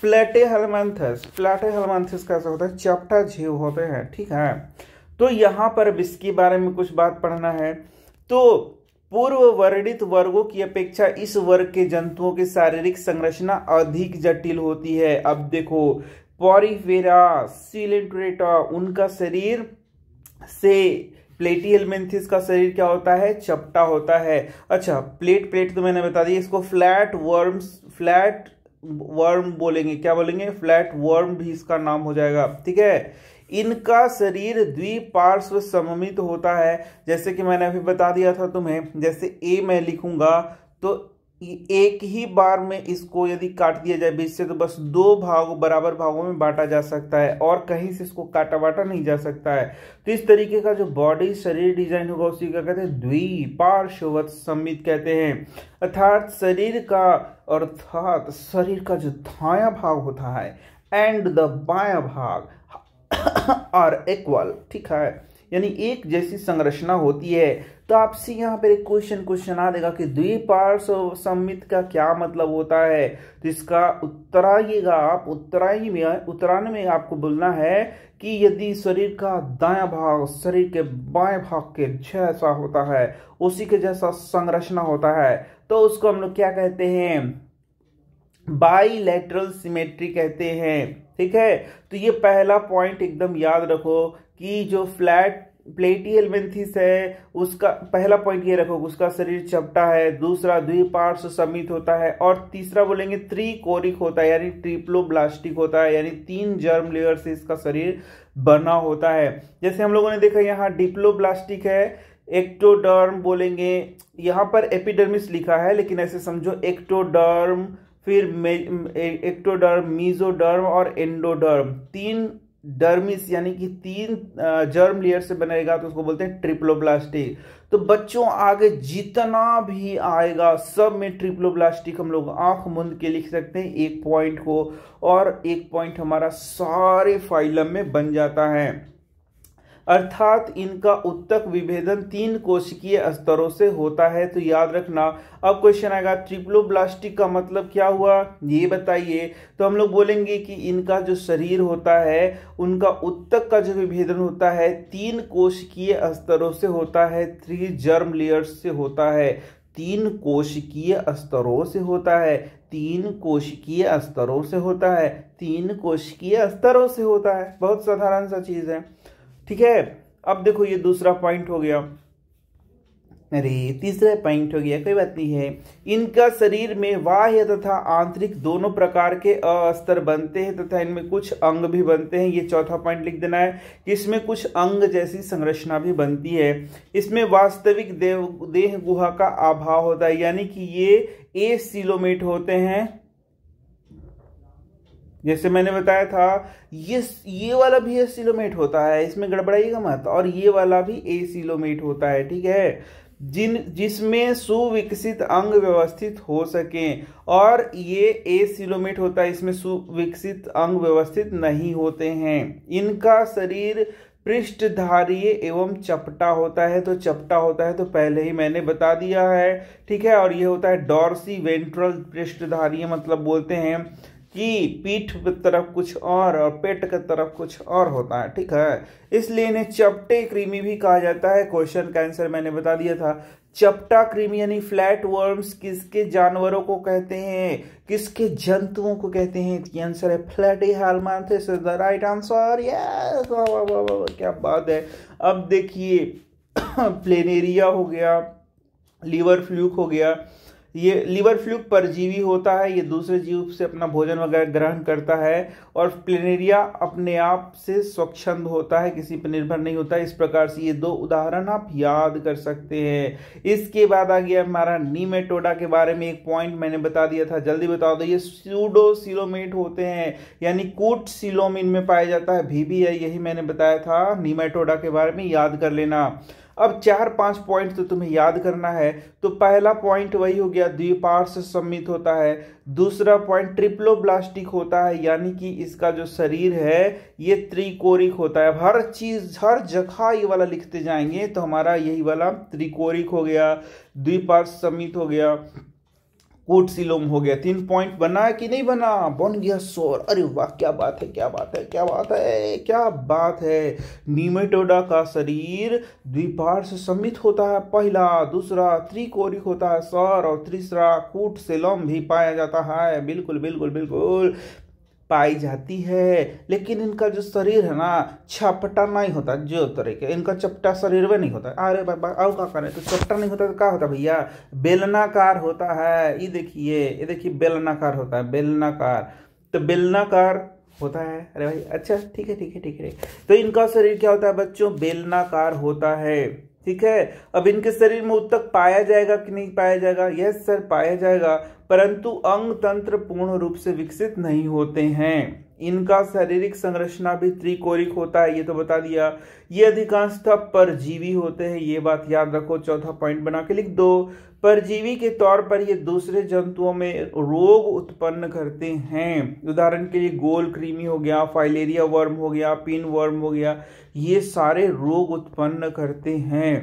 प्लेटे हेलमेंथस प्लेटे हेलमेंथस कैसा होता है चपटा जीव होते हैं ठीक है तो यहाँ पर इसके बारे में कुछ बात पढ़ना है तो पूर्व वर्णित वर्गों की अपेक्षा इस वर्ग के जंतुओं की शारीरिक संरचना अधिक जटिल होती है अब देखो पॉरीफेरा सिलेंट्रेटा उनका शरीर से प्लेटियलमेंथिस का शरीर क्या होता है चपटा होता है अच्छा प्लेट प्लेट तो मैंने बता दी इसको फ्लैट वर्म्स फ्लैट वर्म बोलेंगे क्या बोलेंगे फ्लैट वर्म भी इसका नाम हो जाएगा ठीक है इनका शरीर द्विपार्श्व सममित होता है जैसे कि मैंने अभी बता दिया था तुम्हें जैसे ए मैं लिखूंगा तो एक ही बार में इसको यदि काट दिया जाए बीच से तो बस दो भाग बराबर भागों में बांटा जा सकता है और कहीं से इसको काटा बाटा नहीं जा सकता है तो इस तरीके का जो बॉडी शरीर डिजाइन होगा उसी का कहते हैं द्विपार्श्वत सम्मित कहते हैं अर्थात शरीर का अर्थात शरीर का जो थाया भाग होता है एंड द बाया भाग आर इक्वल ठीक है यानी एक जैसी संरचना होती है तो आपसे यहाँ पर एक क्वेश्चन क्वेश्चन आ देगा कि द्विपार्श्व सम्मित का क्या मतलब होता है तो इसका उत्तर आइएगा आप उत्तराई में उत्तरायण में आपको बोलना है कि यदि शरीर का दाया भाग शरीर के बाएं भाग के जैसा होता है उसी के जैसा संरचना होता है तो उसको हम लोग क्या कहते हैं बाईलेटरल सिमेट्री कहते हैं ठीक है तो ये पहला पॉइंट एकदम याद रखो कि जो फ्लैट प्लेटी एलमेंथिस है उसका पहला पॉइंट ये रखो उसका शरीर चपटा है दूसरा द्विपार्श्व समित होता है और तीसरा बोलेंगे त्रिकोरिक होता है यानी ट्रिप्लो ब्लास्टिक होता है यानी तीन जर्म लेयर से इसका शरीर बना होता है जैसे हम लोगों ने देखा यहाँ डिप्लो ब्लास्टिक है एक्टोडर्म बोलेंगे यहाँ पर एपिडर्मिस लिखा है लेकिन ऐसे समझो एक्टोडर्म फिर एक्टोडर्म मीजोडर्म और एंडोडर्म तीन डर्मिस यानी कि तीन जर्म लेयर से बनेगा तो उसको बोलते हैं ट्रिप्लोब्लास्टिक तो बच्चों आगे जितना भी आएगा सब में ट्रिप्लोब्लास्टिक हम लोग आंख मुंद के लिख सकते हैं एक पॉइंट को और एक पॉइंट हमारा सारे फाइलम में बन जाता है अर्थात इनका उत्तक विभेदन तीन कोशिकीय स्तरों से होता है तो याद रखना अब क्वेश्चन आएगा ट्रिप्लोब्लास्टिक का मतलब क्या हुआ ये बताइए तो हम लोग बोलेंगे कि इनका जो शरीर होता है उनका उत्तक का जो विभेदन होता है तीन कोशिकीय स्तरों से होता है थ्री जर्म लेयर्स से होता है तीन कोशिकीय स्तरों से होता है तीन कोशिकीय स्तरों से होता है तीन कोशिकीय स्तरों से होता है बहुत साधारण सा चीज़ है ठीक है अब देखो ये दूसरा पॉइंट हो गया अरे तीसरा पॉइंट हो गया कोई बात नहीं है इनका शरीर में बाह्य तथा आंतरिक दोनों प्रकार के अस्तर बनते हैं तथा इनमें कुछ अंग भी बनते हैं ये चौथा पॉइंट लिख देना है कि इसमें कुछ अंग जैसी संरचना भी बनती है इसमें वास्तविक देव देह गुहा का अभाव होता है यानी कि ये ए सिलोमेट होते हैं जैसे मैंने बताया था ये ये वाला भी एसिलोमेट होता है इसमें गड़बड़ाइएगा मत और ये वाला भी एसिलोमेट होता है ठीक है जिन जिसमें सुविकसित अंग व्यवस्थित हो सके और ये ए सिलोमेट होता है इसमें सुविकसित अंग व्यवस्थित नहीं होते हैं इनका शरीर पृष्ठधारीय एवं चपटा होता है तो चपटा होता है तो पहले ही मैंने बता दिया है ठीक है और ये होता है डॉर्सी वेंट्रल पृष्ठधारीय मतलब बोलते हैं कि पीठ की तरफ कुछ और और पेट की तरफ कुछ और होता है ठीक है इसलिए इन्हें चपटे क्रीमी भी कहा जाता है क्वेश्चन का आंसर मैंने बता दिया था चपटा क्रीमी यानी फ्लैट वर्म्स किसके जानवरों को कहते हैं किसके जंतुओं को कहते हैं इसकी आंसर है platyhelminthes the right answer yes क्या बात है अब देखिए प्लेनेरिया *coughs* हो गया लीवर फ्लूक हो गया ये लीवर फ्लू परजीवी होता है ये दूसरे जीव से अपना भोजन वगैरह ग्रहण करता है और प्लेनेरिया अपने आप से स्वच्छंद होता है किसी पर निर्भर नहीं होता इस प्रकार से ये दो उदाहरण आप याद कर सकते हैं इसके बाद आ गया हमारा नीमेटोडा के बारे में एक पॉइंट मैंने बता दिया था जल्दी बता दो तो ये सूडो सिलोमेट होते हैं यानी कूट सिलोमिन में पाया जाता है भी, भी है यही मैंने बताया था नीमेटोडा के बारे में याद कर लेना अब चार पांच पॉइंट तो तुम्हें याद करना है तो पहला पॉइंट वही हो गया द्विपार से सम्मित होता है दूसरा पॉइंट ट्रिप्लो ब्लास्टिक होता है यानी कि इसका जो शरीर है ये त्रिकोरिक होता है अब हर चीज हर जगह ये वाला लिखते जाएंगे तो हमारा यही वाला त्रिकोरिक हो गया द्विपार्श सम्मित हो गया कोट सिलोम हो गया तीन पॉइंट बना कि नहीं बना बन गया सोर अरे वाह क्या बात है क्या बात है क्या बात है क्या बात है नीमेटोडा का शरीर द्विपार से सम्मित होता है पहला दूसरा त्रिकोरिक होता है सौर और तीसरा कूट सिलोम भी पाया जाता है बिल्कुल बिल्कुल बिल्कुल पाई जाती है लेकिन इनका जो शरीर है ना छपटा नहीं होता जो तरीके इनका चपटा शरीर में नहीं होता अरे बाबा और क्या करें तो चपटा नहीं होता तो क्या होता भैया बेलनाकार होता है ये देखिए ये देखिए बेलनाकार होता है बेलनाकार तो बेलनाकार होता है अरे भाई अच्छा ठीक है ठीक है ठीक है तो इनका शरीर क्या होता है बच्चों बेलनाकार होता है ठीक है अब इनके शरीर में उत्तक पाया जाएगा कि नहीं पाया जाएगा यस सर पाया जाएगा परंतु अंग तंत्र पूर्ण रूप से विकसित नहीं होते हैं इनका शारीरिक संरचना भी त्रिकोरिक होता है ये तो बता दिया ये अधिकांशतः परजीवी होते हैं ये बात याद रखो चौथा पॉइंट बना के लिख दो परजीवी के तौर पर ये दूसरे जंतुओं में रोग उत्पन्न करते हैं उदाहरण के लिए गोल क्रीमी हो गया फाइलेरिया वर्म हो गया पिन वर्म हो गया ये सारे रोग उत्पन्न करते हैं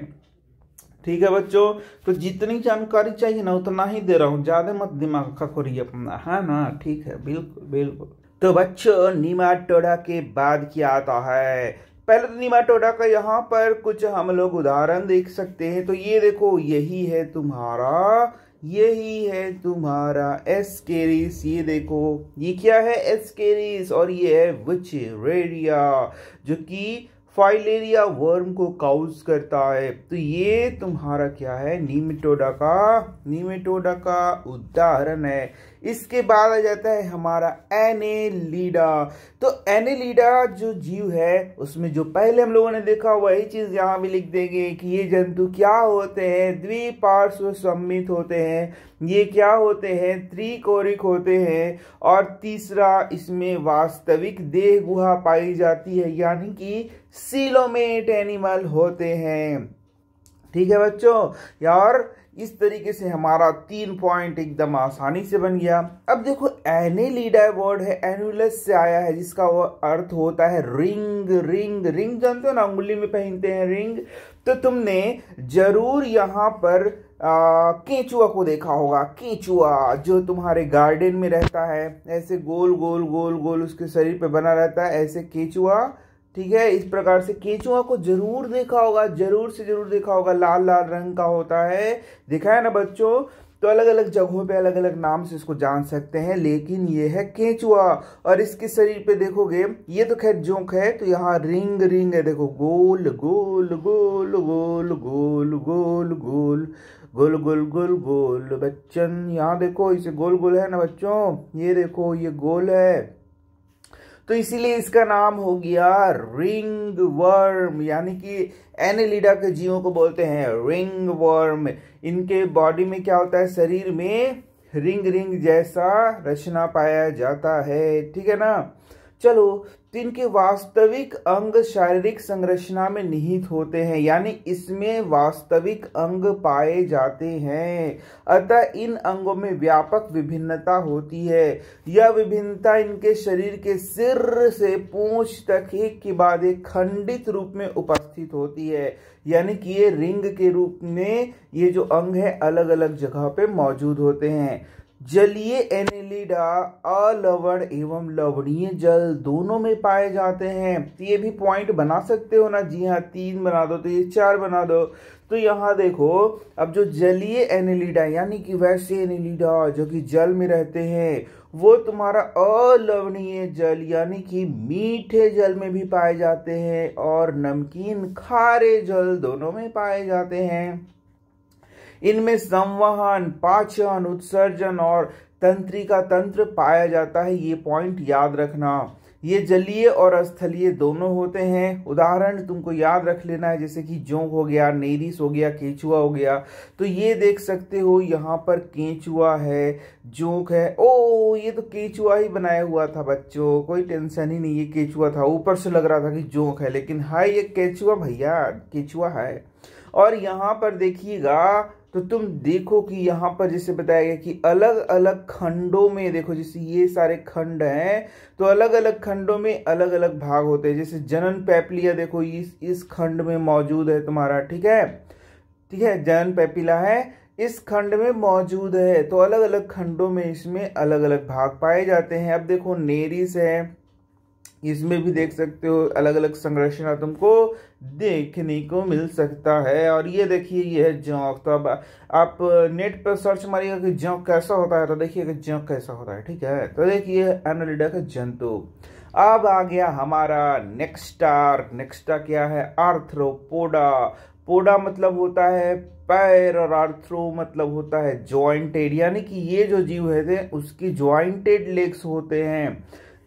ठीक है बच्चों तो जितनी जानकारी चाहिए ना उतना ही दे रहा हूँ ज़्यादा मत दिमाग का खोरी अपना है ना ठीक है बिल्कुल बिल्कुल तो बच्चों निमाटोडा के बाद क्या आता है पहले तो निमाटोडा का यहाँ पर कुछ हम लोग उदाहरण देख सकते हैं तो ये देखो यही है तुम्हारा यही है तुम्हारा एस्केरिस ये देखो ये क्या है एस्केरिस और ये है विच रेडिया जो कि फाइलेरिया वर्म को काउज करता है तो ये तुम्हारा क्या है नीमेटोडा का नीमेटोडा का उदाहरण है इसके बाद आ जाता है हमारा एनेलीडा तो एनेलीडा जो जीव है उसमें जो पहले हम लोगों ने देखा वही चीज़ यहाँ भी लिख देंगे कि ये जंतु क्या होते हैं द्विपार्श्व सम्मित होते हैं ये क्या होते हैं त्रिकोरिक होते हैं और तीसरा इसमें वास्तविक देह गुहा पाई जाती है यानी कि सीलोमेट एनिमल होते हैं ठीक है बच्चों और इस तरीके से हमारा तीन पॉइंट एकदम आसानी से बन गया अब देखो एनेलिडा वर्ड है एनुलस से आया है जिसका वो अर्थ होता है रिंग रिंग रिंग जानते हो ना उंगली में पहनते हैं रिंग तो तुमने जरूर यहाँ पर केंचुआ को देखा होगा केचुआ जो तुम्हारे गार्डन में रहता है ऐसे गोल गोल गोल गोल उसके शरीर पे बना रहता है ऐसे केंचुआ ठीक है इस प्रकार से केचुआ को जरूर देखा होगा जरूर से जरूर देखा होगा लाल लाल रंग का होता है देखा है ना बच्चों तो अलग अलग जगहों पे अलग अलग नाम से इसको जान सकते हैं लेकिन ये है केचुआ और इसके शरीर पे देखोगे ये तो खैर जोंक है तो यहाँ रिंग रिंग है देखो गोल गोल गोल गोल गोल गोल गोल गोल गोल गोल गोल बच्चन यहाँ देखो इसे गोल गोल है ना बच्चों ये देखो ये गोल है तो इसीलिए इसका नाम हो गया रिंग वर्म यानी कि एनेलिडा के जीवों को बोलते हैं रिंग वर्म इनके बॉडी में क्या होता है शरीर में रिंग रिंग जैसा रचना पाया जाता है ठीक है ना चलो तो इनके वास्तविक अंग शारीरिक संरचना में निहित होते हैं यानी इसमें वास्तविक अंग पाए जाते हैं अतः इन अंगों में व्यापक विभिन्नता होती है यह विभिन्नता इनके शरीर के सिर से पूंछ तक एक के बाद एक खंडित रूप में उपस्थित होती है यानी कि ये रिंग के रूप में ये जो अंग है अलग अलग जगह पे मौजूद होते हैं जलीय एनिलिडा अलवण एवं लवणीय जल दोनों में पाए जाते हैं तो ये भी पॉइंट बना सकते हो ना जी हाँ तीन बना दो तो ये चार बना दो तो यहाँ देखो अब जो जलीय एनिलिडा यानी कि वैसे एनिलिडा जो कि जल में रहते हैं वो तुम्हारा अलवणीय जल यानी कि मीठे जल में भी पाए जाते हैं और नमकीन खारे जल दोनों में पाए जाते हैं इनमें संवहन पाचन उत्सर्जन और तंत्रिका तंत्र पाया जाता है ये पॉइंट याद रखना ये जलीय और स्थलीय दोनों होते हैं उदाहरण तुमको याद रख लेना है जैसे कि जोंक हो गया नेरिस हो गया केचुआ हो गया तो ये देख सकते हो यहाँ पर केंचुआ है जोंक है ओ ये तो केंचुआ ही बनाया हुआ था बच्चों कोई टेंशन ही नहीं ये केचुआ था ऊपर से लग रहा था कि जोंक है लेकिन हाय ये केंचुआ भैया केचुआ है और यहाँ पर देखिएगा तो तुम देखो कि यहाँ पर जैसे बताया गया कि अलग अलग खंडों में देखो जैसे ये सारे खंड हैं तो अलग अलग खंडों में अलग अलग भाग होते हैं जैसे जनन पैपलिया देखो इस इस खंड में मौजूद है तुम्हारा ठीक है ठीक है जनन पैपिला है इस खंड में मौजूद है तो अलग अलग खंडों में इसमें अलग अलग भाग पाए जाते हैं अब देखो नेरिस है इसमें भी देख सकते हो अलग अलग संरचना तुमको देखने को मिल सकता है और ये देखिए ये है जौक तो अब आप नेट पर सर्च मारिएगा कि जौक कैसा होता है तो देखिएगा जौक कैसा होता है ठीक है तो देखिए एनोलिडा का जंतु अब आ गया हमारा नेक्स्टार नेक्स्टा क्या है आर्थ्रोपोडा पोडा मतलब होता है पैर और आर्थ्रो मतलब होता है ज्वाइंटेड यानी कि ये जो जीव है थे उसकी ज्वाइंटेड लेग्स होते हैं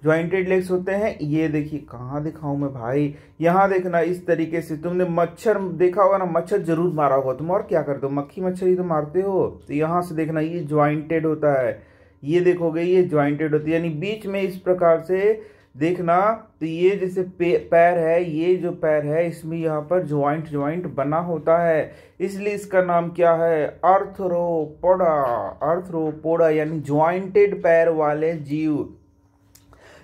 ज्वाइंटेड लेग्स होते हैं ये देखिए कहाँ दिखाऊं मैं भाई यहाँ देखना इस तरीके से तुमने मच्छर देखा होगा ना मच्छर जरूर मारा होगा तुम और क्या करते हो मक्खी मच्छर ही तो मारते हो तो यहाँ से देखना ये ज्वाइंटेड होता है ये देखोगे ये ज्वाइंटेड होती है यानी बीच में इस प्रकार से देखना तो ये जैसे पैर है ये जो पैर है इसमें यहाँ पर ज्वाइंट ज्वाइंट बना होता है इसलिए इसका नाम क्या है अर्थरोपोडा अर्थरोपोडा यानी ज्वाइंटेड पैर वाले जीव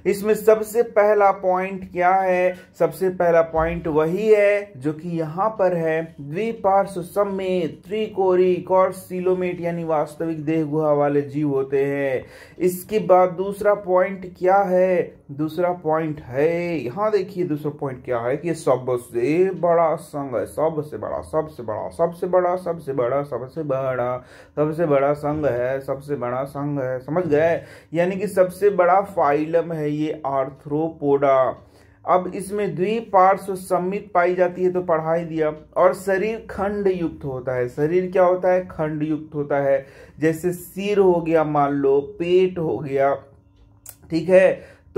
इसमें सबसे पहला पॉइंट क्या है सबसे पहला पॉइंट वही है जो कि यहाँ पर है द्विपार्श्व समेत त्रिकोरी कॉर्सिलोमेट यानी वास्तविक देह गुहा वाले जीव होते हैं इसके बाद दूसरा पॉइंट क्या है दूसरा पॉइंट है यहाँ देखिए दूसरा पॉइंट क्या है कि सबसे बड़ा संघ है सबसे बड़ा सबसे बड़ा सबसे बड़ा सबसे बड़ा सबसे बड़ा सबसे बड़ा संघ है सबसे बड़ा संघ है समझ गए यानी कि सबसे बड़ा फाइलम है ये आर्थ्रोपोडा अब इसमें द्विपार्श्व सम्मित पाई जाती है तो पढ़ाई दिया और शरीर खंड युक्त होता है शरीर क्या होता है खंड युक्त होता है जैसे सिर हो गया मान लो पेट हो गया ठीक है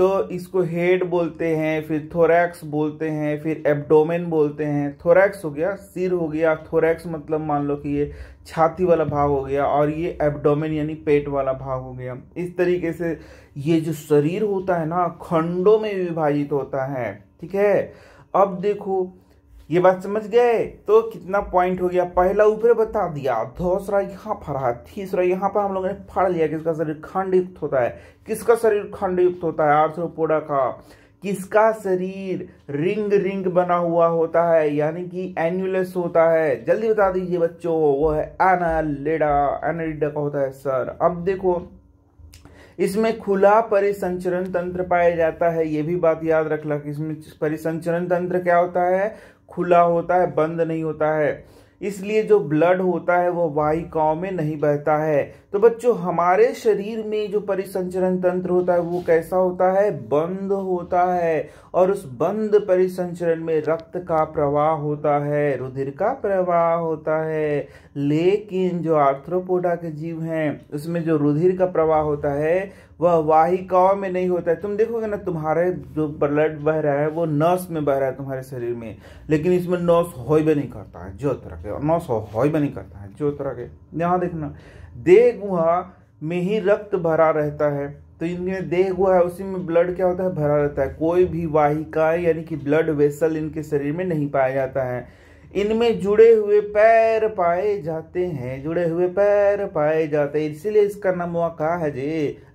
तो इसको हेड बोलते हैं फिर थोरैक्स बोलते हैं फिर एब्डोमेन बोलते हैं थोरैक्स हो गया सिर हो गया थोरैक्स मतलब मान लो कि ये छाती वाला भाग हो गया और ये एब्डोमेन यानी पेट वाला भाग हो गया इस तरीके से ये जो शरीर होता है ना खंडों में विभाजित होता है ठीक है अब देखो ये बात समझ गए तो कितना पॉइंट हो गया पहला ऊपर बता दिया दूसरा यहाँ फरा तीसरा यहाँ पर हम लोगों ने फाड़ लिया किसका शरीर खंड युक्त होता है किसका शरीर खंड युक्त होता है आर्थ्रोपोडा का किसका शरीर रिंग रिंग बना हुआ होता है यानी कि एन्यूलस होता है जल्दी बता दीजिए बच्चों वो है लेडा एनालिडा का होता है सर अब देखो इसमें खुला परिसंचरण तंत्र पाया जाता है ये भी बात याद रखना कि इसमें परिसंचरण तंत्र क्या होता है खुला होता है बंद नहीं होता है इसलिए जो ब्लड होता है वो वाहिकाओं में नहीं बहता है तो बच्चों हमारे शरीर में जो परिसंचरण तंत्र होता है वो कैसा होता है बंद होता है और उस बंद परिसंचरण में रक्त का प्रवाह होता है रुधिर का प्रवाह होता है लेकिन जो आर्थ्रोपोडा के जीव हैं उसमें जो रुधिर का प्रवाह होता है वह वाहिकाओं में नहीं होता है तुम देखोगे ना तुम्हारे जो ब्लड बह रहा है वो नस में बह रहा है तुम्हारे शरीर में लेकिन इसमें नस भी नहीं करता है जो तरह के और नस भी नहीं करता है जो तरह के यहाँ देखना देह गुहा में ही रक्त भरा रहता है तो इनमें देह हुआ है उसी में ब्लड क्या होता है भरा रहता है कोई भी वाहिका यानी कि ब्लड वेसल इनके शरीर में नहीं पाया जाता है इनमें जुड़े हुए पैर पाए जाते हैं जुड़े हुए पैर पाए जाते हैं इसीलिए इसका नाम हुआ कहा है जी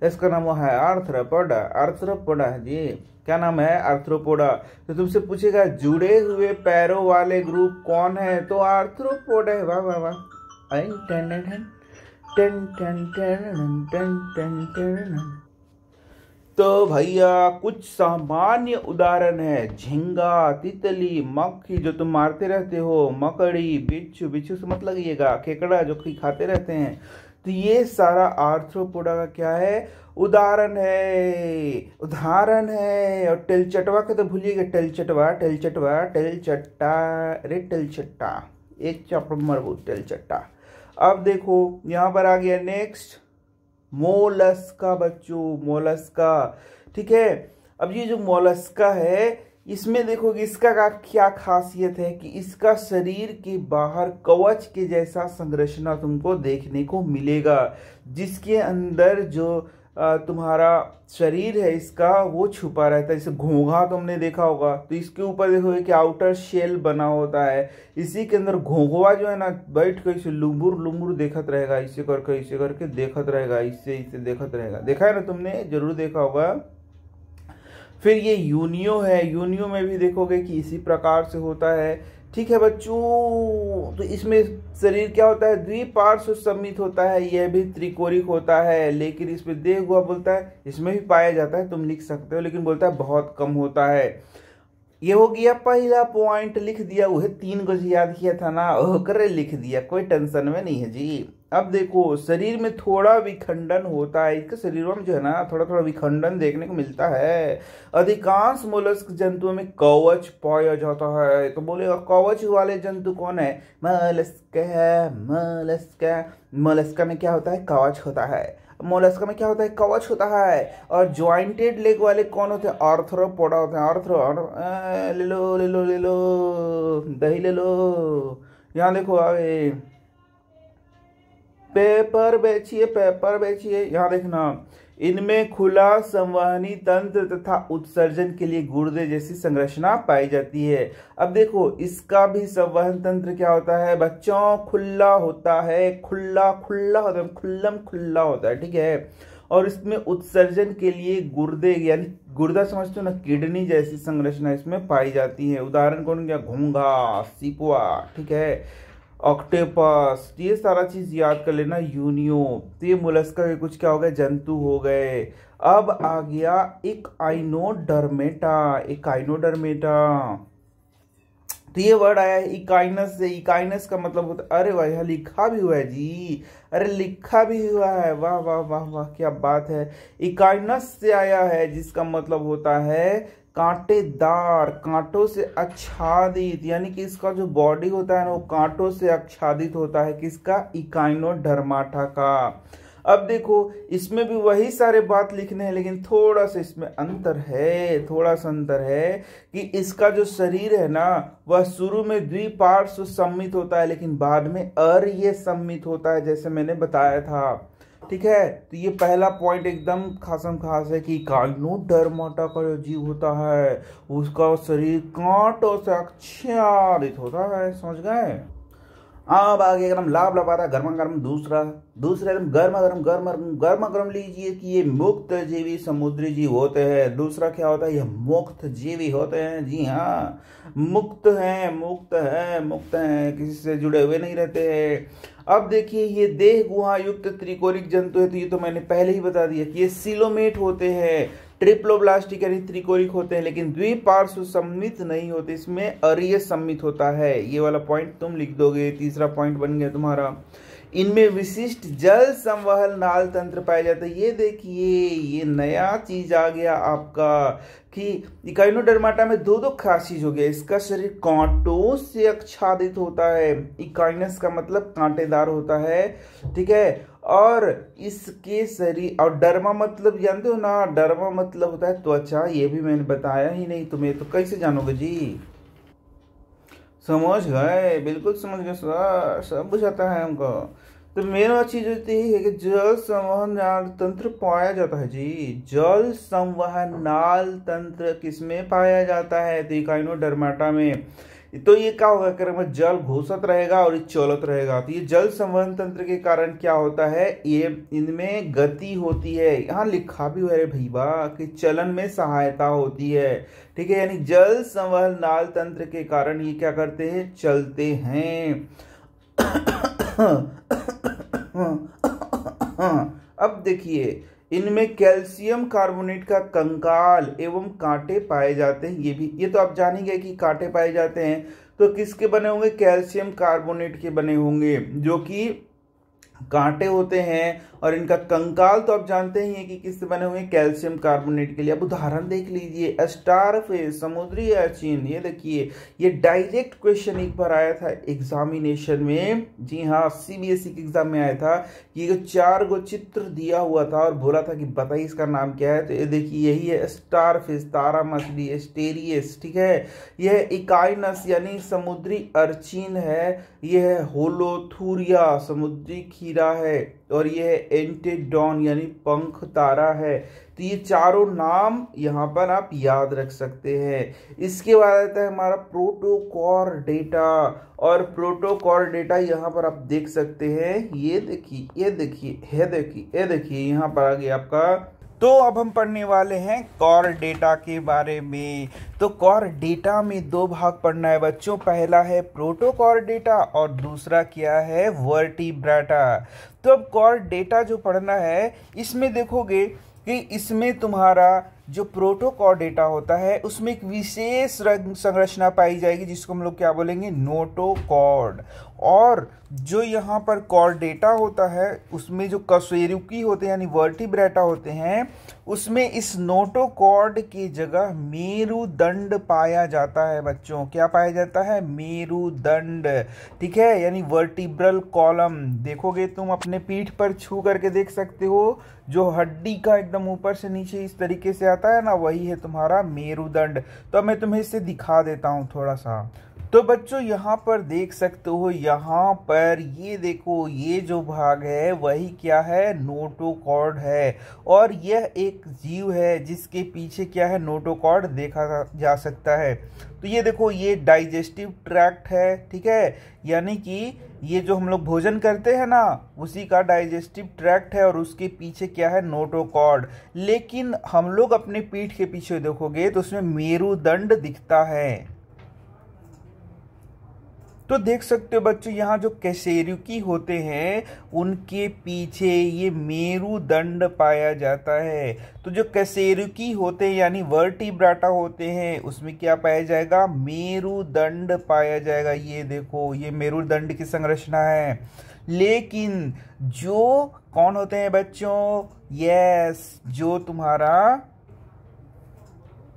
इसका नाम हुआ है आर्थ्रोपोडा आर्थ्रोपोडा है जी क्या नाम है आर्थ्रोपोडा तो तुमसे पूछेगा जुड़े हुए पैरों वाले ग्रुप कौन है तो आर्थ्रोपोडा है वाह वाह वाह ten ten ten ten ten ten ten तो भैया कुछ सामान्य उदाहरण है झिंगा तितली मक्खी जो तुम मारते रहते हो मकड़ी बिच्छू बिच्छू से मत लगिएगा खेकड़ा जो कि खाते रहते हैं तो ये सारा आर्थ्रोपोडा का क्या है उदाहरण है उदाहरण है और टेलचटवा का तो भूलिएगा टेलचटवा टेलचटवा टेलचट्टा अरे टेलचट्टा एक चपड़ मरबू टेलचट्टा अब देखो यहाँ पर आ गया नेक्स्ट मोलस्का बच्चों मोलस्का ठीक है अब ये जो मोलस्का है इसमें देखोगे इसका का क्या खासियत है कि इसका शरीर के बाहर कवच के जैसा संरचना तुमको देखने को मिलेगा जिसके अंदर जो तुम्हारा शरीर है इसका वो छुपा रहता है जैसे घोंघा तुमने देखा होगा तो इसके ऊपर देखो कि आउटर शेल बना होता है इसी के अंदर घोंघवा जो है ना बैठ कर इसे लुम्बुर लुम्बुर देखत रहेगा इसे करके इसे करके देखत रहेगा इससे इसे देखत रहेगा देखा है ना तुमने जरूर देखा होगा फिर ये यूनियो है यूनियो में भी देखोगे कि इसी प्रकार से होता है ठीक है बच्चों तो इसमें शरीर क्या होता है द्विपार्श्व सम्मित होता है यह भी त्रिकोणिक होता है लेकिन इसमें देह हुआ बोलता है इसमें भी पाया जाता है तुम लिख सकते हो लेकिन बोलता है बहुत कम होता है ये हो गया पहला पॉइंट लिख दिया वह तीन गज याद किया था ना ओ कर लिख दिया कोई टेंशन में नहीं है जी अब देखो शरीर में थोड़ा विखंडन होता है इसके शरीरों में जो है ना थोड़ा थोड़ा विखंडन देखने को मिलता है अधिकांश मोलस्क जंतुओं में कवच पाया जाता है तो बोलेगा कवच वाले जंतु कौन है मोलस्क है मोलस्क मोलस्का में क्या होता है कवच होता है मोलस्का में क्या होता है कवच होता है और ज्वाइंटेड लेग वाले कौन होते हैं पोडा होते हैं आर्थ्रो ले लो ले लो ले लो दही ले लो यहाँ देखो अभी पेपर बेचिए पेपर बेचिए यहाँ देखना इनमें खुला संवहनी तंत्र तथा उत्सर्जन के लिए गुर्दे जैसी संरचना पाई जाती है अब देखो इसका भी संवहन तंत्र क्या होता है बच्चों खुला होता है खुला खुला होता है खुल्लम खुल्ला होता है ठीक है और इसमें उत्सर्जन के लिए गुर्दे यानी गुर्दा समझते हो ना किडनी जैसी संरचना इसमें पाई जाती है उदाहरण कौन क्या घूंगा सिकुआ ठीक है ऑक्टेपस ये सारा चीज़ याद कर लेना यूनियो तो ये मुलस्का के कुछ क्या हो गया जंतु हो गए अब आ गया एक आइनोडर्मेटा एक आइनोडर्मेटा तो ये वर्ड आया है इकाइनस से इकाइनस का मतलब होता है अरे वाह लिखा भी हुआ है जी अरे लिखा भी हुआ है वाह वाह वाह वाह क्या बात है इकाइनस से आया है जिसका मतलब होता है कांटेदार कांटों से आच्छादित यानी कि इसका जो बॉडी होता है ना वो कांटों से आच्छादित होता है किसका इकाइनो इकाइनोडर्माटा का अब देखो इसमें भी वही सारे बात लिखने हैं लेकिन थोड़ा सा इसमें अंतर है थोड़ा सा अंतर है कि इसका जो शरीर है ना वह शुरू में द्विपार्श्व सम्मित होता है लेकिन बाद में अर्य सम्मित होता है जैसे मैंने बताया था ठीक है तो ये पहला पॉइंट एकदम खासम खास है कि काइनो डरमाटा का जो जीव होता है उसका शरीर कांटों से अक्षारित होता है समझ गए अब आगे एकदम लाभ लपाता गर्मा गर्म दूसरा दूसरा एकदम गर्मा गर्म गर्म गर्म गर्म लीजिए कि ये मुक्त जीवी समुद्री जीव होते हैं दूसरा क्या होता है ये मुक्त जीवी होते हैं जी हाँ मुक्त हैं मुक्त हैं मुक्त हैं किसी से जुड़े हुए नहीं रहते हैं अब देखिए ये देह गुहा युक्त त्रिकोणिक जंतु है तो ये तो मैंने पहले ही बता दिया कि ये सिलोमेट होते हैं ट्रिप्लोब्लास्टिक यानी त्रिकोणिक होते हैं लेकिन द्विपार्श्व सम्मित नहीं होते इसमें अरिय सम्मित होता है ये वाला पॉइंट तुम लिख दोगे तीसरा पॉइंट बन गया तुम्हारा इनमें विशिष्ट जल संवहन नाल तंत्र पाया जाता है ये देखिए ये नया चीज आ गया आपका कि इकाइनोडर्माटा में दो दो चीज हो गया इसका शरीर कांटों से आच्छादित होता है इकाइनस का मतलब कांटेदार होता है ठीक है और इसके शरीर और डरमा मतलब जानते हो ना डरमा मतलब होता है त्वचा ये भी मैंने बताया ही नहीं तुम्हें तो कैसे जानोगे जी समझ गए बिल्कुल समझ गए सर सब बुझाता है हमको तो मेन अच्छी जो है कि जल नाल तंत्र पाया जाता है जी जल नाल तंत्र किसमें पाया जाता है तो डरमाटा में तो ये क्या होगा क्रम जल घोषित रहेगा और ये रहेगा तो ये जल संवहन तंत्र के कारण क्या होता है ये इनमें गति होती है यहाँ लिखा भी हुआ है भैया कि चलन में सहायता होती है ठीक है यानी जल संवहन नाल तंत्र के कारण ये क्या करते हैं चलते हैं हम्म। *coughs* अब देखिए इनमें कैल्शियम कार्बोनेट का कंकाल एवं कांटे पाए जाते हैं ये भी ये तो आप गए कि कांटे पाए जाते हैं तो किसके बने होंगे कैल्शियम कार्बोनेट के बने होंगे जो कि कांटे होते हैं और इनका कंकाल तो आप जानते ही हैं कि किससे बने हुए हैं कैल्शियम कार्बोनेट के लिए अब उदाहरण देख लीजिए स्टारफिश समुद्री अचीन ये देखिए ये डायरेक्ट क्वेश्चन एक बार आया था एग्जामिनेशन में जी हाँ सीबीएसई के एग्जाम में आया था कि जो चार गो चित्र दिया हुआ था और बोला था कि बताइए इसका नाम क्या है तो ये देखिए यही है फेस तारा मछली एस्टेरियस ठीक है यह इकाइनस यानी समुद्री अर्चीन है यह होलोथूरिया समुद्री खीरा है और ये एंटेडॉन यानी पंख तारा है तो ये चारों नाम यहाँ पर आप याद रख सकते हैं इसके बाद आता है हमारा प्रोटोकॉर डेटा और प्रोटोकॉर डेटा यहाँ पर आप देख सकते हैं ये देखिए ये देखिए ये देखिए ये देखिए यहाँ पर आ गया आपका तो अब हम पढ़ने वाले हैं कॉर डेटा के बारे में तो कॉर डेटा में दो भाग पढ़ना है बच्चों पहला है प्रोटोकॉर डेटा और दूसरा क्या है वर्टिब्राटा तो अब कॉर डेटा जो पढ़ना है इसमें देखोगे कि इसमें तुम्हारा जो प्रोटोकॉल डेटा होता है उसमें एक विशेष संरचना पाई जाएगी जिसको हम लोग क्या बोलेंगे नोटोकॉर्ड और जो यहाँ पर कॉर्डेटा होता है उसमें जो कसेरुकी होते हैं यानी वर्टिब्रेटा होते हैं उसमें इस नोटोकॉर्ड की जगह मेरुदंड पाया जाता है बच्चों क्या पाया जाता है मेरुदंड ठीक है यानी वर्टिब्रल कॉलम देखोगे तुम अपने पीठ पर छू करके देख सकते हो जो हड्डी का एकदम ऊपर से नीचे इस तरीके से आता है ना वही है तुम्हारा मेरुदंड तो मैं तुम्हें इसे दिखा देता हूँ थोड़ा सा तो बच्चों यहाँ पर देख सकते हो यहाँ पर ये देखो ये जो भाग है वही क्या है नोटोकॉर्ड है और यह एक जीव है जिसके पीछे क्या है नोटोकॉर्ड देखा जा सकता है तो ये देखो ये डाइजेस्टिव ट्रैक्ट है ठीक है यानी कि ये जो हम लोग भोजन करते हैं ना उसी का डाइजेस्टिव ट्रैक्ट है और उसके पीछे क्या है नोटोकॉर्ड लेकिन हम लोग अपने पीठ के पीछे देखोगे तो उसमें मेरुदंड दिखता है तो देख सकते हो बच्चों यहाँ जो कैसेरुकी होते हैं उनके पीछे ये मेरुदंड पाया जाता है तो जो कैसेरुकी होते हैं यानी वर्टिब्राटा होते हैं उसमें क्या पाया जाएगा मेरुदंड पाया जाएगा ये देखो ये मेरुदंड की संरचना है लेकिन जो कौन होते हैं बच्चों यस जो तुम्हारा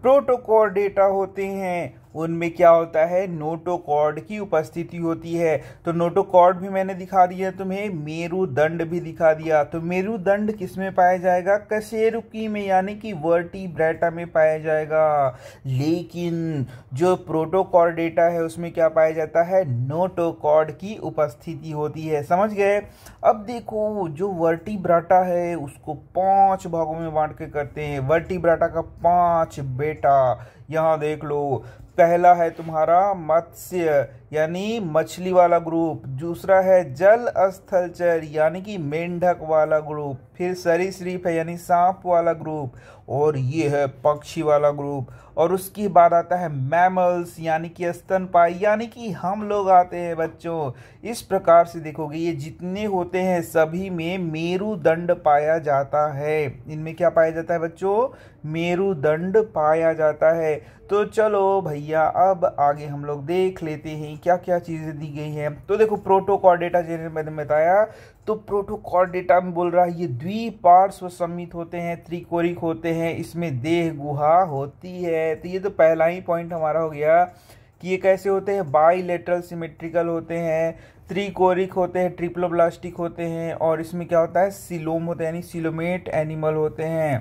प्रोटोकॉल डेटा होते हैं उनमें क्या होता है नोटोकॉर्ड की उपस्थिति होती है तो नोटोकॉर्ड भी मैंने दिखा दिया तुम्हें मेरुदंड भी दिखा दिया तो मेरुदंड किस में पाया जाएगा कशेरुकी में यानी कि वर्टी ब्रैटा में पाया जाएगा लेकिन जो प्रोटोकॉर्डेटा है उसमें क्या पाया जाता है नोटोकॉर्ड की उपस्थिति होती है समझ गए अब देखो जो वर्टी ब्राटा है उसको पांच भागों में बांट के करते हैं वर्टी ब्राटा का पांच बेटा यहाँ देख लो पहला है तुम्हारा मत्स्य यानी मछली वाला ग्रुप दूसरा है जल स्थलचर यानी कि मेंढक वाला ग्रुप फिर सरीसृप है यानी सांप वाला ग्रुप और ये है पक्षी वाला ग्रुप और उसके बाद आता है मैमल्स यानी कि स्तनपाई यानी कि हम लोग आते हैं बच्चों इस प्रकार से देखोगे ये जितने होते हैं सभी में मेरुदंड पाया जाता है इनमें क्या पाया जाता है बच्चों मेरुदंड पाया जाता है तो चलो भैया अब आगे हम लोग देख लेते हैं क्या क्या चीज़ें दी गई हैं तो देखो प्रोटोकॉल डेटा जैसे मैंने बताया तो प्रोटोकॉल डेटा में बोल रहा है ये द्विपार्श्व सम्मित होते हैं त्रिकोरिक होते हैं इसमें देह गुहा होती है तो ये तो पहला ही पॉइंट हमारा हो गया कि ये कैसे होते हैं बाईलेटरल सिमेट्रिकल होते हैं त्रिकोरिक होते हैं ट्रिपलोब्लास्टिक होते हैं और इसमें क्या होता है सिलोम होते हैं यानी सिलोमेट एनिमल होते हैं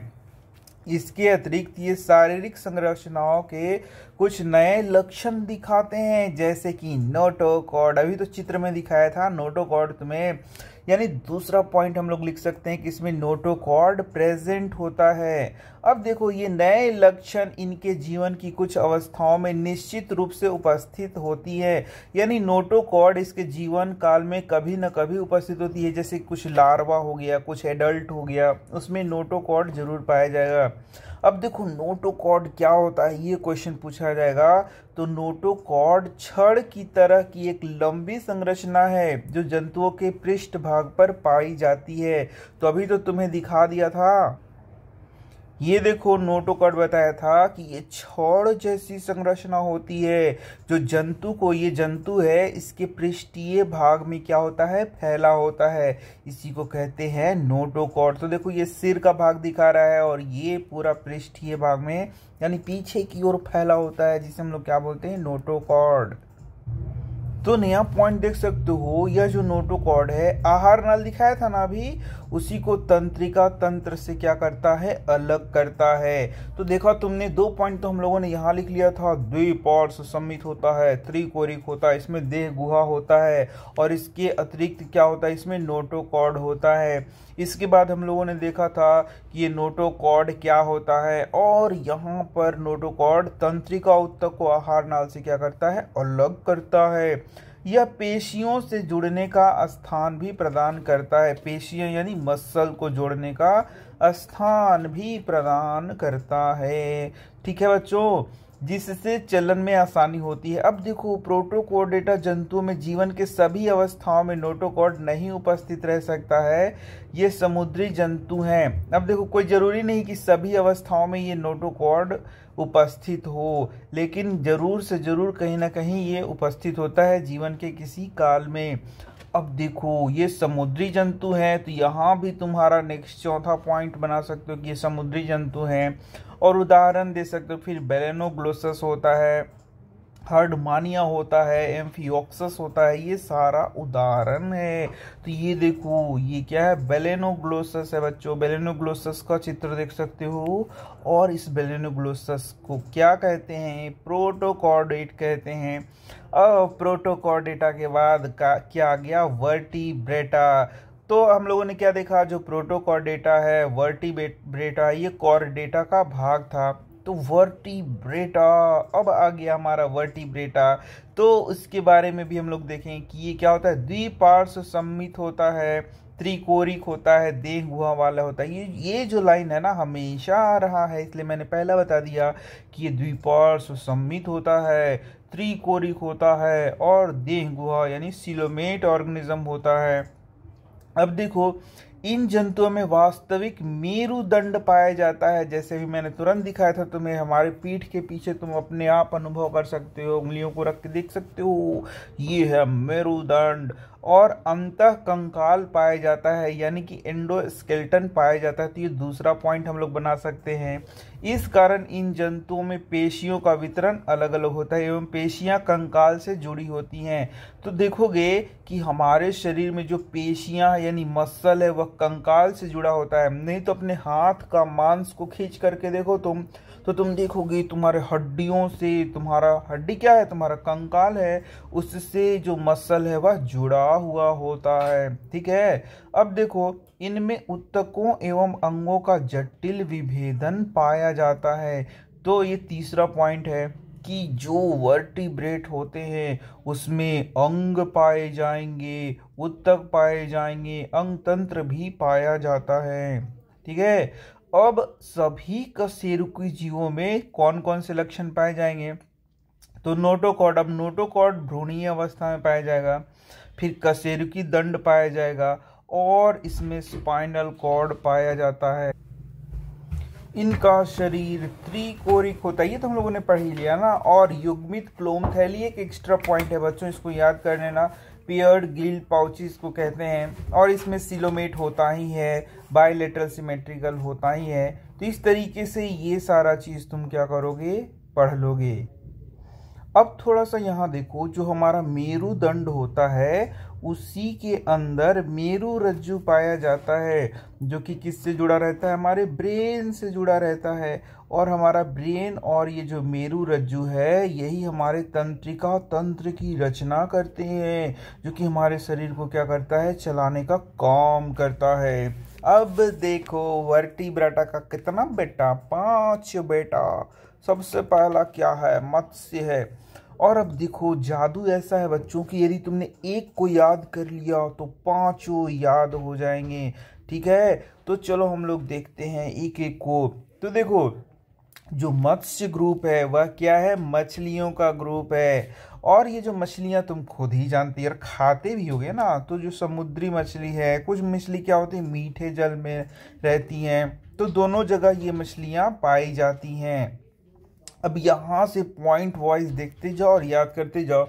इसके अतिरिक्त ये शारीरिक संरचनाओं के कुछ नए लक्षण दिखाते हैं जैसे कि नोटोकॉर्ड अभी तो चित्र में दिखाया था नोटोकॉर्ड तुम्हें यानी दूसरा पॉइंट हम लोग लिख सकते हैं कि इसमें नोटोकॉर्ड प्रेजेंट होता है अब देखो ये नए लक्षण इनके जीवन की कुछ अवस्थाओं में निश्चित रूप से उपस्थित होती है यानी नोटोकॉर्ड इसके जीवन काल में कभी ना कभी उपस्थित होती है जैसे कुछ लार्वा हो गया कुछ एडल्ट हो गया उसमें नोटोकॉर्ड जरूर पाया जाएगा अब देखो नोटोकॉर्ड क्या होता है ये क्वेश्चन पूछा जाएगा तो नोटोकॉर्ड छड़ की तरह की एक लंबी संरचना है जो जंतुओं के पृष्ठ भाग पर पाई जाती है तो अभी तो तुम्हें दिखा दिया था ये देखो कार्ड बताया था कि ये छोड़ जैसी संरचना होती है जो जंतु को ये जंतु है इसके पृष्ठीय भाग में क्या होता है फैला होता है इसी को कहते हैं कार्ड तो देखो ये सिर का भाग दिखा रहा है और ये पूरा पृष्ठीय भाग में यानी पीछे की ओर फैला होता है जिसे हम लोग क्या बोलते हैं नोटोकॉर्ड तो नया पॉइंट देख सकते हो यह जो नोटोकॉर्ड है आहार नाल दिखाया था ना अभी उसी को तंत्रिका तंत्र से क्या करता है अलग करता है तो देखा तुमने दो पॉइंट तो हम लोगों ने यहाँ लिख लिया था द्वीप और होता है त्रिकोरिक होता है इसमें देह गुहा होता है और इसके अतिरिक्त क्या होता है इसमें नोटोकॉर्ड होता है इसके बाद हम लोगों ने देखा था कि ये नोटोकॉर्ड क्या होता है और यहाँ पर नोटोकॉर्ड तंत्रिका उत्तक को आहार नाल से क्या करता है अलग करता है यह पेशियों से जुड़ने का स्थान भी प्रदान करता है पेशियां यानी मसल को जोड़ने का स्थान भी प्रदान करता है ठीक है बच्चों जिससे चलन में आसानी होती है अब देखो प्रोटोकॉर्डेटा जंतुओं में जीवन के सभी अवस्थाओं में नोटोकॉर्ड नहीं उपस्थित रह सकता है ये समुद्री जंतु हैं अब देखो कोई ज़रूरी नहीं कि सभी अवस्थाओं में ये नोटोकॉर्ड उपस्थित हो लेकिन ज़रूर से ज़रूर कहीं ना कहीं ये उपस्थित होता है जीवन के किसी काल में अब देखो ये समुद्री जंतु हैं तो यहाँ भी तुम्हारा नेक्स्ट चौथा पॉइंट बना सकते हो कि ये समुद्री जंतु हैं और उदाहरण दे सकते हो फिर बेलेनोग्लोसस होता है मानिया होता है एम्फियोक्सस होता है ये सारा उदाहरण है तो ये देखो ये क्या है बेलेनोग्लोसस है बच्चों बेलेनोग्लोसस का चित्र देख सकते हो और इस बेलेनोग्लोसस को क्या कहते हैं प्रोटोकॉर्डेट कहते हैं अब प्रोटोकॉर्डेटा के बाद का क्या आ गया वर्टिब्रेटा तो हम लोगों ने क्या देखा जो प्रोटोकॉर्डेटा है वर्टिब्रेटा ये कॉर्डेटा का भाग था तो वर्टिब्रेटा अब आ गया हमारा वर्टिब्रेटा तो उसके बारे में भी हम लोग देखें कि ये क्या होता है द्विपार्श्व सम्मित होता है त्रिकोरिक होता है देह हुआ वाला होता है ये ये जो लाइन है ना हमेशा आ रहा है इसलिए मैंने पहला बता दिया कि ये द्विपार्श्व सम्मित होता है त्रिकोरिक होता है और देह गुहा यानी सिलोमेट ऑर्गेनिज्म होता है अब देखो इन जंतुओं में वास्तविक मेरुदंड पाया जाता है जैसे भी मैंने तुरंत दिखाया था तुम्हें हमारे पीठ के पीछे तुम अपने आप अनुभव कर सकते हो उंगलियों को रख के देख सकते हो ये है मेरुदंड और अंत कंकाल पाया जाता है यानी कि स्केल्टन पाया जाता है तो ये दूसरा पॉइंट हम लोग बना सकते हैं इस कारण इन जंतुओं में पेशियों का वितरण अलग अलग होता है एवं पेशियां कंकाल से जुड़ी होती हैं तो देखोगे कि हमारे शरीर में जो पेशियां यानी मसल है वह कंकाल से जुड़ा होता है नहीं तो अपने हाथ का मांस को खींच करके देखो तुम तो तो तुम देखोगे तुम्हारे हड्डियों से तुम्हारा हड्डी क्या है तुम्हारा कंकाल है उससे जो मसल है वह जुड़ा हुआ होता है ठीक है अब देखो इनमें उत्तकों एवं अंगों का जटिल विभेदन पाया जाता है तो ये तीसरा पॉइंट है कि जो वर्टिब्रेट होते हैं उसमें अंग पाए जाएंगे उत्तक पाए जाएंगे अंग तंत्र भी पाया जाता है ठीक है अब सभी जीवों में कौन कौन से लक्षण पाए जाएंगे तो नोटोकॉड अब नोटोकॉड भ्रूणीय अवस्था में पाया जाएगा फिर कसेरुकी दंड पाया जाएगा और इसमें स्पाइनल कॉर्ड पाया जाता है इनका शरीर त्रिकोरिक होता है ये तो हम लोगों ने पढ़ ही लिया ना और युग्मित क्लोम थैली एक एक्स्ट्रा पॉइंट है बच्चों इसको याद कर लेना पियर्ड गिल पाउचिस को कहते हैं और इसमें सिलोमेट होता ही है बायोलेटरल सिमेट्रिकल होता ही है तो इस तरीके से ये सारा चीज़ तुम क्या करोगे पढ़ लोगे अब थोड़ा सा यहाँ देखो जो हमारा मेरुदंड होता है उसी के अंदर मेरु रज्जु पाया जाता है जो कि किससे जुड़ा रहता है हमारे ब्रेन से जुड़ा रहता है और हमारा ब्रेन और ये जो मेरु रज्जु है यही हमारे तंत्रिका तंत्र की रचना करते हैं जो कि हमारे शरीर को क्या करता है चलाने का काम करता है अब देखो वर्टी ब्राटा का कितना बेटा पाँच बेटा सबसे पहला क्या है मत्स्य है और अब देखो जादू ऐसा है बच्चों की यदि तुमने एक को याद कर लिया तो पांचों याद हो जाएंगे ठीक है तो चलो हम लोग देखते हैं एक एक को तो देखो जो मत्स्य ग्रुप है वह क्या है मछलियों का ग्रुप है और ये जो मछलियाँ तुम खुद ही जानती यार खाते भी होगे ना तो जो समुद्री मछली है कुछ मछली क्या होती है मीठे जल में रहती हैं तो दोनों जगह ये मछलियाँ पाई जाती हैं अब यहाँ से पॉइंट वाइज देखते जाओ और याद करते जाओ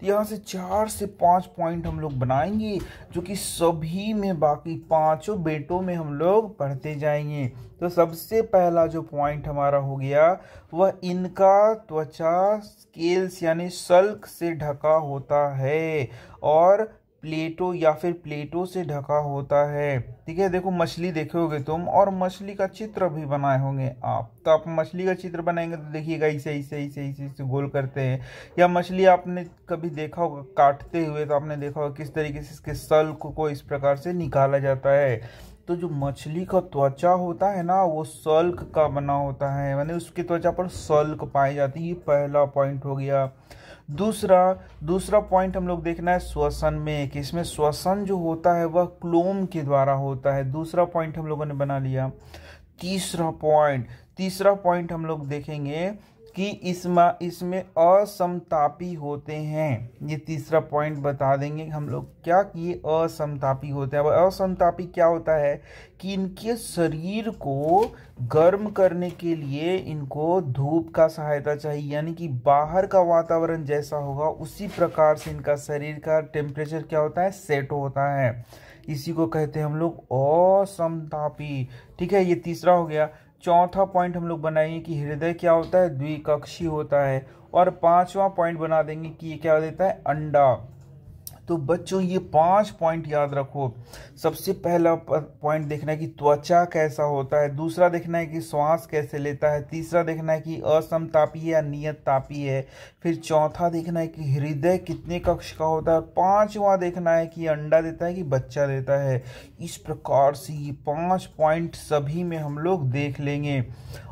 तो यहाँ से चार से पाँच पॉइंट हम लोग बनाएंगे जो कि सभी में बाकी पांचों बेटों में हम लोग पढ़ते जाएंगे तो सबसे पहला जो पॉइंट हमारा हो गया वह इनका त्वचा स्केल्स यानी शल्क से ढका होता है और प्लेटो या फिर प्लेटो से ढका होता है ठीक है देखो मछली देखोगे तुम और मछली का चित्र भी बनाए होंगे आप तो आप मछली का चित्र बनाएंगे तो देखिएगा इसे ऐसे ऐसे ऐसे इसे गोल करते हैं या मछली आपने कभी देखा होगा काटते हुए तो आपने देखा होगा किस तरीके से इसके सल को, को इस प्रकार से निकाला जाता है तो जो मछली का त्वचा होता है ना वो सल्क का बना होता है मानी उसकी त्वचा पर सल्क पाई जाती है ये पहला पॉइंट हो गया दूसरा दूसरा पॉइंट हम लोग देखना है श्वसन में कि इसमें श्वसन जो होता है वह क्लोम के द्वारा होता है दूसरा पॉइंट हम लोगों ने बना लिया तीसरा पॉइंट तीसरा पॉइंट हम लोग देखेंगे कि इसमें इसमें असमतापी होते हैं ये तीसरा पॉइंट बता देंगे हम लोग क्या कि ये असमतापी होते हैं अब असमतापी क्या होता है कि इनके शरीर को गर्म करने के लिए इनको धूप का सहायता चाहिए यानी कि बाहर का वातावरण जैसा होगा उसी प्रकार से इनका शरीर का टेम्परेचर क्या होता है सेट होता है इसी को कहते हैं हम लोग असमतापी ठीक है ये तीसरा हो गया चौथा पॉइंट हम लोग बनाएंगे कि हृदय क्या होता है द्विकक्षी होता है और पांचवा पॉइंट बना देंगे कि ये क्या देता है अंडा तो बच्चों ये पांच पॉइंट याद रखो सबसे पहला पॉइंट देखना है कि त्वचा कैसा होता है दूसरा देखना है कि श्वास कैसे लेता है तीसरा देखना है कि असमतापी है या नियत तापी है फिर चौथा देखना है कि हृदय कितने कक्ष का होता है पांचवा देखना है कि अंडा देता है कि बच्चा देता है इस प्रकार से ये पाँच पॉइंट सभी में हम लोग देख लेंगे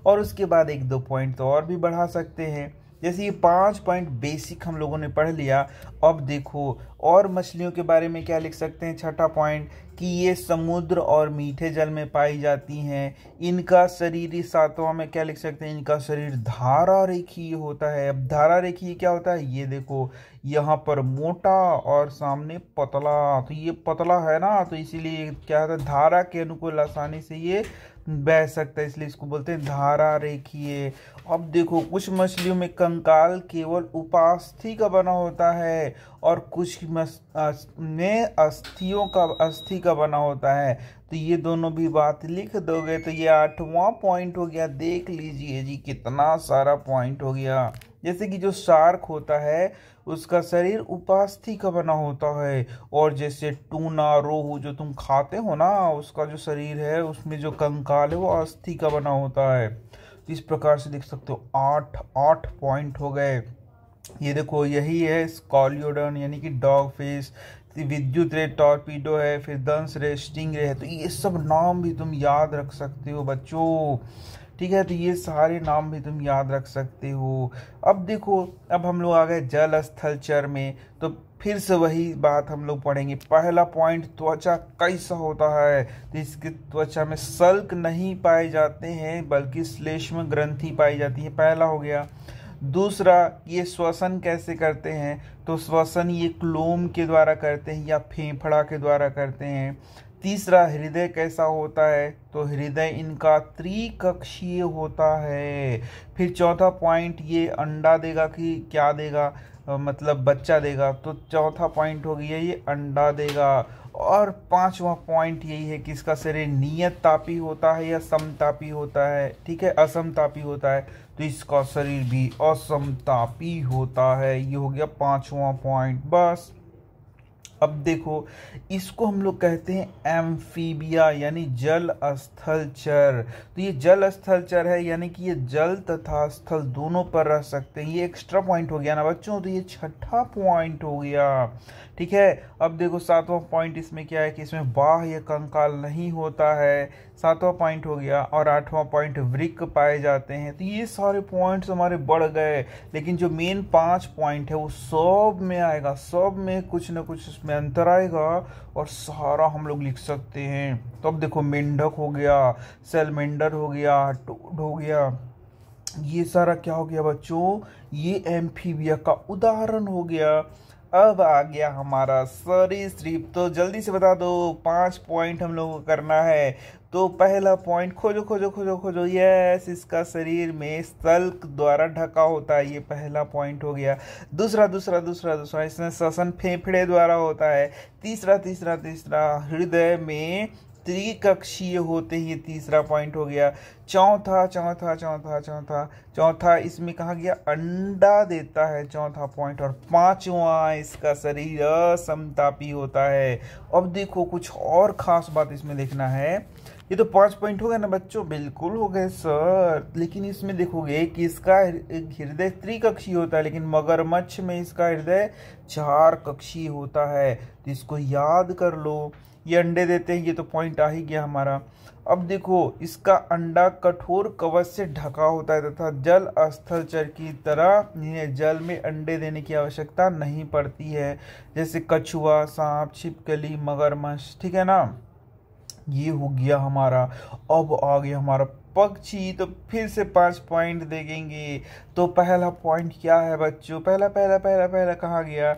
और उसके बाद एक दो पॉइंट तो और भी बढ़ा सकते हैं जैसे ये पांच पॉइंट बेसिक हम लोगों ने पढ़ लिया अब देखो और मछलियों के बारे में क्या लिख सकते हैं छठा पॉइंट कि ये समुद्र और मीठे जल में पाई जाती हैं इनका शरीर सातवां में क्या लिख सकते हैं इनका शरीर धारा रेखीय होता है अब धारा रेखीय क्या होता है ये देखो यहाँ पर मोटा और सामने पतला तो ये पतला है ना तो इसीलिए क्या होता है धारा के अनुकूल आसानी से ये बह सकता है इसलिए इसको बोलते हैं धारा रेखीय अब देखो कुछ मछलियों में कंकाल केवल उपास्थि का बना होता है और कुछ मस, में अस्थियों का अस्थि का बना होता है तो ये दोनों भी बात लिख दोगे तो ये आठवां पॉइंट हो गया देख लीजिए जी कितना सारा पॉइंट हो गया जैसे कि जो शार्क होता है उसका शरीर उपास्थि का बना होता है और जैसे टूना रोहू जो तुम खाते हो ना उसका जो शरीर है उसमें जो कंकाल है वो अस्थि का बना होता है इस प्रकार से देख सकते हो आठ आठ पॉइंट हो गए ये देखो यही है स्कॉलियोडन यानी कि डॉग फिश विद्युत रे टॉर्पीडो है फिर दंश रे स्टिंग रे है तो ये सब नाम भी तुम याद रख सकते हो बच्चों ठीक है तो ये सारे नाम भी तुम याद रख सकते हो अब देखो अब हम लोग आ गए जल स्थल चर में तो फिर से वही बात हम लोग पढ़ेंगे पहला पॉइंट त्वचा कैसा होता है तो इसके त्वचा में सल्क नहीं पाए जाते हैं बल्कि श्लेष्म ग्रंथि पाई जाती है पहला हो गया दूसरा ये श्वसन कैसे करते हैं तो श्वसन ये क्लोम के द्वारा करते हैं या फेफड़ा के द्वारा करते हैं तीसरा हृदय कैसा होता है तो हृदय इनका त्रिकक्षीय होता है फिर चौथा पॉइंट ये अंडा देगा कि क्या देगा मतलब बच्चा देगा तो चौथा पॉइंट हो गया ये अंडा देगा और पांचवा पॉइंट यही है कि इसका शरीर नियत तापी होता है या समतापी होता है ठीक है असमतापी होता है तो इसका शरीर भी असमतापी होता है ये हो गया पांचवा पॉइंट बस अब देखो इसको हम लोग कहते हैं एम्फीबिया यानी जल स्थल चर तो ये जल स्थल चर है यानी कि ये जल तथा स्थल दोनों पर रह सकते हैं ये एक्स्ट्रा पॉइंट हो गया ना बच्चों तो ये छठा पॉइंट हो गया ठीक है अब देखो सातवां पॉइंट इसमें क्या है कि इसमें बाह्य या कंकाल नहीं होता है सातवां पॉइंट हो गया और आठवां पॉइंट वृक पाए जाते हैं तो ये सारे पॉइंट्स हमारे बढ़ गए लेकिन जो मेन पांच पॉइंट है वो सब में आएगा सब में कुछ ना कुछ उसमें अंतर आएगा और सारा हम लोग लिख सकते हैं तो अब देखो मेंढक हो गया सेलमेंडर हो गया टोड हो गया ये सारा क्या हो गया बच्चों ये एम्फीबिया का उदाहरण हो गया अब आ गया हमारा स्ट्रीप तो जल्दी से बता दो पाँच पॉइंट हम लोगों को करना है तो पहला पॉइंट खोजो खोजो खोजो खोजो यस इसका शरीर में स्थल्क द्वारा ढका होता है ये पहला पॉइंट हो गया दूसरा दूसरा दूसरा दूसरा इसमें श्वसन फेफड़े द्वारा होता है तीसरा तीसरा तीसरा हृदय में त्रिकक्षीय होते ही तीसरा पॉइंट हो गया चौथा चौथा चौथा चौथा चौथा इसमें कहा गया अंडा देता है चौथा पॉइंट और पांचवा इसका शरीर असमतापी होता है अब देखो कुछ और खास बात इसमें देखना है ये तो पाँच पॉइंट हो गया ना बच्चों बिल्कुल हो गए सर लेकिन इसमें देखोगे कि इसका हृदय त्रिकक्षी होता है लेकिन मगरमच्छ में इसका हृदय चार कक्षी होता है तो इसको याद कर लो ये अंडे देते हैं ये तो पॉइंट आ ही गया हमारा अब देखो इसका अंडा कठोर कवच से ढका होता है तथा जल स्थल चर की तरह इन्हें जल में अंडे देने की आवश्यकता नहीं पड़ती है जैसे कछुआ सांप छिपकली मगरमच्छ ठीक है ना ये हो गया हमारा अब आ गया हमारा पक्षी तो फिर से पांच पॉइंट देखेंगे तो पहला पॉइंट क्या है बच्चों पहला पहला पहला पहला कहाँ गया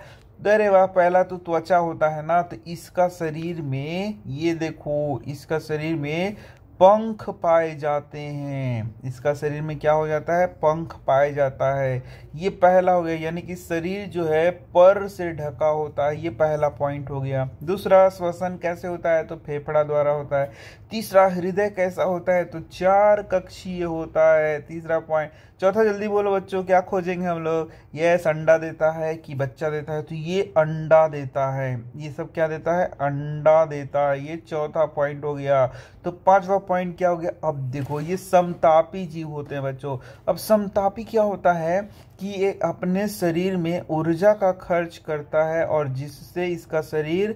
अरे वाह पहला तो त्वचा होता है ना तो इसका शरीर में ये देखो इसका शरीर में पंख पाए जाते हैं इसका शरीर में क्या हो जाता है पंख पाए जाता है ये पहला हो गया यानी कि शरीर जो है पर से ढका होता है ये पहला पॉइंट हो गया दूसरा श्वसन कैसे होता है तो फेफड़ा द्वारा होता है तीसरा हृदय कैसा होता है तो चार कक्षीय होता है तीसरा पॉइंट चौथा जल्दी बोलो बच्चों क्या खोजेंगे हम लोग ये अंडा देता है कि बच्चा देता है तो ये अंडा देता है ये सब क्या देता है अंडा देता है ये चौथा पॉइंट हो गया तो पांचवा पॉइंट क्या हो गया अब देखो ये समतापी जीव होते हैं बच्चों अब समतापी क्या होता है कि ये अपने शरीर में ऊर्जा का खर्च करता है और जिससे इसका शरीर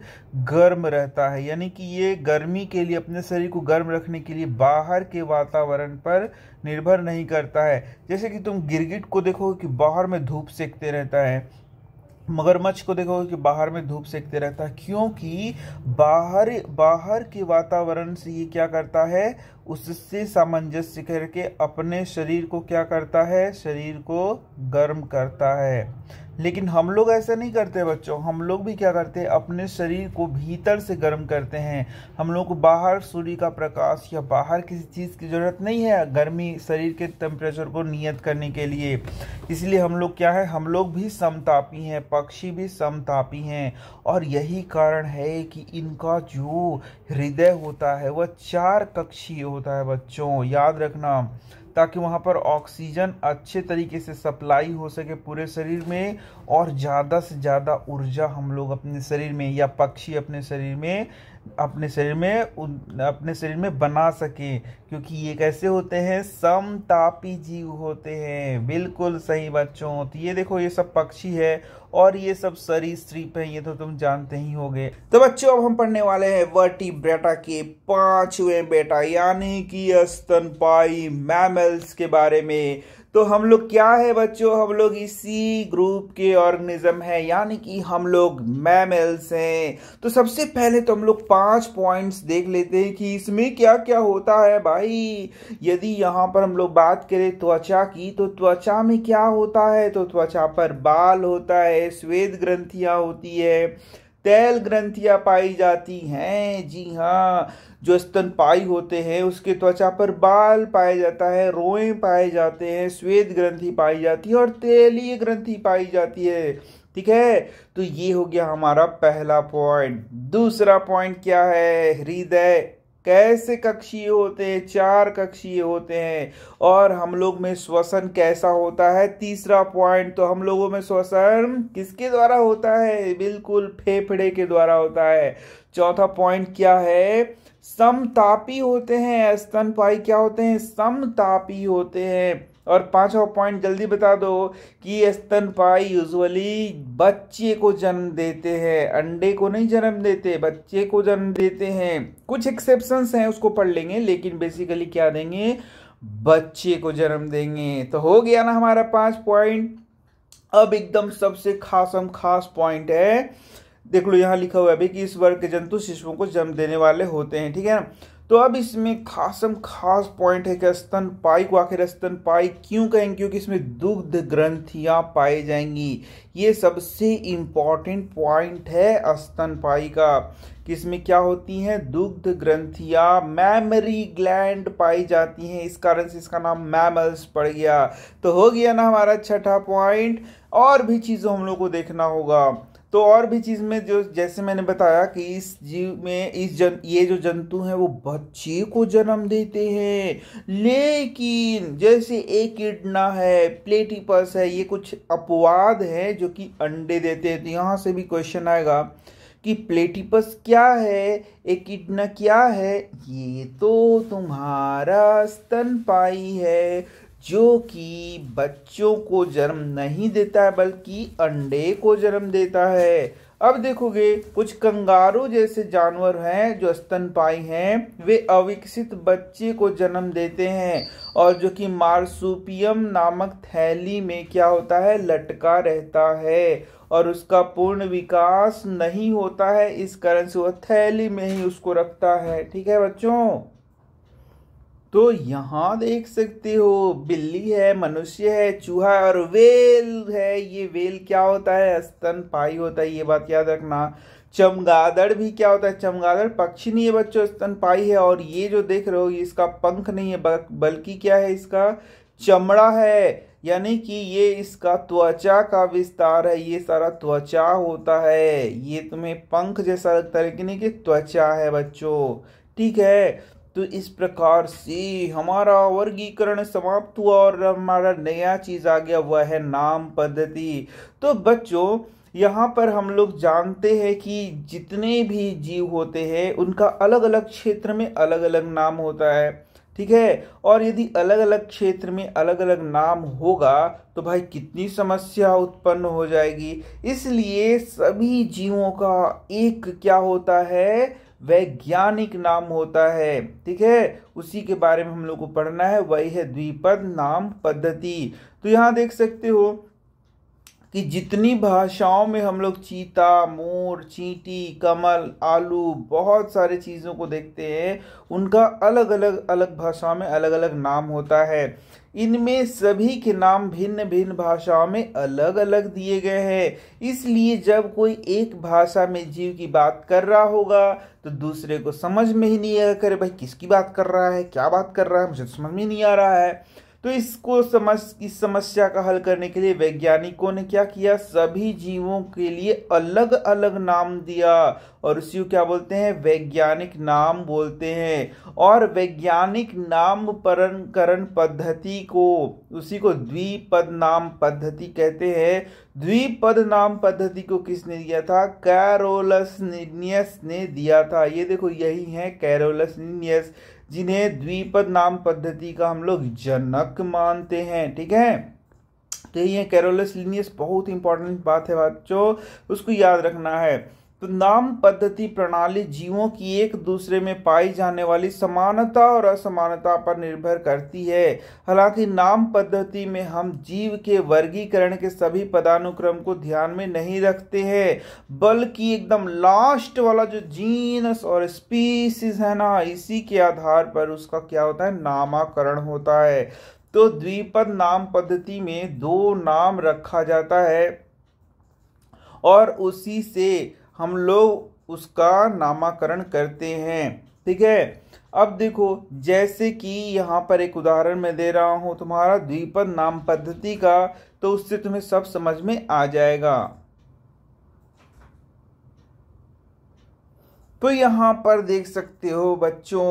गर्म रहता है यानी कि ये गर्मी के लिए अपने शरीर को गर्म रखने के लिए बाहर के वातावरण पर निर्भर नहीं करता है जैसे कि तुम गिरगिट को देखो कि बाहर में धूप सेकते रहता है मगरमच्छ को देखोगे कि बाहर में धूप सेकते रहता है क्योंकि बाहर बाहर के वातावरण से ये क्या करता है उससे सामंजस्य करके अपने शरीर को क्या करता है शरीर को गर्म करता है लेकिन हम लोग ऐसा नहीं करते बच्चों हम लोग भी क्या करते हैं अपने शरीर को भीतर से गर्म करते हैं हम लोग को बाहर सूर्य का प्रकाश या बाहर किसी चीज़ की ज़रूरत नहीं है गर्मी शरीर के टेम्परेचर को नियत करने के लिए इसलिए हम लोग क्या है हम लोग भी समतापी हैं पक्षी भी समतापी हैं और यही कारण है कि इनका जो हृदय होता है वह चार कक्षीय होता है बच्चों याद रखना ताकि वहाँ पर ऑक्सीजन अच्छे तरीके से सप्लाई हो सके पूरे शरीर में और ज़्यादा से ज़्यादा ऊर्जा हम लोग अपने शरीर में या पक्षी अपने शरीर में अपने शरीर में अपने शरीर में बना सकें क्योंकि ये कैसे होते हैं समतापी जीव होते हैं बिल्कुल सही बच्चों तो ये देखो ये सब पक्षी है और ये सब सरी सरीसृप है ये तो तुम जानते ही गए तो बच्चों अब हम पढ़ने वाले हैं वर्टी ब्रेटा के पांचवें बेटा यानी कि स्तनपाई मैमल्स के बारे में तो हम लोग क्या है बच्चों हम लोग इसी ग्रुप के ऑर्गेनिज्म है यानी कि हम लोग मैमल्स हैं तो सबसे पहले तो हम लोग पांच पॉइंट्स देख लेते हैं कि इसमें क्या क्या होता है भाई यदि यहाँ पर हम लोग बात करें त्वचा की तो त्वचा में क्या होता है तो त्वचा पर बाल होता है स्वेद ग्रंथियाँ होती है तैल ग्रंथियां पाई जाती हैं जी हाँ जो स्तन पाई होते हैं उसके त्वचा पर बाल पाया जाता है रोए पाए जाते हैं श्वेत ग्रंथि पाई जाती है और तेलीय ग्रंथि पाई जाती है ठीक है तो ये हो गया हमारा पहला पॉइंट दूसरा पॉइंट क्या है हृदय कैसे कक्षीय होते हैं चार कक्षीय होते हैं और हम लोग में श्वसन कैसा होता है तीसरा पॉइंट तो हम लोगों में श्वसन किसके द्वारा होता है बिल्कुल फेफड़े के द्वारा होता है चौथा पॉइंट क्या है समतापी होते हैं स्तनपाई क्या होते हैं समतापी होते हैं और पांचवा पॉइंट जल्दी बता दो कि स्तनपाई यूजुअली बच्चे को जन्म देते हैं अंडे को नहीं जन्म देते बच्चे को जन्म देते हैं कुछ एक्सेप्शंस हैं उसको पढ़ लेंगे लेकिन बेसिकली क्या देंगे बच्चे को जन्म देंगे तो हो गया ना हमारा पांच पॉइंट अब एकदम सबसे खास हम खास पॉइंट है देख लो यहाँ लिखा हुआ है अभी कि इस वर्ग के जंतु शिशुओं को जन्म देने वाले होते हैं ठीक है ना तो अब इसमें खासम खास पॉइंट है कि पाई को आखिर स्तन पाई क्यों कहेंगे क्योंकि इसमें दुग्ध ग्रंथियां पाई जाएंगी ये सबसे इम्पॉर्टेंट पॉइंट है पाई का कि इसमें क्या होती हैं दुग्ध ग्रंथियां मैमरी ग्लैंड पाई जाती हैं इस कारण से इसका नाम मैमल्स पड़ गया तो हो गया ना हमारा छठा पॉइंट और भी चीज़ों हम लोग को देखना होगा तो और भी चीज़ में जो जैसे मैंने बताया कि इस जीव में इस जन ये जो जंतु हैं वो बच्चे को जन्म देते हैं लेकिन जैसे एक किडना है प्लेटिपस है ये कुछ अपवाद हैं जो कि अंडे देते हैं तो यहाँ से भी क्वेश्चन आएगा कि प्लेटिपस क्या है एक किडना क्या है ये तो तुम्हारा स्तनपाई है जो कि बच्चों को जन्म नहीं देता है बल्कि अंडे को जन्म देता है अब देखोगे कुछ कंगारू जैसे जानवर हैं जो स्तनपाई हैं वे अविकसित बच्चे को जन्म देते हैं और जो कि मार्सुपियम नामक थैली में क्या होता है लटका रहता है और उसका पूर्ण विकास नहीं होता है इस कारण से वह थैली में ही उसको रखता है ठीक है बच्चों तो यहाँ देख सकते हो बिल्ली है मनुष्य है चूहा है और वेल है ये वेल क्या होता है स्तन पाई होता है ये बात याद रखना चमगादड़ भी क्या होता है चमगादड़ पक्षी नहीं है बच्चों पाई है और ये जो देख रहे हो ये इसका पंख नहीं है बल्कि क्या है इसका चमड़ा है यानी कि ये इसका त्वचा का विस्तार है ये सारा त्वचा होता है ये तुम्हें पंख जैसा लगता है लेकिन त्वचा है बच्चों ठीक है तो इस प्रकार से हमारा वर्गीकरण समाप्त हुआ और हमारा नया चीज आ गया वह है नाम पद्धति तो बच्चों यहाँ पर हम लोग जानते हैं कि जितने भी जीव होते हैं उनका अलग अलग क्षेत्र में अलग अलग नाम होता है ठीक है और यदि अलग अलग क्षेत्र में अलग अलग नाम होगा तो भाई कितनी समस्या उत्पन्न हो जाएगी इसलिए सभी जीवों का एक क्या होता है वैज्ञानिक नाम होता है ठीक है उसी के बारे में हम लोग को पढ़ना है वही है द्विपद नाम पद्धति तो यहाँ देख सकते हो कि जितनी भाषाओं में हम लोग चीता मोर चींटी कमल आलू बहुत सारे चीज़ों को देखते हैं उनका अलग अलग अलग भाषाओं में अलग अलग नाम होता है इनमें सभी के नाम भिन्न भिन्न भाषाओं में अलग अलग दिए गए हैं इसलिए जब कोई एक भाषा में जीव की बात कर रहा होगा तो दूसरे को समझ में ही नहीं आया करे भाई किसकी बात कर रहा है क्या बात कर रहा है मुझे समझ में नहीं आ रहा है तो इसको समझ इस समस्या का हल करने के लिए वैज्ञानिकों ने क्या किया सभी जीवों के लिए अलग अलग नाम दिया और उसी को क्या बोलते हैं वैज्ञानिक नाम बोलते हैं और वैज्ञानिक नाम करण पद्धति को उसी को द्विपद नाम पद्धति कहते हैं द्विपद नाम पद्धति को किसने दिया था कैरोलस निनियस ने दिया था ये देखो यही है कैरोलस निनियस जिन्हें द्विपद नाम पद्धति का हम लोग जनक मानते हैं ठीक है तो ये कैरोलस लिनियस बहुत इंपॉर्टेंट बात है बच्चों उसको याद रखना है तो नाम पद्धति प्रणाली जीवों की एक दूसरे में पाई जाने वाली समानता और असमानता पर निर्भर करती है हालांकि नाम पद्धति में हम जीव के वर्गीकरण के सभी पदानुक्रम को ध्यान में नहीं रखते हैं बल्कि एकदम लास्ट वाला जो जीनस और स्पीसीज है ना इसी के आधार पर उसका क्या होता है नामाकरण होता है तो द्विपद नाम पद्धति में दो नाम रखा जाता है और उसी से हम लोग उसका नामकरण करते हैं ठीक है अब देखो जैसे कि यहाँ पर एक उदाहरण मैं दे रहा हूँ तुम्हारा द्विपद नाम पद्धति का तो उससे तुम्हें सब समझ में आ जाएगा तो यहाँ पर देख सकते हो बच्चों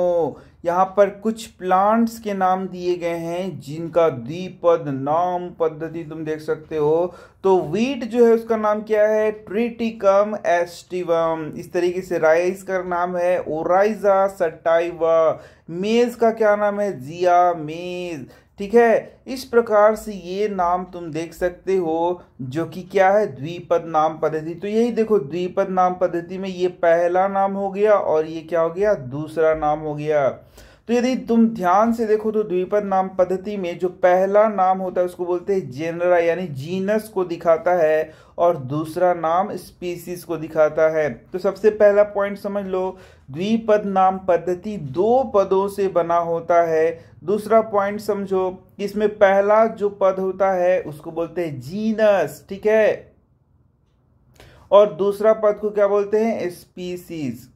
यहाँ पर कुछ प्लांट्स के नाम दिए गए हैं जिनका द्विपद नाम पद्धति तुम देख सकते हो तो वीट जो है उसका नाम क्या है ट्रिटिकम एस्टिवम इस तरीके से राइस का नाम है ओराइजा सटाइवा मेज का क्या नाम है जिया मेज ठीक है इस प्रकार से ये नाम तुम देख सकते हो जो कि क्या है द्विपद नाम पद्धति तो यही देखो द्विपद नाम पद्धति में ये पहला नाम हो गया और ये क्या हो गया दूसरा नाम हो गया तो यदि तुम ध्यान से देखो तो द्विपद नाम पद्धति में जो पहला नाम होता है उसको बोलते हैं जेनरा यानी जीनस को दिखाता है और दूसरा नाम स्पीसीज को दिखाता है तो सबसे पहला पॉइंट समझ लो द्विपद नाम पद्धति दो पदों से बना होता है दूसरा पॉइंट समझो इसमें पहला जो पद होता है उसको बोलते हैं जीनस ठीक है और दूसरा पद को क्या बोलते हैं स्पीसीज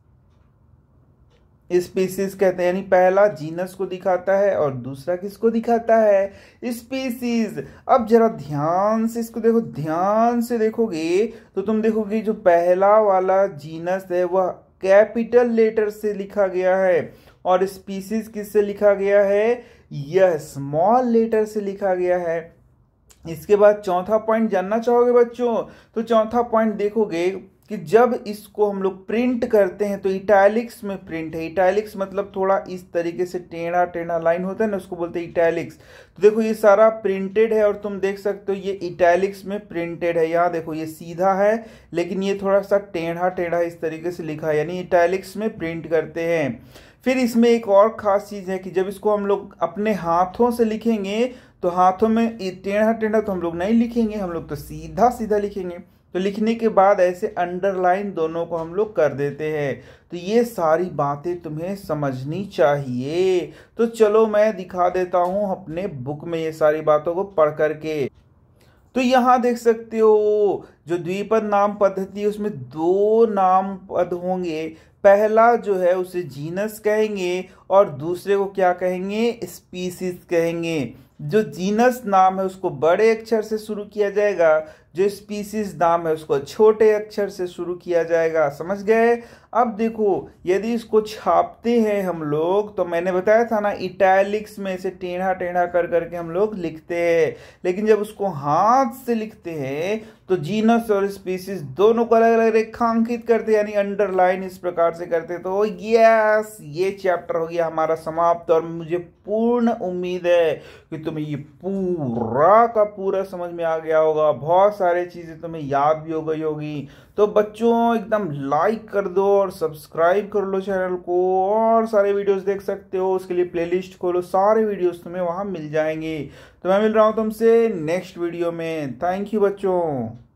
स्पीसीज कहते हैं यानी पहला जीनस को दिखाता है और दूसरा किसको दिखाता है स्पीसीज अब जरा ध्यान से इसको देखो ध्यान से देखोगे तो तुम देखोगे जो पहला वाला जीनस है वह कैपिटल लेटर से लिखा गया है और स्पीसीज किससे लिखा गया है यह स्मॉल लेटर से लिखा गया है इसके बाद चौथा पॉइंट जानना चाहोगे बच्चों तो चौथा पॉइंट देखोगे कि जब इसको हम लोग प्रिंट करते हैं तो इटैलिक्स में प्रिंट है इटैलिक्स मतलब थोड़ा इस तरीके से टेढ़ा टेढ़ा लाइन होता है ना उसको बोलते हैं इटैलिक्स तो देखो ये सारा प्रिंटेड है और तुम देख सकते हो ये इटैलिक्स में प्रिंटेड है यहाँ देखो ये सीधा है लेकिन ये थोड़ा सा टेढ़ा टेढ़ा इस तरीके से लिखा है यानी इटैलिक्स में प्रिंट करते हैं फिर इसमें एक और ख़ास चीज़ है कि जब इसको हम लोग अपने हाथों से लिखेंगे तो हाथों में टेढ़ा टेढ़ा तो हम लोग नहीं लिखेंगे हम लोग तो सीधा सीधा लिखेंगे तो लिखने के बाद ऐसे अंडरलाइन दोनों को हम लोग कर देते हैं तो ये सारी बातें तुम्हें समझनी चाहिए तो चलो मैं दिखा देता हूँ अपने बुक में ये सारी बातों को पढ़ करके तो यहाँ देख सकते हो जो द्विपद नाम पद्धति उसमें दो नाम पद होंगे पहला जो है उसे जीनस कहेंगे और दूसरे को क्या कहेंगे स्पीसीज कहेंगे जो जीनस नाम है उसको बड़े अक्षर से शुरू किया जाएगा जो स्पीसीज नाम है उसको छोटे अक्षर से शुरू किया जाएगा समझ गए अब देखो यदि इसको छापते हैं हम लोग तो मैंने बताया था ना इटैलिक्स में इसे टेढ़ा टेढ़ा कर करके हम लोग लिखते हैं लेकिन जब उसको हाथ से लिखते हैं तो जीनस और स्पीसीज दोनों को अलग अलग रेखांकित करते यानी अंडरलाइन इस प्रकार से करते तो यस ये चैप्टर हो गया हमारा समाप्त और मुझे पूर्ण उम्मीद है कि तुम्हें ये पूरा का पूरा समझ में आ गया होगा बहुत सारी चीज़ें तुम्हें याद भी हो गई होगी तो बच्चों एकदम लाइक कर दो और सब्सक्राइब कर लो चैनल को और सारे वीडियोस देख सकते हो उसके लिए प्लेलिस्ट खोलो सारे वीडियोस तुम्हें वहाँ मिल जाएंगे तो मैं मिल रहा हूँ तुमसे नेक्स्ट वीडियो में थैंक यू बच्चों